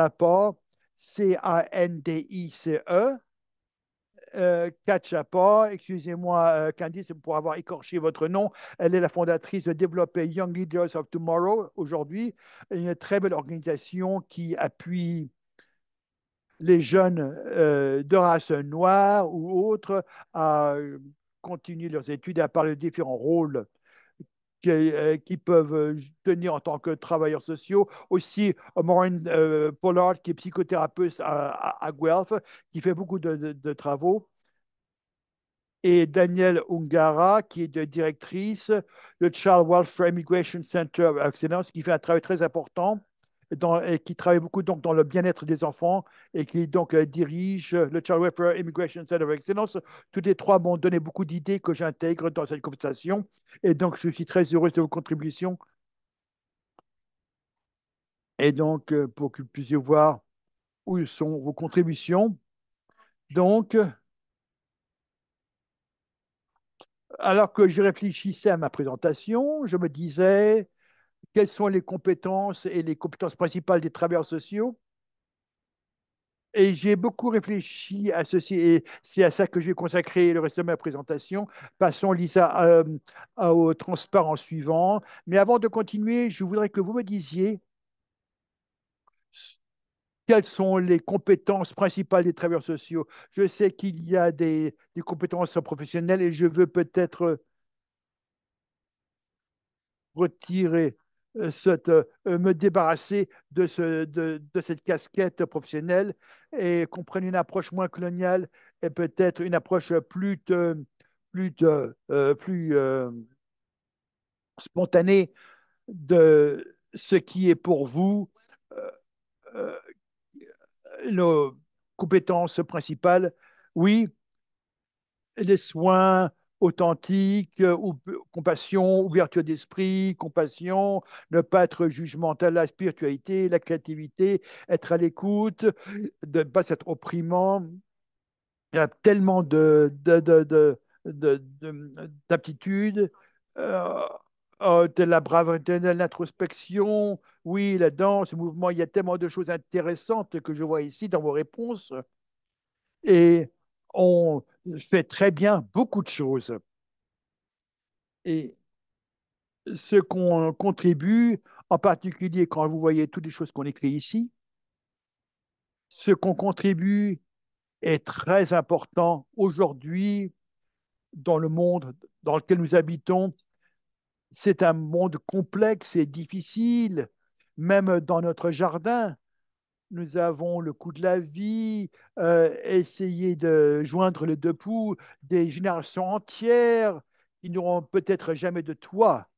C-A-N-D-I-C-E, euh, Kat excusez-moi euh, Candice pour avoir écorché votre nom, elle est la fondatrice de développer Young Leaders of Tomorrow aujourd'hui, une très belle organisation qui appuie les jeunes euh, de race noire ou autres à continuer leurs études à part les différents rôles euh, qui, peuvent euh, tenir en tant que travailleurs sociaux. Aussi, euh, Maureen Pollard, qui est psychothérapeute à, Guelph, qui fait beaucoup de, travaux et Danielle Ungara, qui est de directrice du Child Welfare Immigration Center of Excellence, qui fait un travail très important et qui travaille beaucoup donc, dans le bien-être des enfants et qui donc euh, dirige le Child Welfare Immigration Center of Excellence. Tous les trois m'ont donné beaucoup d'idées que j'intègre dans cette conversation. Et donc, je suis très heureuse de vos contributions. Et donc, euh, pour que vous puissiez voir où sont vos contributions. Donc, alors que je réfléchissais à ma présentation, je me disais, quelles sont les compétences et les compétences principales des travailleurs sociaux. Et j'ai beaucoup réfléchi à ceci, et c'est à ça que je vais consacrer le reste de ma présentation. Passons, Lisa, euh, au transparent suivant. Mais avant de continuer, je voudrais que vous me disiez quelles sont les compétences principales des travailleurs sociaux. Je sais qu'il y a des, des, compétences professionnelles et je veux peut-être retirer cette, euh, euh, euh, me débarrasser de, ce, de, de, cette casquette professionnelle et qu'on prenne une approche moins coloniale et peut-être une approche plus, plus, plus spontanée de ce qui est pour vous nos compétences principales. Oui, les soins, authentique, euh, ou, compassion, ouverture d'esprit, compassion, ne pas être jugemental, la spiritualité, la créativité, être à l'écoute, ne pas être opprimant. Il y a tellement de, d'aptitudes. Euh, de oh, la bravoure de l'introspection, oui, la danse, le mouvement, il y a tellement de choses intéressantes que je vois ici dans vos réponses. Et on fait très bien beaucoup de choses. Et ce qu'on contribue, en particulier quand vous voyez toutes les choses qu'on écrit ici, ce qu'on contribue est très important aujourd'hui dans le monde dans lequel nous habitons. C'est un monde complexe et difficile, même dans notre jardin nous avons le coût de la vie, euh, essayer de joindre les deux des générations entières qui n'auront peut-être jamais de toit.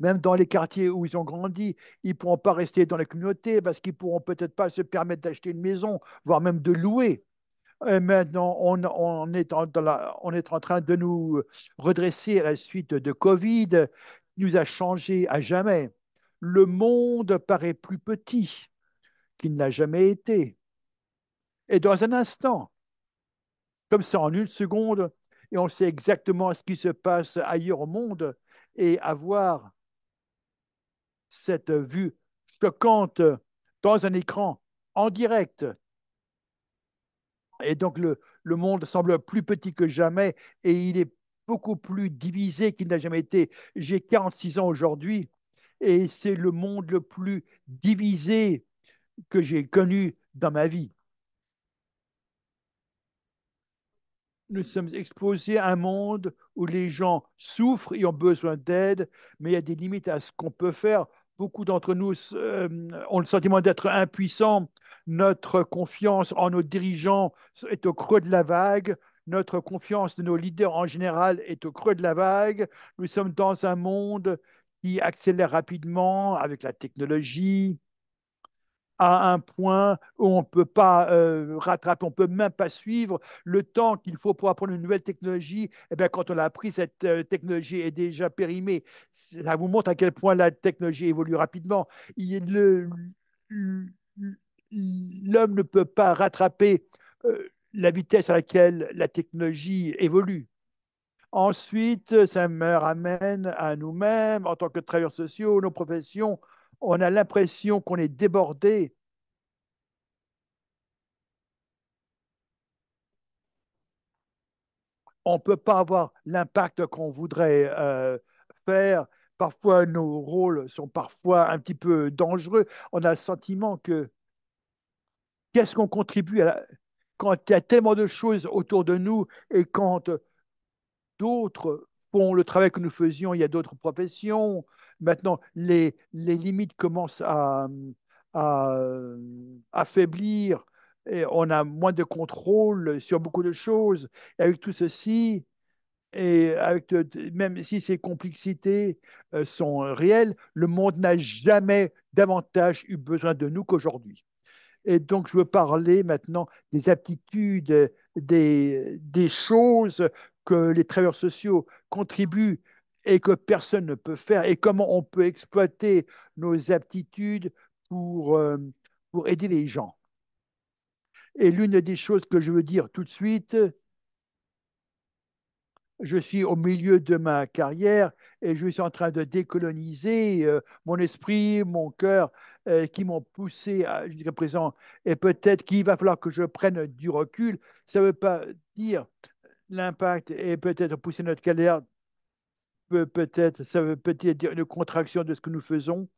Même dans les quartiers où ils ont grandi, ils ne pourront pas rester dans la communauté parce qu'ils ne pourront peut-être pas se permettre d'acheter une maison, voire même de louer. maintenant, on, est en, train de nous redresser à la suite de Covid, qui nous a changé à jamais. Le monde paraît plus petit n'a jamais été. Et dans un instant, comme ça en une seconde, et on sait exactement ce qui se passe ailleurs au monde, et avoir cette vue choquante dans un écran en direct. Et donc le, le monde semble plus petit que jamais et il est beaucoup plus divisé qu'il n'a jamais été. J'ai 46 ans aujourd'hui et c'est le monde le plus divisé que j'ai connu dans ma vie. Nous sommes exposés à un monde où les gens souffrent et ont besoin d'aide, mais il y a des limites à ce qu'on peut faire. Beaucoup d'entre nous euh, ont le sentiment d'être impuissants. Notre confiance en nos dirigeants est au creux de la vague notre confiance de nos leaders en général est au creux de la vague. Nous sommes dans un monde qui accélère rapidement avec la technologie, à un point où on ne peut pas euh, rattraper, on ne peut même pas suivre le temps qu'il faut pour apprendre une nouvelle technologie. Eh bien, quand on l'a appris, cette euh, technologie est déjà périmée. Ça vous montre à quel point la technologie évolue rapidement. L'homme ne peut pas rattraper euh, la vitesse à laquelle la technologie évolue. Ensuite, ça me ramène à nous-mêmes en tant que travailleurs sociaux, nos professions, on a l'impression qu'on est débordé. On ne peut pas avoir l'impact qu'on voudrait euh, faire. Parfois, nos rôles sont parfois un petit peu dangereux. On a le sentiment que qu'est-ce qu'on contribue quand il y a tellement de choses autour de nous et quand d'autres font le travail que nous faisions, il y a d'autres professions, Maintenant, les, les limites commencent à, à, euh, et on a moins de contrôle sur beaucoup de choses. avec tout ceci, et avec même si ces complexités euh, sont réelles, le monde n'a jamais davantage eu besoin de nous qu'aujourd'hui. Et donc, je veux parler maintenant des aptitudes, des, des choses que les travailleurs sociaux contribuent et que personne ne peut faire, et comment on peut exploiter nos aptitudes pour, euh, pour aider les gens. Et l'une des choses que je veux dire tout de suite, je suis au milieu de ma carrière et je suis en train de décoloniser euh, mon esprit, mon cœur, euh, qui m'ont poussé à, jusqu'à présent. Et peut-être qu'il va falloir que je prenne du recul. Ça ne veut pas dire l'impact et peut-être pousser notre carrière peut-être, ça veut peut-être dire une contraction de ce que nous faisons.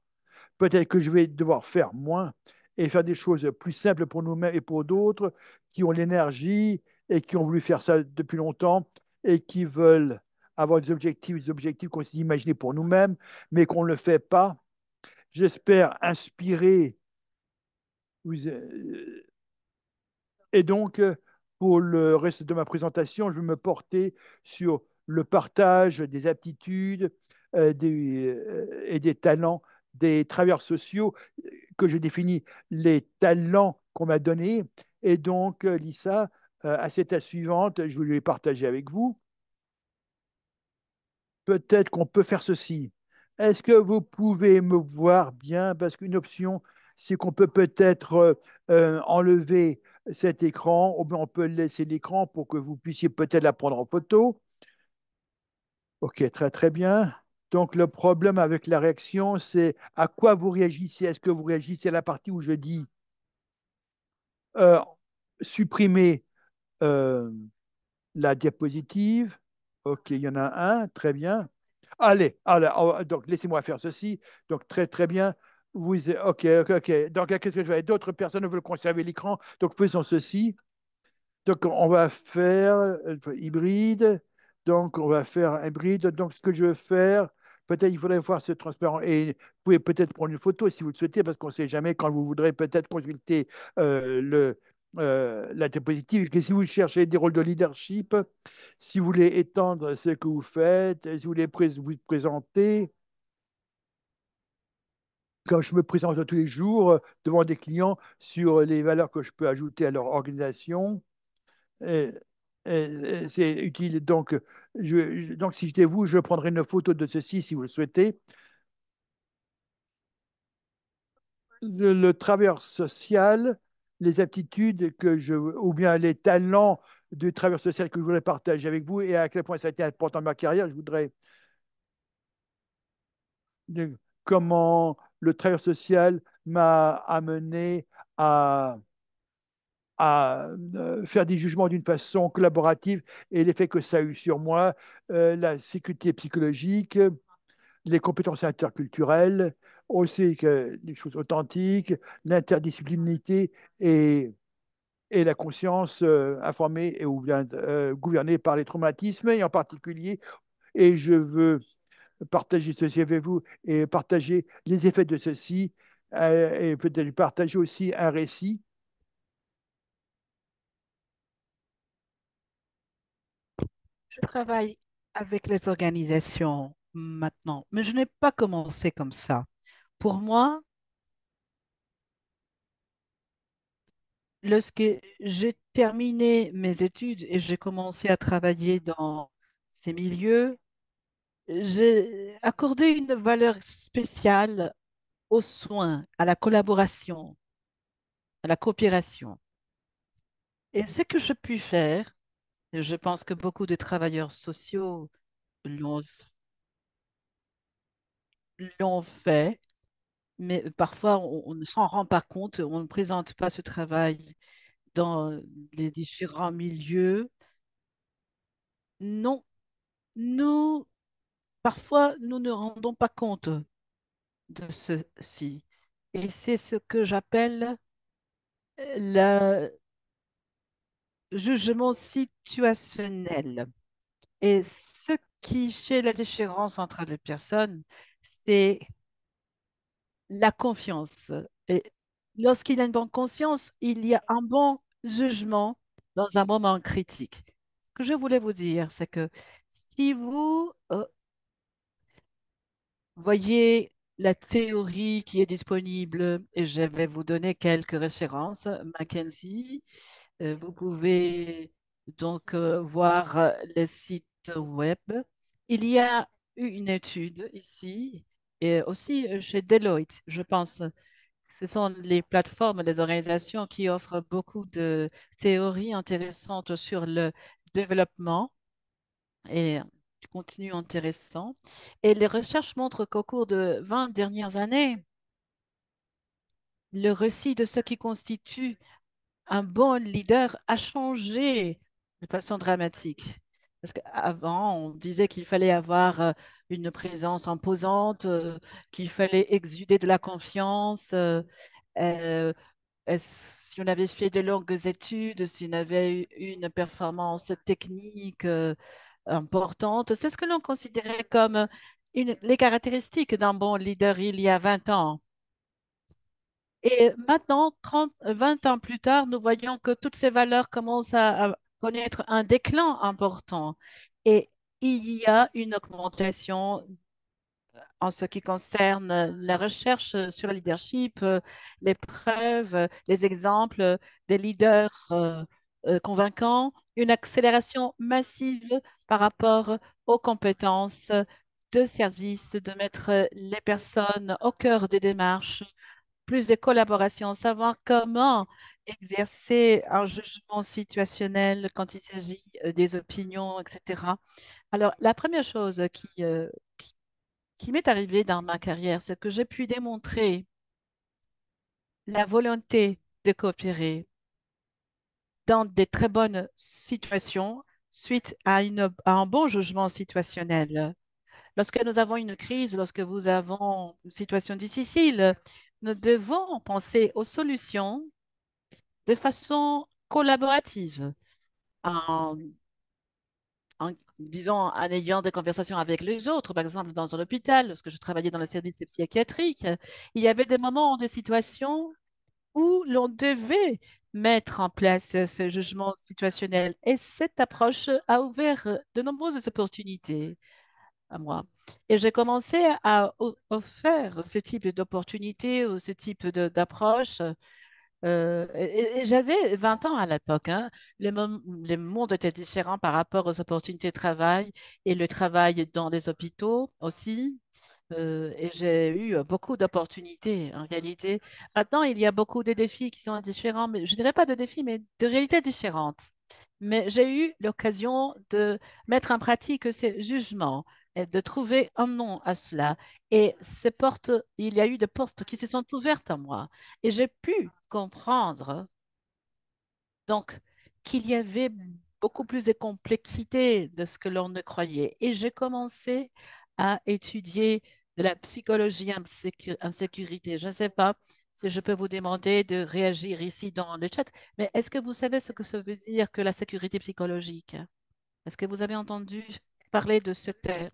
Peut-être que je vais devoir faire moins et faire des choses plus simples pour nous-mêmes et pour d'autres qui ont l'énergie et qui ont voulu faire ça depuis longtemps et qui veulent avoir des objectifs, des objectifs qu'on s'est imaginés pour nous-mêmes, mais qu'on ne le fait pas. J'espère inspirer. Euh, et donc, euh, pour le reste de ma présentation, je vais me porter sur le partage des aptitudes euh, euh, et des talents des travailleurs sociaux, que je définis les talents qu'on m'a donnés. Et donc, euh, Lisa, à cette étape suivante, je voulais partager avec vous. Peut-être qu'on peut faire ceci. Est-ce que vous pouvez me voir bien Parce qu'une option, c'est qu'on peut peut-être enlever cet écran, ou bien on peut laisser l'écran pour que vous puissiez peut-être la prendre en photo. OK, très, très bien. Donc, le problème avec la réaction, c'est à quoi vous réagissez Est-ce que vous réagissez à la partie où je dis euh, supprimer euh, la diapositive OK, il y en a un, très bien. Allez, allez, oh, donc laissez-moi faire ceci. Donc, très, très bien. Vous, OK, OK, OK. Donc, qu'est-ce que je vais D'autres personnes veulent conserver l'écran. Donc, faisons ceci. Donc, on va faire euh, hybride. Donc, on va faire un bride. Donc, ce que je veux faire, peut-être il faudrait voir ce transparent. Et vous pouvez peut-être prendre une photo si vous le souhaitez, parce qu'on ne sait jamais quand vous voudrez peut-être consulter euh, le, euh, la diapositive, si vous cherchez des rôles de leadership, si vous voulez étendre ce que vous faites, si vous voulez vous présenter, quand je me présente tous les jours euh, devant des clients sur les valeurs que je peux ajouter à leur organisation, euh, euh, c'est utile. Donc, je, donc si j'étais vous, je prendrais une photo de ceci si vous le souhaitez. Le, travers social, les aptitudes que je, ou bien les talents du travers social que je voudrais partager avec vous et à quel point ça a été important dans ma carrière, je voudrais comment le travers social m'a amené à à euh, faire des jugements d'une façon collaborative et l'effet que ça a eu sur moi, euh, la sécurité psychologique, les compétences interculturelles, aussi que les choses authentiques, l'interdisciplinité et, et la conscience euh, informée et ou bien gouvernée par les traumatismes et en particulier, et je veux partager ceci avec vous et partager les effets de ceci et peut-être partager aussi un récit Je travaille avec les organisations maintenant, mais je n'ai pas commencé comme ça. Pour moi, lorsque j'ai terminé mes études et j'ai commencé à travailler dans ces milieux, j'ai accordé une valeur spéciale aux soins, à la collaboration, à la coopération. Et ce que je puis faire, je pense que beaucoup de travailleurs sociaux l'ont fait, mais parfois on ne s'en rend pas compte, on ne présente pas ce travail dans les différents milieux. Non, nous, parfois, nous ne rendons pas compte de ceci. Et c'est ce que j'appelle euh, la jugement situationnel. Et ce qui fait la différence entre les personnes, c'est la confiance. Et lorsqu'il y a une bonne conscience, il y a un bon jugement dans un moment critique. Ce que je voulais vous dire, c'est que si vous euh, voyez la théorie qui est disponible, et je vais vous donner quelques références, Mackenzie, euh, vous pouvez donc euh, voir euh, les sites web. Il y a eu une étude ici et aussi chez Deloitte, je pense. Ce sont les plateformes, les organisations qui offrent beaucoup de théories intéressantes sur le développement et du contenu intéressant. Et les recherches montrent qu'au cours de 20 dernières années, le récit de ce qui constitue un bon leader a changé de façon dramatique. Parce qu'avant, on disait qu'il fallait avoir euh, une présence imposante, euh, qu'il fallait exuder de la confiance. Euh, si on avait fait de longues études, si on avait eu une performance technique importante, c'est ce que l'on considérait comme les caractéristiques d'un bon leader il y a 20 ans. Et maintenant, 20 euh, ans plus tard, nous voyons que toutes ces valeurs commencent à, à connaître un déclin important. Et il y a une augmentation euh, en ce qui concerne euh, la recherche sur le leadership, les preuves, les exemples des leaders convaincants, une accélération massive par rapport aux compétences de service, de mettre les personnes au cœur des démarches plus de collaboration, savoir comment exercer un jugement situationnel quand il s'agit euh, des opinions, etc. Alors, la première chose euh, qui, qui, m'est arrivée dans ma carrière, c'est que j'ai pu démontrer la volonté de coopérer dans des très bonnes situations suite à, à un bon jugement situationnel lorsque nous avons une crise, lorsque vous avez une situation difficile, nous devons penser aux solutions de façon collaborative, en, disons, en ayant des conversations avec les autres. Par exemple, dans un hôpital, lorsque je travaillais dans le service psychiatrique, il y avait des moments, des situations où l'on devait mettre en place ce jugement situationnel. Et cette approche a ouvert de nombreuses opportunités à moi. Et j'ai commencé à offrir ce type d'opportunités ou ce type d'approche. Euh, j'avais 20 ans à l'époque. Hein. Le, étaient monde était différent par rapport aux opportunités de travail et le travail dans les hôpitaux aussi. Euh, et j'ai eu beaucoup d'opportunités en réalité. Maintenant, il y a beaucoup de défis qui sont différents, mais je ne dirais pas de défis, mais de réalités différentes. Mais j'ai eu l'occasion de mettre en pratique ces jugements, de trouver un nom à cela. Et ces portes, il y a eu des portes qui se sont ouvertes à moi. Et j'ai pu comprendre donc qu'il y avait beaucoup plus de complexité de ce que l'on ne croyait. Et j'ai commencé à étudier de la psychologie en sécurité. Je ne sais pas si je peux vous demander de réagir ici dans le chat, mais est-ce que vous savez ce que ça veut dire que la sécurité psychologique Est-ce que vous avez entendu parler de ce terme.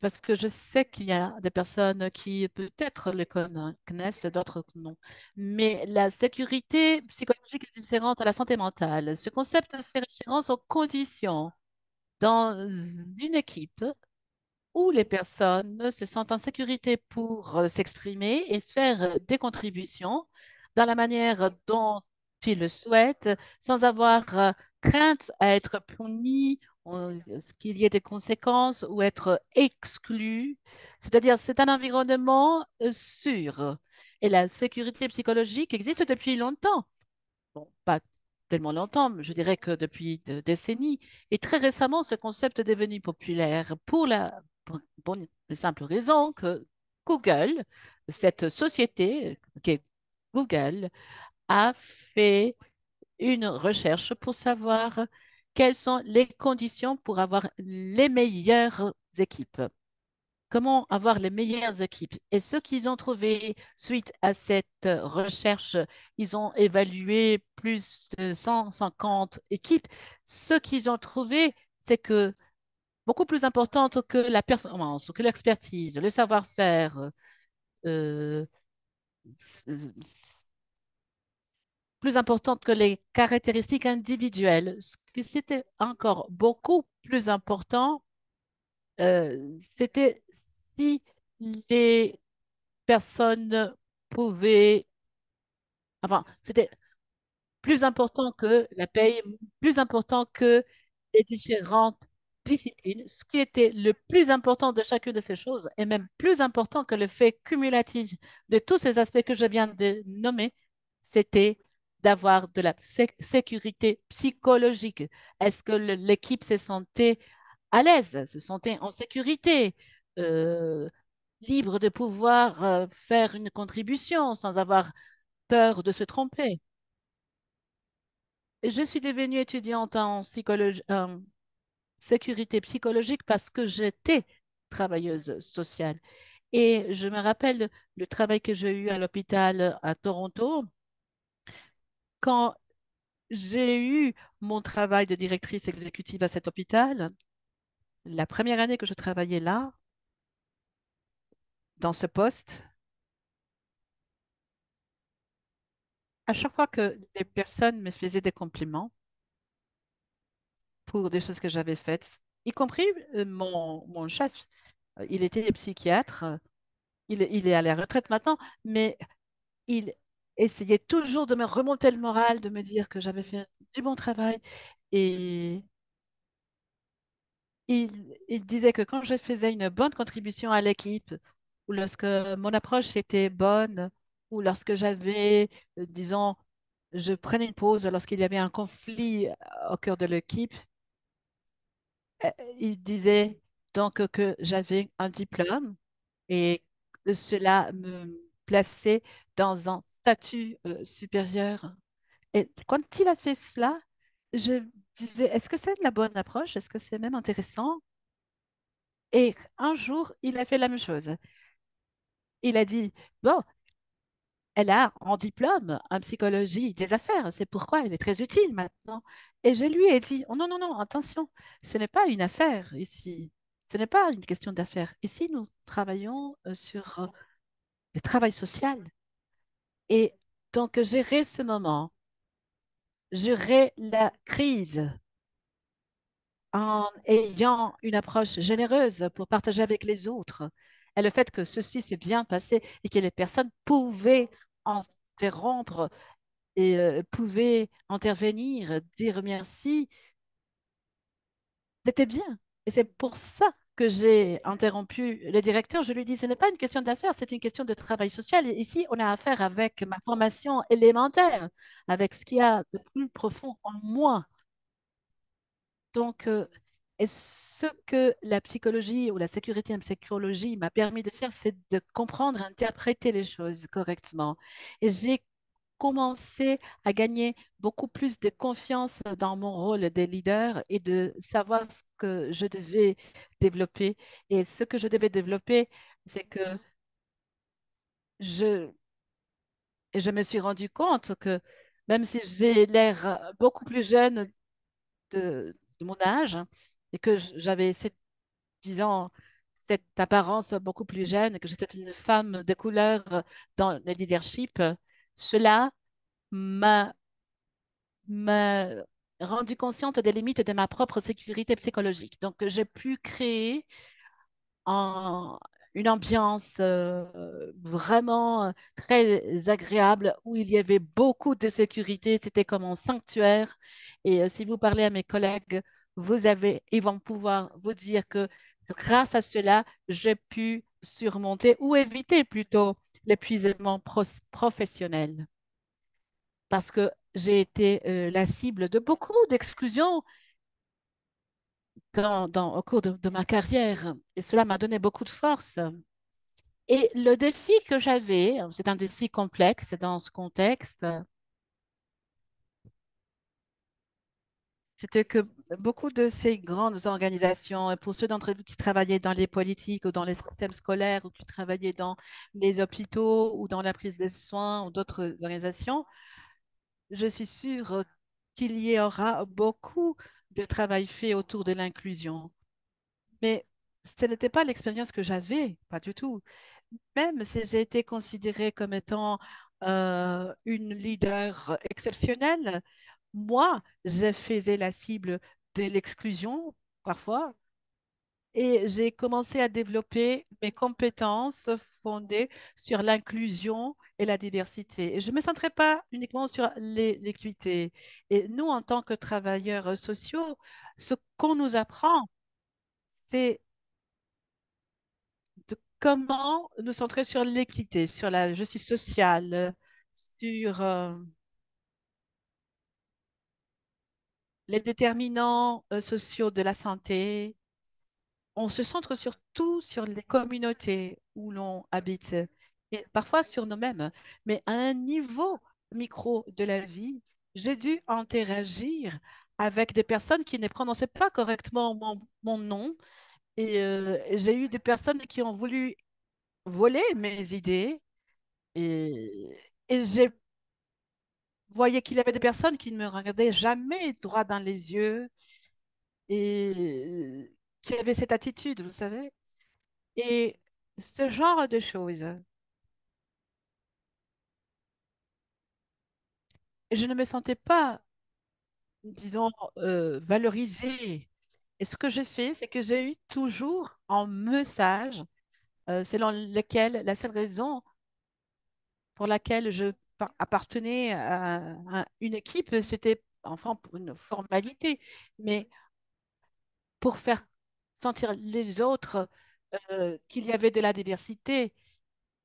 Parce que je sais qu'il y a des personnes qui peut-être le connaissent, d'autres non. Mais la sécurité psychologique est différente à la santé mentale. Ce concept fait référence aux conditions dans une équipe où les personnes se sentent en sécurité pour euh, s'exprimer et faire des contributions dans la manière dont qui le souhaite sans avoir euh, crainte à être puni, qu'il y ait des conséquences ou être exclu. C'est-à-dire, c'est un environnement euh, sûr. Et la sécurité psychologique existe depuis longtemps. Bon, pas tellement longtemps, mais je dirais que depuis des décennies. Et très récemment, ce concept est devenu populaire pour la bonne simple raison que Google, cette société qui est Google, a fait une recherche pour savoir quelles sont les conditions pour avoir les meilleures équipes. Comment avoir les meilleures équipes Et ce qu'ils ont trouvé suite à cette recherche, ils ont évalué plus de 150 équipes. Ce qu'ils ont trouvé, c'est que beaucoup plus importante que la performance, que l'expertise, le savoir-faire, euh, plus importante que les caractéristiques individuelles. Ce qui était encore beaucoup plus important, euh, c'était si les personnes pouvaient... Enfin, c'était plus important que la paye, plus important que les différentes disciplines, ce qui était le plus important de chacune de ces choses, et même plus important que le fait cumulatif de tous ces aspects que je viens de nommer, c'était d'avoir de la sécurité psychologique. Est-ce que l'équipe se sentait à l'aise, se sentait en sécurité, euh, libre de pouvoir euh, faire une contribution sans avoir peur de se tromper Je suis devenue étudiante en sécurité psychologique parce que j'étais travailleuse sociale. Et je me rappelle le travail que j'ai eu à l'hôpital à Toronto quand j'ai eu mon travail de directrice exécutive à cet hôpital, la première année que je travaillais là, dans ce poste, à chaque fois que les personnes me faisaient des compliments pour des choses que j'avais faites, y compris euh, mon, chef, euh, il était psychiatre, il, il est à la retraite maintenant, mais il, essayait toujours de me remonter le moral, de me dire que j'avais fait du bon travail. Et il, disait que quand je faisais une bonne contribution à l'équipe, ou lorsque mon approche était bonne, ou lorsque j'avais, euh, disons, je prenais une pause lorsqu'il y avait un conflit euh, au cœur de l'équipe, euh, il disait donc que j'avais un diplôme et cela me plaçait dans un statut euh, supérieur. Et quand il a fait cela, je disais, est-ce que c'est la bonne approche Est-ce que c'est même intéressant Et un jour, il a fait la même chose. Il a dit, bon, elle a en diplôme en psychologie des affaires, c'est pourquoi elle est très utile maintenant. Et je lui ai dit, oh non, non, non, attention, ce n'est pas une affaire ici, ce n'est pas une question d'affaires. Ici, nous travaillons euh, sur euh, le travail social et donc, gérer ce moment, gérer la crise en ayant une approche généreuse pour partager avec les autres et le fait que ceci s'est bien passé et que les personnes pouvaient interrompre et euh, pouvaient intervenir, dire merci, c'était bien. Et c'est pour ça que j'ai interrompu le directeur, je lui dis, ce n'est pas une question d'affaires, c'est une question de travail social. ici, on a affaire avec ma formation élémentaire, avec ce qu'il y a de plus profond en moi. Donc, euh, ce que la psychologie ou la sécurité en psychologie m'a permis de faire, c'est de comprendre, interpréter les choses correctement. Et j'ai commencer à gagner beaucoup plus de confiance dans mon rôle de leader et de savoir ce que je devais développer. Et ce que je devais développer, c'est que je, je me suis rendu compte que même si j'ai l'air beaucoup plus jeune de, mon âge et que j'avais, disons, cette apparence beaucoup plus jeune, que j'étais une femme de couleur dans le leadership, cela m'a rendu consciente des limites de ma propre sécurité psychologique. Donc, j'ai pu créer une ambiance euh, vraiment très agréable où il y avait beaucoup de sécurité. C'était comme un sanctuaire. Et euh, si vous parlez à mes collègues, vous avez, ils vont pouvoir vous dire que grâce à cela, j'ai pu surmonter ou éviter plutôt l'épuisement professionnel. Parce que j'ai été euh, la cible de beaucoup d'exclusions dans, au cours de, ma carrière. Et cela m'a donné beaucoup de force. Et le défi que j'avais, c'est un défi complexe dans ce contexte, c'était que beaucoup de ces grandes organisations, pour ceux d'entre vous qui travaillaient dans les politiques ou dans les systèmes scolaires ou qui travaillaient dans les hôpitaux ou dans la prise des soins ou d'autres organisations, je suis sûre qu'il y aura beaucoup de travail fait autour de l'inclusion. Mais ce n'était pas l'expérience que j'avais, pas du tout. Même si j'ai été considérée comme étant euh, une leader exceptionnelle, moi, je faisais la cible de l'exclusion parfois. Et j'ai commencé à développer mes compétences fondées sur l'inclusion et la diversité. je ne me centrais pas uniquement sur l'équité. Et nous, en tant que travailleurs sociaux, ce qu'on nous apprend, c'est comment nous centrer sur l'équité, sur la justice sociale, sur euh, les déterminants euh, sociaux de la santé. On se centre surtout sur les communautés où l'on habite et parfois sur nous-mêmes, mais à un niveau micro de la vie, j'ai dû interagir avec des personnes qui ne prononçaient pas correctement mon, nom. Et euh, j'ai eu des personnes qui ont voulu voler mes idées. et j'ai voyais qu'il y avait des personnes qui ne me regardaient jamais droit dans les yeux et euh, qui avaient cette attitude, vous savez. Et ce genre de choses. Je ne me sentais pas, disons, euh, valorisée. Et ce que j'ai fait, c'est que j'ai eu toujours un message euh, selon lequel la seule raison pour laquelle je appartenait à, une équipe, c'était enfin pour une formalité, mais pour faire sentir les autres euh, qu'il y avait de la diversité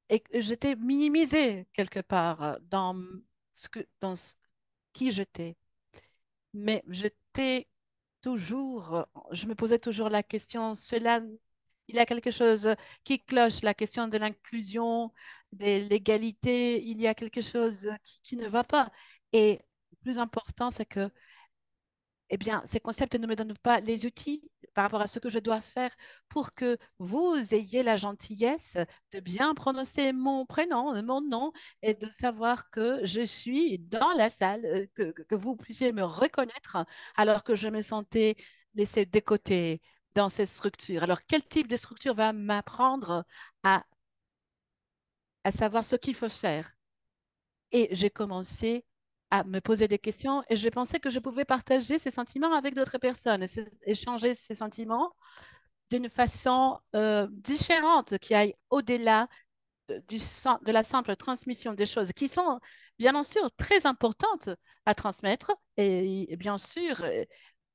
et que j'étais minimisée quelque part dans ce dans ce, qui j'étais. Mais j'étais toujours, je me posais toujours la question, cela, il y a quelque chose qui cloche, la question de l'inclusion, l'égalité, il y a quelque chose qui, ne va pas. Et le plus important, c'est que eh bien, ces concepts ne me donnent pas les outils par rapport à ce que je dois faire pour que vous ayez la gentillesse de bien prononcer mon prénom, mon nom, et de savoir que je suis dans la salle, euh, que, que vous puissiez me reconnaître alors que je me sentais laissée de côté dans ces structures. Alors, quel type de structure va m'apprendre à à savoir ce qu'il faut faire. Et j'ai commencé à me poser des questions et je pensais que je pouvais partager ces sentiments avec d'autres personnes échanger ces sentiments d'une façon euh, différente qui aille au-delà de, de la simple transmission des choses qui sont bien sûr très importantes à transmettre et bien sûr, euh,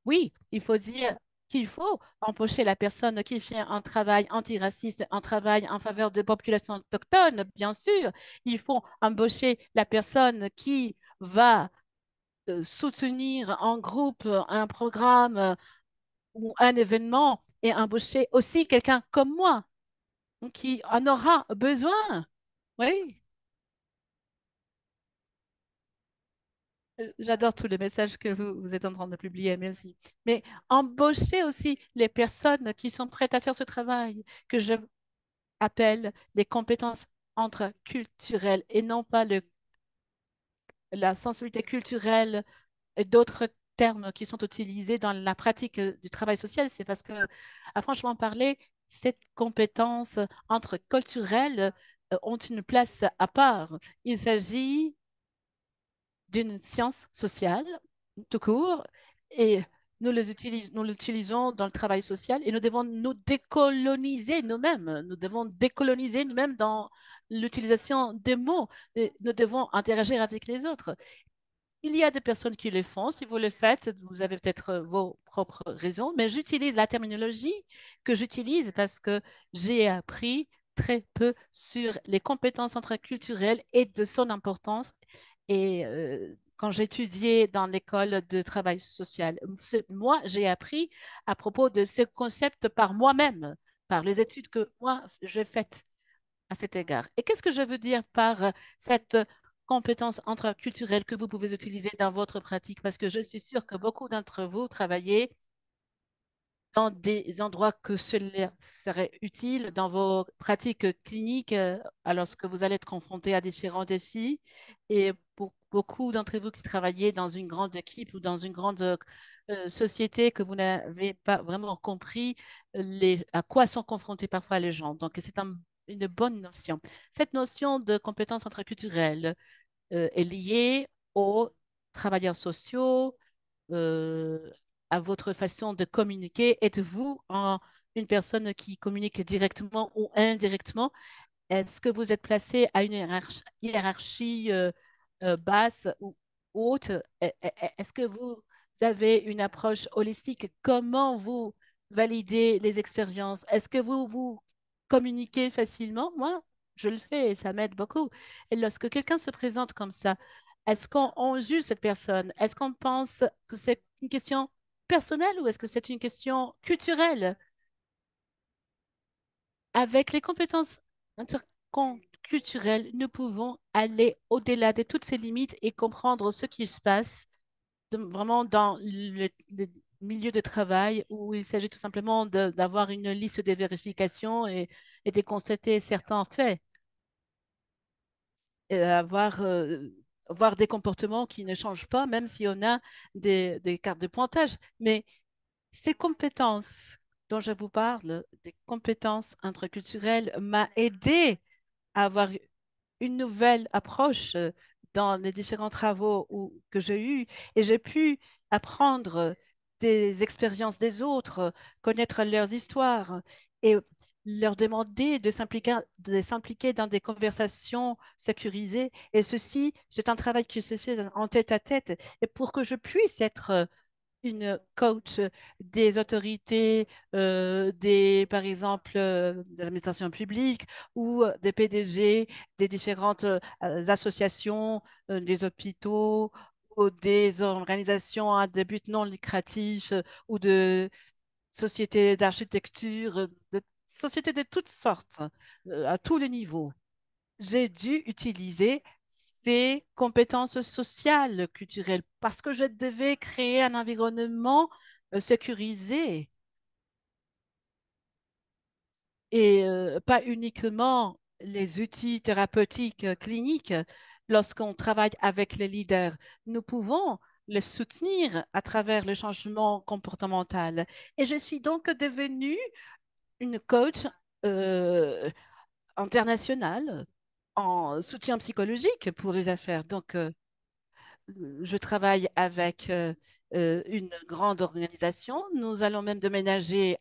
oui, il faut dire il faut embaucher la personne qui fait un travail antiraciste, un travail en faveur des populations autochtones, bien sûr. Il faut embaucher la personne qui va euh, soutenir un groupe, un programme euh, ou un événement et embaucher aussi quelqu'un comme moi hein, qui en aura besoin. Oui. J'adore tous les messages que vous, êtes en train de publier, merci. Mais embaucher aussi les personnes qui sont prêtes à faire ce travail que je appelle les compétences entre culturelles et non pas le, la sensibilité culturelle et d'autres termes qui sont utilisés dans la pratique du travail social. C'est parce que, à franchement parler, ces compétences entre culturelles euh, ont une place à part. Il s'agit d'une science sociale tout court et nous les utilisons, nous l'utilisons dans le travail social et nous devons nous décoloniser nous-mêmes. Nous devons décoloniser nous-mêmes dans l'utilisation des mots. nous devons interagir avec les autres. Il y a des personnes qui le font. Si vous le faites, vous avez peut-être euh, vos propres raisons, mais j'utilise la terminologie que j'utilise parce que j'ai appris très peu sur les compétences interculturelles et de son importance et euh, quand j'étudiais dans l'école de travail social, moi, j'ai appris à propos de ce concept par moi-même, par les études que moi, j'ai faites à cet égard. Et qu'est-ce que je veux dire par euh, cette compétence interculturelle que vous pouvez utiliser dans votre pratique? Parce que je suis sûre que beaucoup d'entre vous travaillez dans des endroits que cela serait utile dans vos pratiques cliniques, euh, alors que vous allez être confronté à différents défis. Et pour beaucoup d'entre vous qui travaillez dans une grande équipe ou dans une grande euh, euh, société que vous n'avez pas vraiment compris les, à quoi sont confrontés parfois les gens. Donc, c'est une bonne notion. Cette notion de compétence interculturelle euh, est liée aux travailleurs sociaux, à votre façon de communiquer. Êtes-vous une personne qui communique directement ou indirectement? Est-ce que vous êtes placé à une hiérarchie euh, basse ou haute, e, e, e, est-ce que vous avez une approche holistique Comment vous validez les expériences Est-ce que vous vous communiquez facilement Moi, je le fais et ça m'aide beaucoup. Et lorsque quelqu'un se présente comme ça, est-ce qu'on juge cette personne Est-ce qu'on pense que c'est une question personnelle ou est-ce que c'est une question culturelle Avec les compétences intercon culturelle, nous pouvons aller au-delà de toutes ces limites et comprendre ce qui se passe vraiment dans le, milieu de travail où il s'agit tout simplement d'avoir une liste des vérifications et, de constater certains faits. avoir euh, des comportements qui ne changent pas, même si on a des, cartes de pointage. Mais ces compétences dont je vous parle, des compétences intraculturelles, m'a aidé avoir une nouvelle approche euh, dans les différents travaux que j'ai eus et j'ai pu apprendre des expériences des autres, connaître leurs histoires et leur demander de s'impliquer, dans des conversations sécurisées. Et ceci, c'est un travail qui se fait en tête à tête. Et pour que je puisse être euh, une coach euh, des autorités, euh, des, par exemple, euh, de l'administration publique ou des PDG des différentes associations, des hôpitaux ou des organisations à des buts non lucratifs ou de sociétés d'architecture, de sociétés de toutes sortes, à tous les niveaux. J'ai dû utiliser ces compétences sociales, culturelles, parce que je devais créer un environnement euh, sécurisé et euh, pas uniquement les outils thérapeutiques euh, cliniques. Lorsqu'on travaille avec les leaders, nous pouvons les soutenir à travers le changement comportemental. Et je suis donc devenue une coach internationale soutien psychologique pour les affaires. Donc, euh, je travaille avec euh, euh, une grande organisation. Nous allons même déménager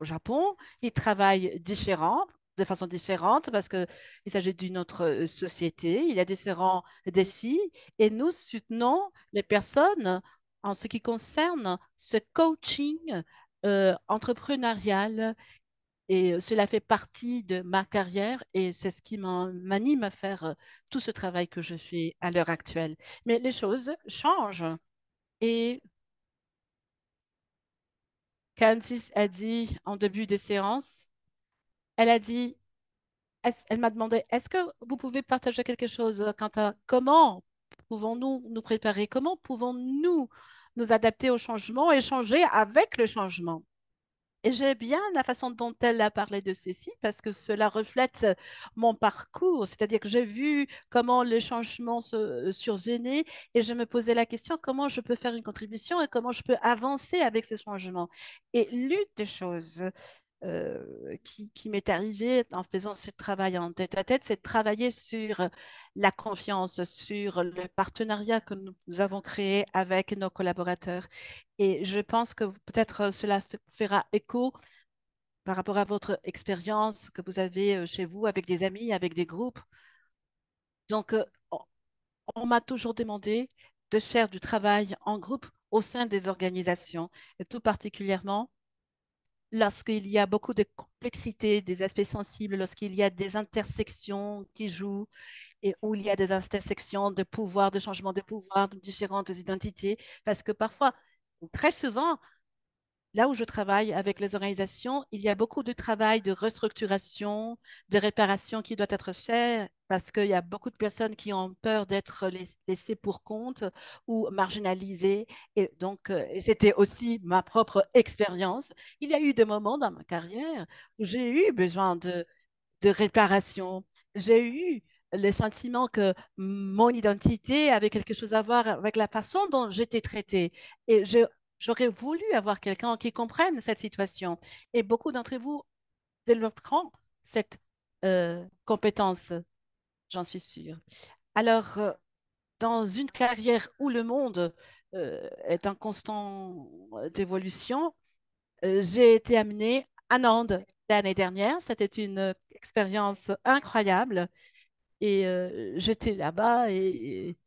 au Japon. Ils travaillent différents, de façon différente parce qu'il s'agit d'une autre société. Il y a différents défis et nous soutenons les personnes en ce qui concerne ce coaching entrepreneurial et cela fait partie de ma carrière et c'est ce qui m'anime à faire tout ce travail que je fais à l'heure actuelle. Mais les choses changent. Et Candice a dit en début de séance, elle a dit, elle m'a demandé, est-ce que vous pouvez partager quelque chose quant à comment pouvons-nous nous préparer, comment pouvons-nous nous adapter au changement et changer avec le changement. Et j'aime bien la façon dont elle a parlé de ceci parce que cela reflète euh, mon parcours, c'est-à-dire que j'ai vu comment les changements se, euh, survenaient et je me posais la question comment je peux faire une contribution et comment je peux avancer avec ce changement. Et l'une des choses euh, qui, m'est arrivé en faisant ce travail en tête à tête, c'est de travailler sur la confiance, sur le partenariat que nous, nous avons créé avec nos collaborateurs. Et je pense que peut-être cela fera écho par rapport à votre expérience que vous avez euh, chez vous avec des amis, avec des groupes. Donc, euh, on m'a toujours demandé de faire du travail en groupe au sein des organisations, et tout particulièrement lorsqu'il y a beaucoup de complexité des aspects sensibles, lorsqu'il y a des intersections qui jouent et où il y a des intersections de pouvoir, de changement de pouvoir, de différentes identités, parce que parfois, très souvent, là où je travaille avec les organisations, il y a beaucoup de travail de restructuration, de réparation qui doit être fait parce qu'il y a beaucoup de personnes qui ont peur d'être laissées pour compte ou marginalisées. Et donc, euh, c'était aussi ma propre expérience. Il y a eu des moments dans ma carrière où j'ai eu besoin de, de réparation. J'ai eu le sentiment que mon identité avait quelque chose à voir avec la façon dont j'étais traitée. Et je J'aurais voulu avoir quelqu'un qui comprenne cette situation. Et beaucoup d'entre vous développeront cette euh, compétence, j'en suis sûre. Alors, euh, dans une carrière où le monde euh, est en constant évolution, j'ai été amenée à Nantes l'année dernière. C'était une expérience incroyable. Et j'étais là-bas et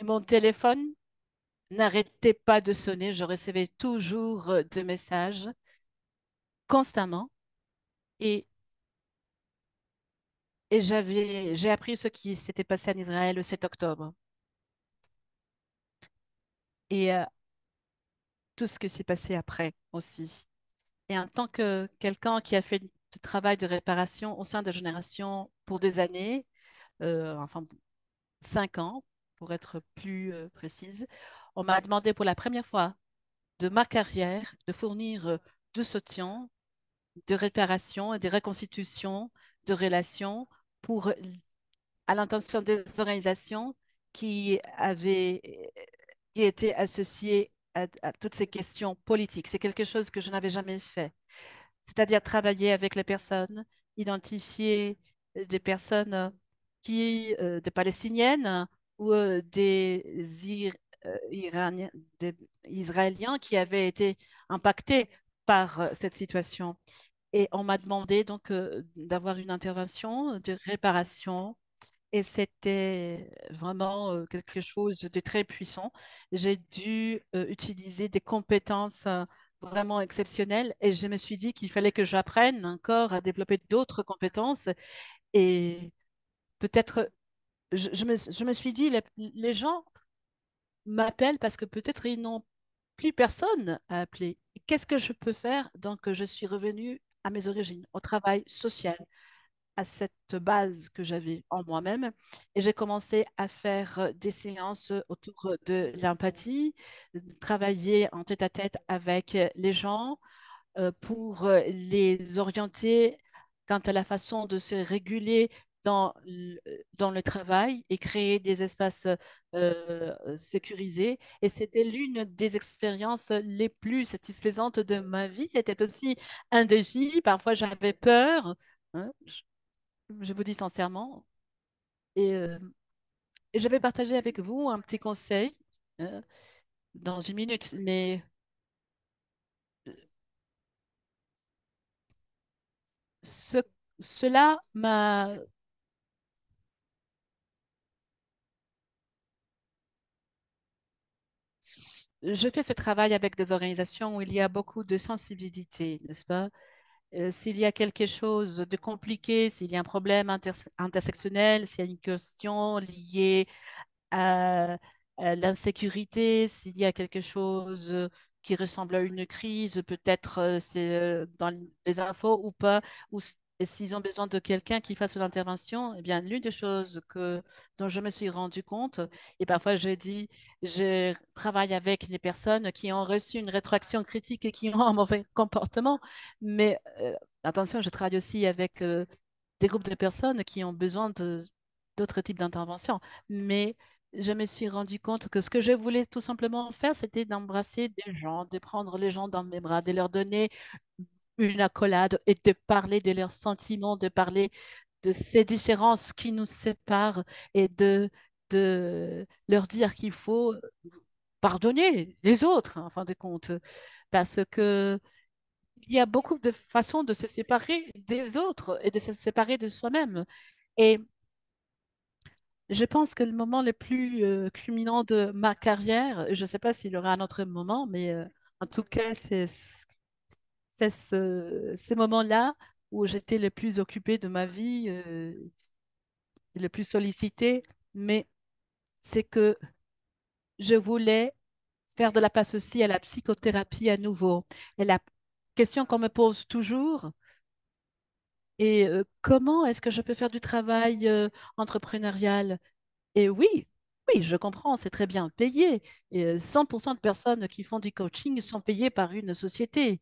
et mon téléphone n'arrêtait pas de sonner. Je recevais toujours euh, des messages constamment et, et j'avais, j'ai appris ce qui s'était passé en Israël le 7 octobre. Et euh, tout ce qui s'est passé après aussi. Et en tant que quelqu'un qui a fait du travail de réparation au sein de Génération pour des années, euh, enfin cinq ans, pour être plus euh, précise, on m'a demandé pour la première fois de ma carrière de fournir euh, du soutien, de réparation et de reconstitution de relations pour euh, à l'intention des organisations qui avaient qui étaient associées à, toutes ces questions politiques. C'est quelque chose que je n'avais jamais fait, c'est-à-dire travailler avec les personnes, identifier des personnes qui, des Palestiniennes, ou des, euh, des Israéliens qui avaient été impactés par cette situation. Et on m'a demandé donc d'avoir une intervention de réparation. Et c'était vraiment quelque chose de très puissant. J'ai dû utiliser des compétences vraiment exceptionnelles et je me suis dit qu'il fallait que j'apprenne encore à développer d'autres compétences et peut-être je, me, suis dit, les, gens m'appellent parce que peut-être ils n'ont plus personne à appeler. Qu'est-ce que je peux faire Donc, je suis revenue à mes origines, au travail social, à cette base que j'avais en moi-même. Et j'ai commencé à faire euh, des séances autour de l'empathie, travailler en tête à -tête avec euh, les gens euh, pour les orienter quant à la façon de se réguler dans le, dans le travail et créer des espaces euh, sécurisés. Et c'était l'une des expériences les plus satisfaisantes de ma vie. C'était aussi un défi. Parfois, j'avais peur. Hein, je, vous dis sincèrement. Euh, et, je vais partager avec vous un petit conseil hein, dans une minute. Mais euh, cela m'a je fais ce travail avec des organisations où il y a beaucoup de sensibilité, n'est-ce pas euh, S'il y a quelque chose de compliqué, s'il y a un problème intersectionnel, s'il y a une question liée à, l'insécurité, s'il y a quelque chose euh, qui ressemble à une crise, peut-être euh, c'est dans les infos ou pas, et s'ils ont besoin de quelqu'un qui fasse l'intervention, eh bien, l'une des choses que, dont je me suis rendu compte, et parfois je dis, je travaille avec les personnes qui ont reçu une rétroaction critique et qui ont un mauvais comportement, mais euh, attention, je travaille aussi avec euh, des groupes de personnes qui ont besoin d'autres types d'interventions. Mais je me suis rendu compte que ce que je voulais tout simplement faire, c'était d'embrasser des gens, de prendre les gens dans mes bras, de leur donner une accolade et de parler de leurs sentiments, de parler de ces différences qui nous séparent et de, de leur dire qu'il faut pardonner les autres, en fin de compte, parce que il y a beaucoup de façons de se séparer des autres et de se séparer de soi-même. Et je pense que le moment le plus euh, culminant de ma carrière, je ne sais pas s'il y aura un autre moment, mais euh, en tout cas, c'est c'est ce, ces moments-là où j'étais le plus occupée de ma vie, euh, le plus sollicitée, mais c'est que je voulais faire de la place aussi à la psychothérapie à nouveau. Et la question qu'on me pose toujours est euh, comment est-ce que je peux faire du travail euh, entrepreneurial Et oui, oui, je comprends, c'est très bien payé. Et 100% de personnes qui font du coaching sont payées par une société.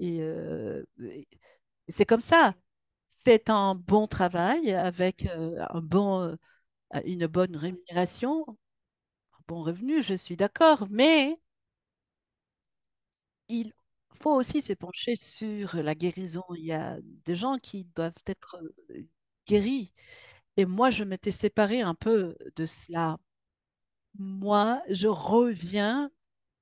Euh, et, c'est comme ça. C'est un bon travail avec euh, un bon, euh, une bonne rémunération, un bon revenu, je suis d'accord, mais il faut aussi se pencher sur la guérison. Il y a des gens qui doivent être guéris. Et moi, je m'étais séparée un peu de cela. Moi, je reviens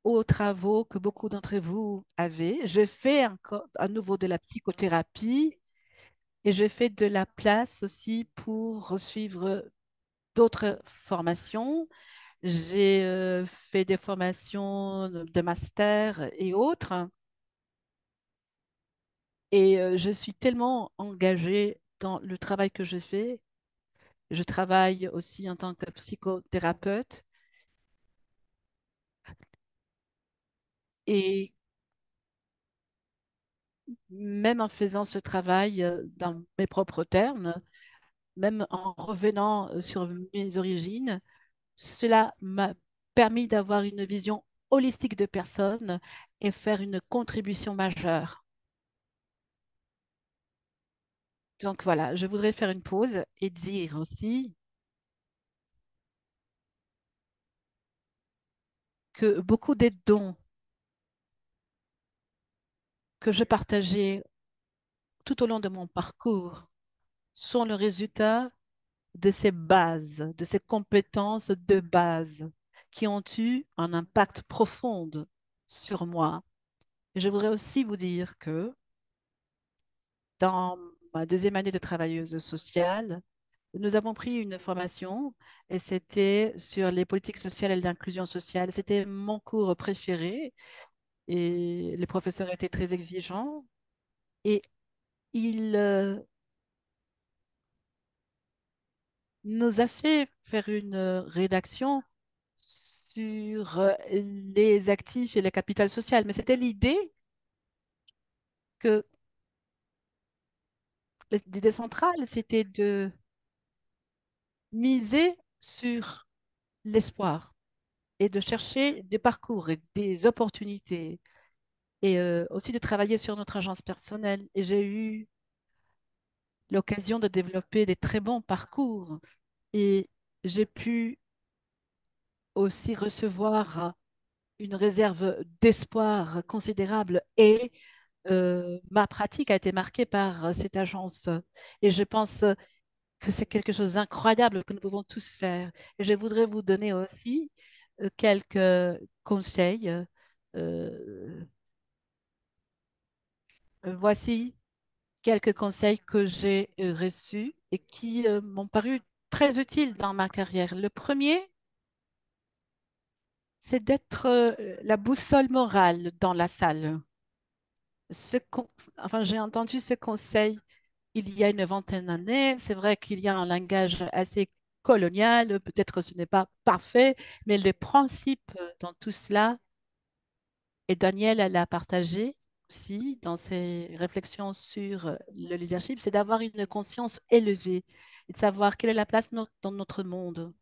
aux travaux que beaucoup d'entre vous avez. Je fais encore à nouveau de la psychothérapie et je fais de la place aussi pour suivre d'autres formations. J'ai euh, fait des formations de master et autres. Et euh, je suis tellement engagée dans le travail que je fais. Je travaille aussi en tant que psychothérapeute Et même en faisant ce travail euh, dans mes propres termes, même en revenant euh, sur mes origines, cela m'a permis d'avoir une vision holistique de personne et faire une contribution majeure. Donc voilà, je voudrais faire une pause et dire aussi que beaucoup des dons que je partageais tout au long de mon parcours sont le résultat de ces bases, de ces compétences de base qui ont eu un impact profond sur moi. je voudrais aussi vous dire que dans ma deuxième année de travailleuse sociale, nous avons pris une formation et c'était sur les politiques sociales et l'inclusion sociale. C'était mon cours préféré et les professeurs étaient très exigeants et il euh, nous a fait faire une euh, rédaction sur euh, les actifs et le capital social. mais c'était l'idée que l'idée centrale, c'était de miser sur l'espoir et de chercher des parcours et des opportunités et euh, aussi de travailler sur notre agence personnelle. Et j'ai eu l'occasion de développer des très bons parcours et j'ai pu aussi recevoir une réserve d'espoir considérable et euh, ma pratique a été marquée par cette agence et je pense que c'est quelque chose d'incroyable que nous pouvons tous faire. Et je voudrais vous donner aussi euh, quelques conseils. Euh, euh, voici quelques conseils que j'ai reçus et qui m'ont paru très utiles dans ma carrière. Le premier, c'est d'être la boussole morale dans la salle. Ce enfin, j'ai entendu ce conseil il y a une vingtaine d'années. C'est vrai qu'il y a un langage assez Colonial, peut-être ce n'est pas parfait, mais le principe dans tout cela, et Daniel l'a partagé aussi dans ses réflexions sur le leadership, c'est d'avoir une conscience élevée et de savoir quelle est la place dans notre monde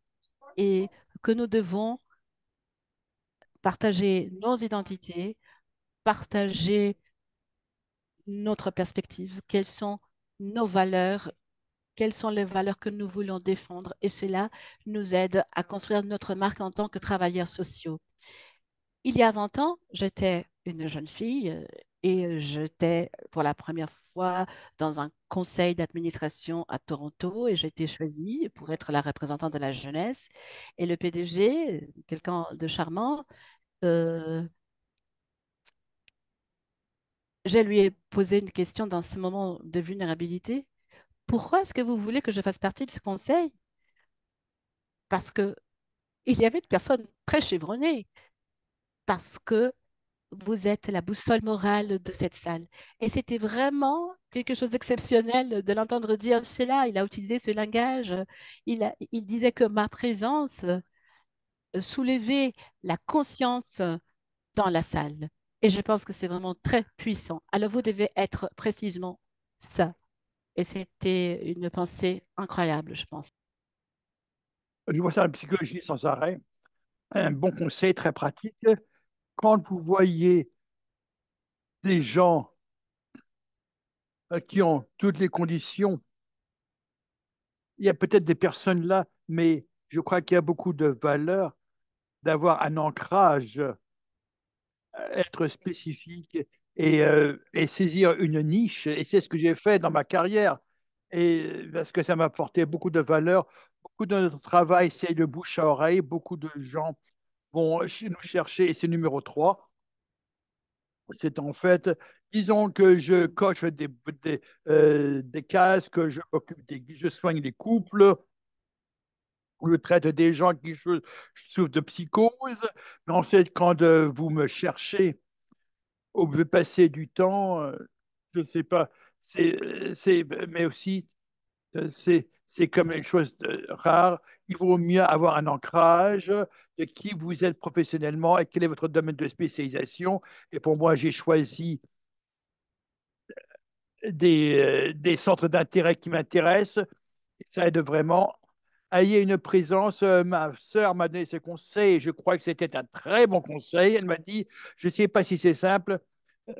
et que nous devons partager nos identités, partager notre perspective, quelles sont nos valeurs quelles sont les valeurs que nous voulons défendre et cela nous aide à construire notre marque en tant que travailleurs sociaux. Il y a 20 ans, j'étais une jeune fille euh, et j'étais pour la première fois dans un conseil d'administration à Toronto et j'ai été choisie pour être la représentante de la jeunesse. Et le PDG, quelqu'un de charmant, euh, je lui ai posé une question dans ce moment de vulnérabilité pourquoi est-ce que vous voulez que je fasse partie de ce conseil Parce que il y avait une personnes très chevronnées, parce que vous êtes la boussole morale de cette salle. Et c'était vraiment quelque chose d'exceptionnel de l'entendre dire cela. Il a utilisé ce langage. Il, il disait que ma présence euh, soulevait la conscience dans la salle. Et je pense que c'est vraiment très puissant. Alors vous devez être précisément ça. Et c'était une pensée incroyable, je pense. Je vois ça en psychologie sans arrêt. Un bon conseil très pratique. Quand vous voyez des gens euh, qui ont toutes les conditions, il y a peut-être des personnes là, mais je crois qu'il y a beaucoup de valeur d'avoir un ancrage, euh, être spécifique euh, et, saisir une niche. Et c'est ce que j'ai fait dans ma carrière. Et parce que ça m'a apporté beaucoup de valeur. Beaucoup de notre travail, c'est de bouche à oreille. Beaucoup de gens vont nous chercher. Et c'est numéro 3. C'est en fait, disons que je coche des, des, euh, casques, je, des, je soigne des couples, je traite des gens qui souffrent de psychose. Mais fait quand euh, vous me cherchez, on peut passer du temps, euh, je ne sais pas, c'est, euh, mais aussi, euh, c'est, c'est comme une chose de, rare. Il vaut mieux avoir un ancrage de qui vous êtes professionnellement et quel est votre domaine de spécialisation. Et pour moi, j'ai choisi des, des centres d'intérêt qui m'intéressent. Ça aide vraiment ayez une présence. Euh, ma sœur m'a donné ce conseil, je crois que c'était un très bon conseil. Elle m'a dit, je ne sais pas si c'est simple, euh,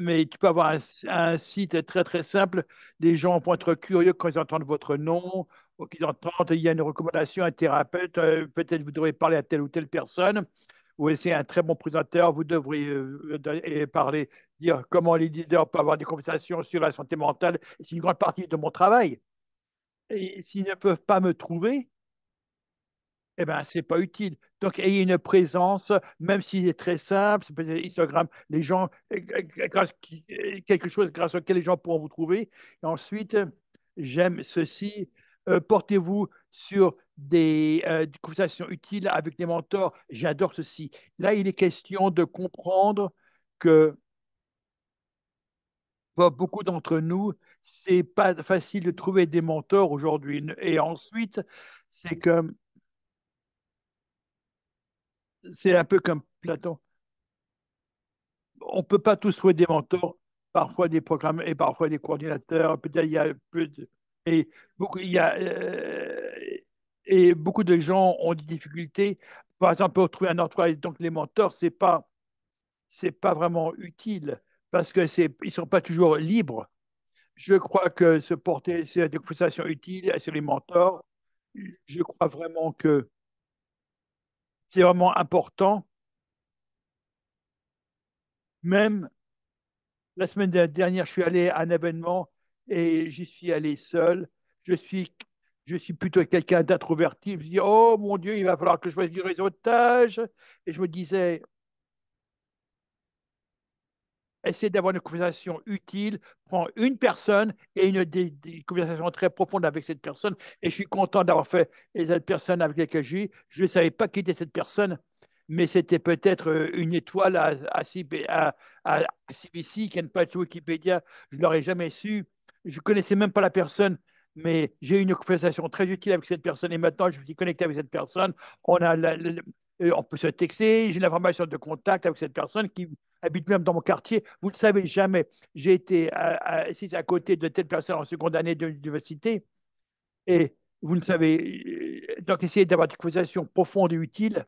mais tu peux avoir un, site très très simple. Les gens vont être curieux quand ils entendent votre nom, ou qu'ils entendent, il y a une recommandation, un thérapeute, euh, peut-être vous devrez parler à telle ou telle personne. Ou essayer un très bon présentateur, vous devriez parler, dire comment les leaders peuvent avoir des conversations sur la santé mentale. C'est une grande partie de mon travail s'ils ne peuvent pas me trouver, eh bien, ce n'est pas utile. Donc, ayez une présence, même s'il est très simple, c'est peut-être Instagram, les gens, eh, eh, eh, quelque chose grâce auquel les gens pourront vous trouver. ensuite, j'aime ceci, euh, portez-vous sur des, euh, des, conversations utiles avec des mentors. J'adore ceci. Là, il est question de comprendre que pour beaucoup d'entre nous, c'est pas facile de trouver des mentors aujourd'hui. Et ensuite, c'est comme. C'est un peu comme Platon. On ne peut pas tous trouver des mentors, parfois des programmes et parfois des coordinateurs. Peut-être il y a plus et beaucoup, il euh, et beaucoup de gens ont des difficultés. Par exemple, pour trouver un emploi, donc les mentors, c'est pas, c'est pas vraiment utile parce qu'ils ne sont pas toujours libres. Je crois que se porter sur des conversations utiles, sur les mentors, je crois vraiment que c'est vraiment important. Même la semaine dernière, je suis allé à un événement et j'y suis allé seul. Je suis, je suis plutôt quelqu'un d'introverti. Je me dis, oh mon Dieu, il va falloir que je fasse du réseautage. Et je me disais, essaie d'avoir une conversation utile, prends une personne et une des, conversation très profonde avec cette personne. Et je suis content d'avoir fait les personnes avec lesquelles j'ai. Je ne savais pas qui était cette personne, mais c'était peut-être euh, une étoile à, CBC, qui n'est pas sur Wikipédia. Je ne l'aurais jamais su. Je ne connaissais même pas la personne mais j'ai eu une conversation très utile avec cette personne et maintenant je suis connecté avec cette personne. On, a euh, on peut se texter, j'ai l'information de contact avec cette personne qui habite même dans mon quartier. Vous ne savez jamais. J'ai été assise euh, euh, à, côté de telle personne en seconde année de l'université. Et vous ne savez, euh, donc essayez d'avoir des conversations profondes et utiles.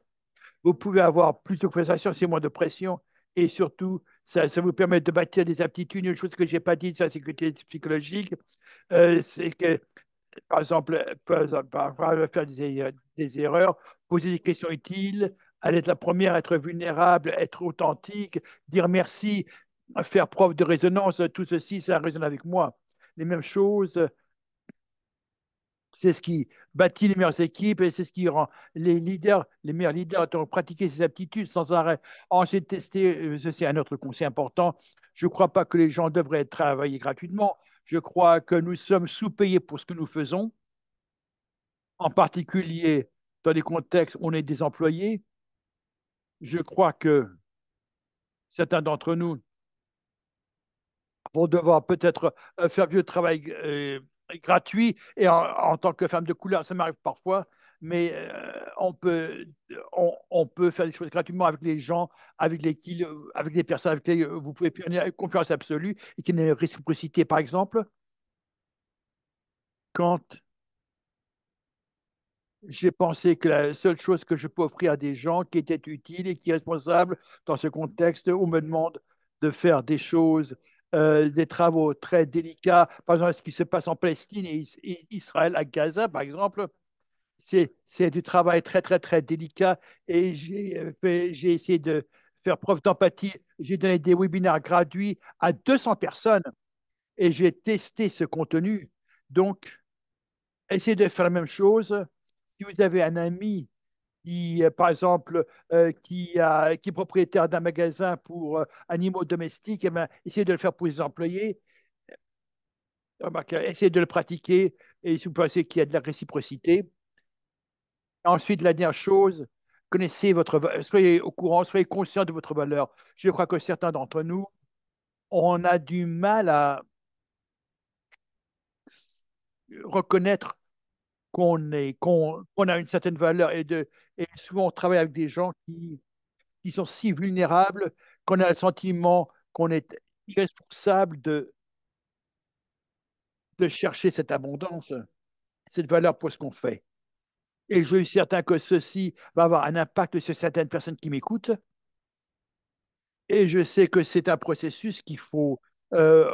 Vous pouvez avoir plus de conversations, c'est moins de pression. Et surtout, ça, ça, vous permet de bâtir des aptitudes. Une chose que je n'ai pas dit sur la sécurité psychologique, c'est que, par exemple, par, faire des erreurs, poser des questions utiles, elle est la première à être vulnérable, être authentique, dire merci, faire preuve de résonance, tout ceci, ça résonne avec moi. Les mêmes choses, c'est ce qui bâtit les meilleures équipes et c'est ce qui rend les leaders, les meilleurs leaders, à pratiquer ces aptitudes sans arrêt. Ensuite, tester, euh, c'est un autre conseil important. Je ne crois pas que les gens devraient travailler gratuitement. Je crois que nous sommes sous-payés pour ce que nous faisons, en particulier dans les contextes où on est des employés je crois que certains d'entre nous vont devoir peut-être euh, faire du travail euh, gratuit et en, tant que femme de couleur, ça m'arrive parfois, mais euh, on, peut, on, peut faire des choses gratuitement avec les gens, avec les, avec les personnes avec lesquelles vous pouvez une confiance absolue et qui y ait une réciprocité. Par exemple, quand j'ai pensé que la seule chose que je peux offrir à des gens qui étaient utiles et qui responsables dans ce contexte où on me demande de faire des choses, euh, des travaux très délicats, par exemple ce qui se passe en Palestine et, Israël à Gaza, par exemple, c'est du travail très, très, très délicat et euh, j'ai essayé de faire preuve d'empathie. J'ai donné des webinaires gratuits à 200 personnes et j'ai testé ce contenu. Donc, essayer de faire la même chose si vous avez un ami qui, euh, par exemple, euh, qui, est propriétaire d'un magasin pour euh, animaux domestiques, eh ben, essayez de le faire pour les employés. essayez de le pratiquer et si vous pensez qu'il y a de la réciprocité. Ensuite, la dernière chose, connaissez votre, soyez au courant, soyez conscient de votre valeur. Je crois que certains d'entre nous, on a du mal à reconnaître qu'on a une certaine valeur. Et, de, souvent, on travaille avec des gens qui, sont si vulnérables qu'on a le sentiment qu'on est irresponsable de, de chercher cette abondance, cette valeur pour ce qu'on fait. Et je suis certain que ceci va avoir un impact sur certaines personnes qui m'écoutent. Et je sais que c'est un processus qu'il faut, euh,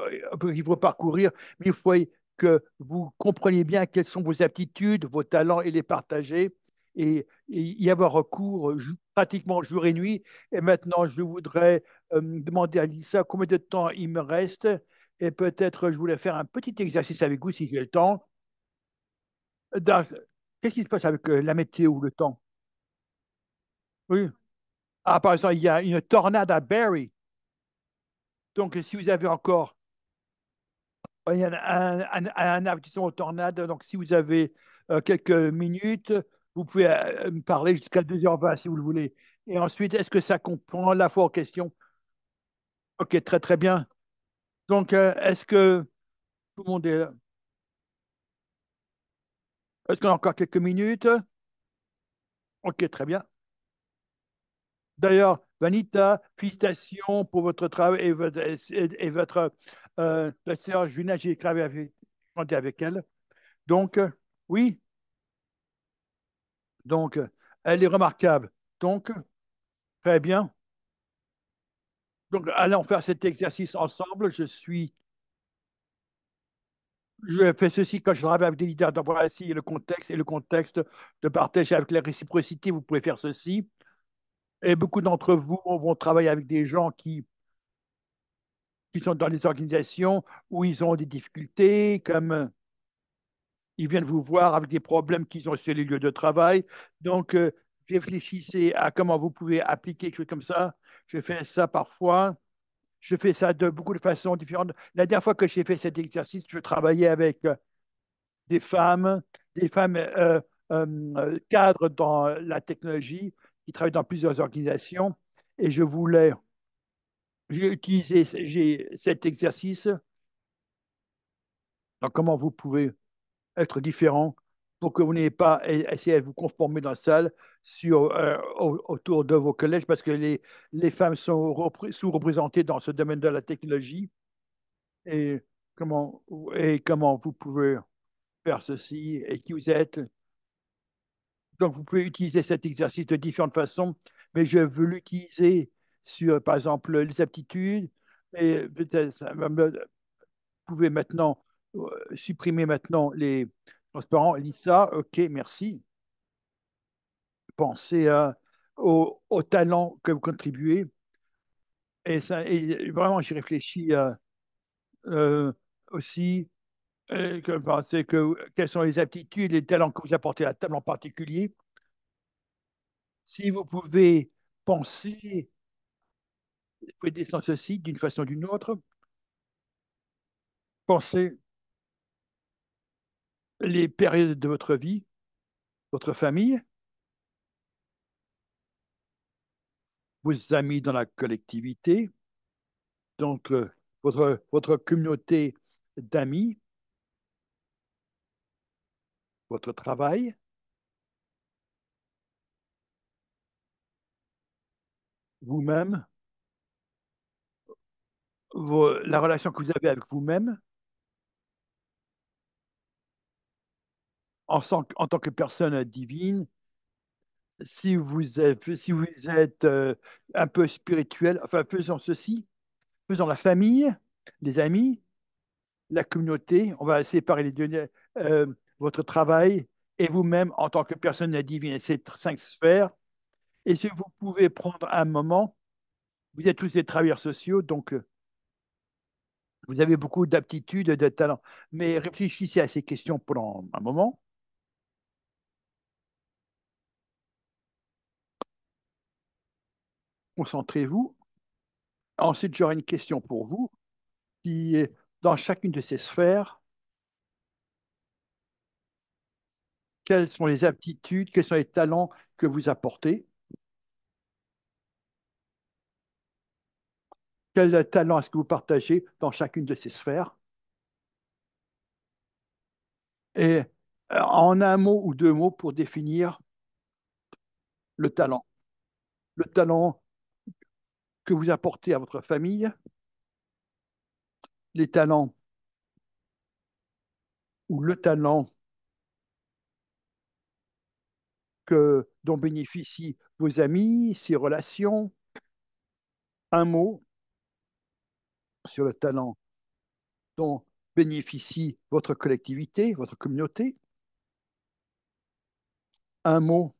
faut parcourir, mais il faut que vous compreniez bien quelles sont vos aptitudes, vos talents et les partager et, y avoir recours pratiquement jour et nuit. Et maintenant, je voudrais euh, demander à Lisa combien de temps il me reste. Et peut-être je voulais faire un petit exercice avec vous si j'ai le temps. Qu'est-ce qui se passe avec euh, la météo, le temps Oui. Ah, par exemple, il y a une tornade à Barry Donc, si vous avez encore il y a un, un, aux tornades. Donc, si vous avez euh, quelques minutes, vous pouvez euh, me parler jusqu'à 2h20 si vous le voulez. Et ensuite, est-ce que ça comprend la fois en question Ok, très très bien. Donc, euh, est-ce que tout le monde est là Est-ce qu'on a encore quelques minutes Ok, très bien. D'ailleurs, Vanita, félicitations pour votre travail et votre euh, la sœur Julien, j'ai travaillé avec, elle. Donc, euh, oui. Donc, euh, elle est remarquable. Donc, très bien. Donc, allons faire cet exercice ensemble. Je suis. Je fais ceci quand je travaille avec des leaders. Donc, le contexte et le contexte de partager avec la réciprocité. Vous pouvez faire ceci. Et beaucoup d'entre vous vont travailler avec des gens qui qui sont dans les organisations où ils ont des difficultés, comme euh, ils viennent vous voir avec des problèmes qu'ils ont sur les lieux de travail. Donc, euh, réfléchissez à comment vous pouvez appliquer quelque chose comme ça. Je fais ça parfois. Je fais ça de beaucoup de façons différentes. La dernière fois que j'ai fait cet exercice, je travaillais avec euh, des femmes, des femmes cadres dans la technologie, qui travaillent dans plusieurs organisations. Et je voulais j'ai utilisé cet exercice. Donc, comment vous pouvez être différent pour que vous n'ayez pas e, essayé de vous conformer dans la salle sur, euh, autour de vos collèges parce que les, les femmes sont sous-représentées dans ce domaine de la technologie. Et comment, et comment vous pouvez faire ceci et qui vous êtes. Donc, vous pouvez utiliser cet exercice de différentes façons, mais je veux l'utiliser sur, euh, par exemple, les aptitudes. Et peut-être vous pouvez maintenant euh, supprimer maintenant les transparents. Lisa, OK, merci. Pensez aux, talents que vous contribuez. Et, ça, vraiment, j'y réfléchis euh, aussi. que, pensez que, quelles sont les aptitudes, les talents que vous apportez à la table en particulier. Si vous pouvez penser vous pouvez sans ceci, d'une façon ou d'une autre, pensez les périodes de votre vie, votre famille, vos amis dans la collectivité, donc euh, votre, votre communauté d'amis, votre travail, vous-même, la relation que vous avez avec vous-même en, en, tant que personne divine, si vous êtes, si vous êtes euh, un peu spirituel, enfin faisons ceci, faisons la famille, les amis, la communauté, on va séparer les deux, euh, votre travail et vous-même en tant que personne divine, ces cinq sphères. Et si vous pouvez prendre un moment, vous êtes tous des travailleurs sociaux, donc euh, vous avez beaucoup d'aptitudes, de talents, Mais réfléchissez à ces questions pendant un moment. Concentrez-vous. Ensuite, j'aurai une question pour vous qui est dans chacune de ces sphères, quelles sont les aptitudes, quels sont les talents que vous apportez Quel talent est-ce que vous partagez dans chacune de ces sphères Et euh, en un mot ou deux mots pour définir le talent. Le talent que vous apportez à votre famille, les talents ou le talent que, dont bénéficient vos amis, ses relations, un mot, sur le talent dont bénéficie votre collectivité, votre communauté. Un mot,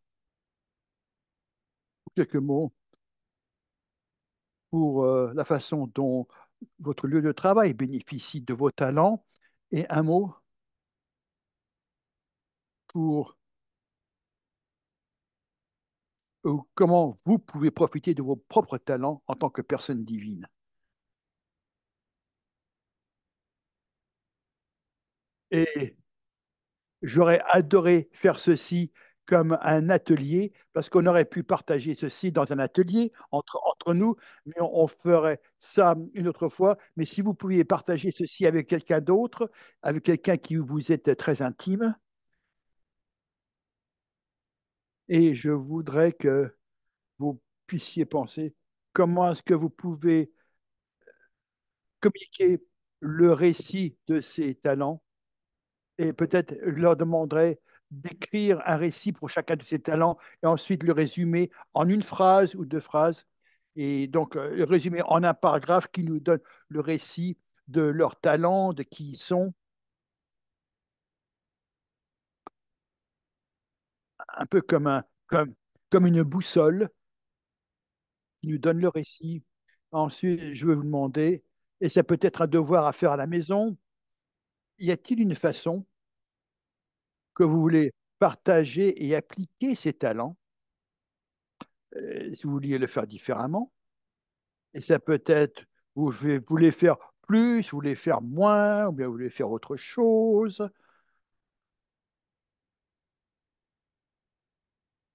quelques mots pour euh, la façon dont votre lieu de travail bénéficie de vos talents et un mot pour comment vous pouvez profiter de vos propres talents en tant que personne divine. Et j'aurais adoré faire ceci comme un atelier, parce qu'on aurait pu partager ceci dans un atelier entre, entre nous, mais on, ferait ça une autre fois. Mais si vous pouviez partager ceci avec quelqu'un d'autre, avec quelqu'un qui vous est très intime, et je voudrais que vous puissiez penser comment est-ce que vous pouvez euh, communiquer le récit de ces talents et peut-être leur demanderais d'écrire un récit pour chacun de ces talents et ensuite le résumer en une phrase ou deux phrases. Et donc, euh, le résumer en un paragraphe qui nous donne le récit de leurs talents, de qui ils sont. Un peu comme, comme, comme une boussole qui nous donne le récit. Ensuite, je vais vous demander, et ça peut être un devoir à faire à la maison, y a-t-il une façon que vous voulez partager et appliquer ces talents, euh, si vous vouliez le faire différemment, et ça peut être, vous voulez faire plus, vous voulez faire moins, ou bien vous voulez faire autre chose.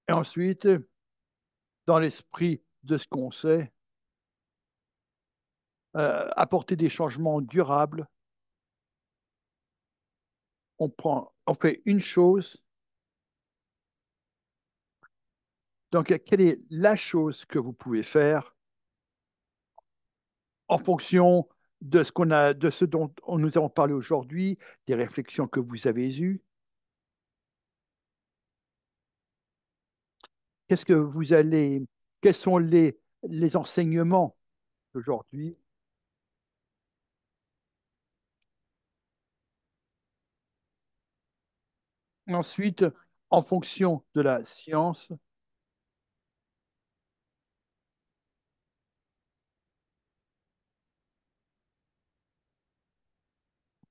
Et ensuite, dans l'esprit de ce qu'on sait, euh, apporter des changements durables on prend, on fait une chose. Donc, quelle est la chose que vous pouvez faire en fonction de ce, qu'on a, de ce dont nous avons parlé aujourd'hui, des réflexions que vous avez eues Qu'est-ce que vous allez, quels sont les, les enseignements d'aujourd'hui Ensuite, en fonction de la science,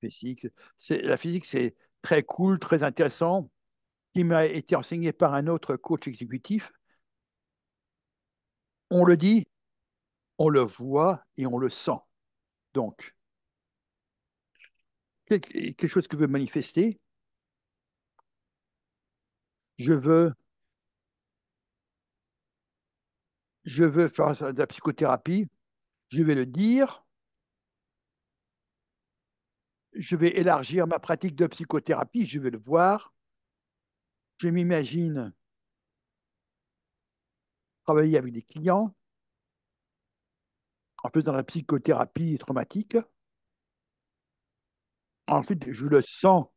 physique, la physique, c'est très cool, très intéressant, qui m'a été enseigné par un autre coach exécutif. On le dit, on le voit et on le sent. Donc, quelque chose que veut manifester, je veux, je veux faire de la psychothérapie, je vais le dire, je vais élargir ma pratique de psychothérapie, je vais le voir, je m'imagine travailler avec des clients, en faisant la psychothérapie traumatique. Ensuite, je le sens,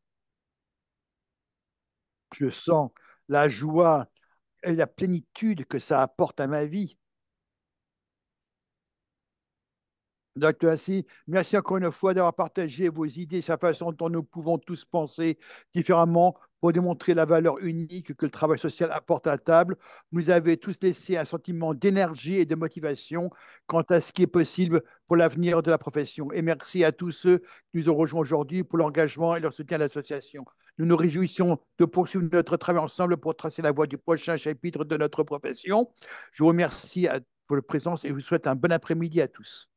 je le sens la joie et la plénitude que ça apporte à ma vie. Docteur Assi, merci encore une fois d'avoir partagé vos idées, sa façon dont nous pouvons tous penser différemment pour démontrer la valeur unique que le travail social apporte à la table. Vous avez tous laissé un sentiment d'énergie et de motivation quant à ce qui est possible pour l'avenir de la profession. Et merci à tous ceux qui nous ont rejoints aujourd'hui pour l'engagement et leur soutien à l'association. Nous nous réjouissons de poursuivre notre travail ensemble pour tracer la voie du prochain chapitre de notre profession. Je vous remercie pour votre présence et vous souhaite un bon après-midi à tous.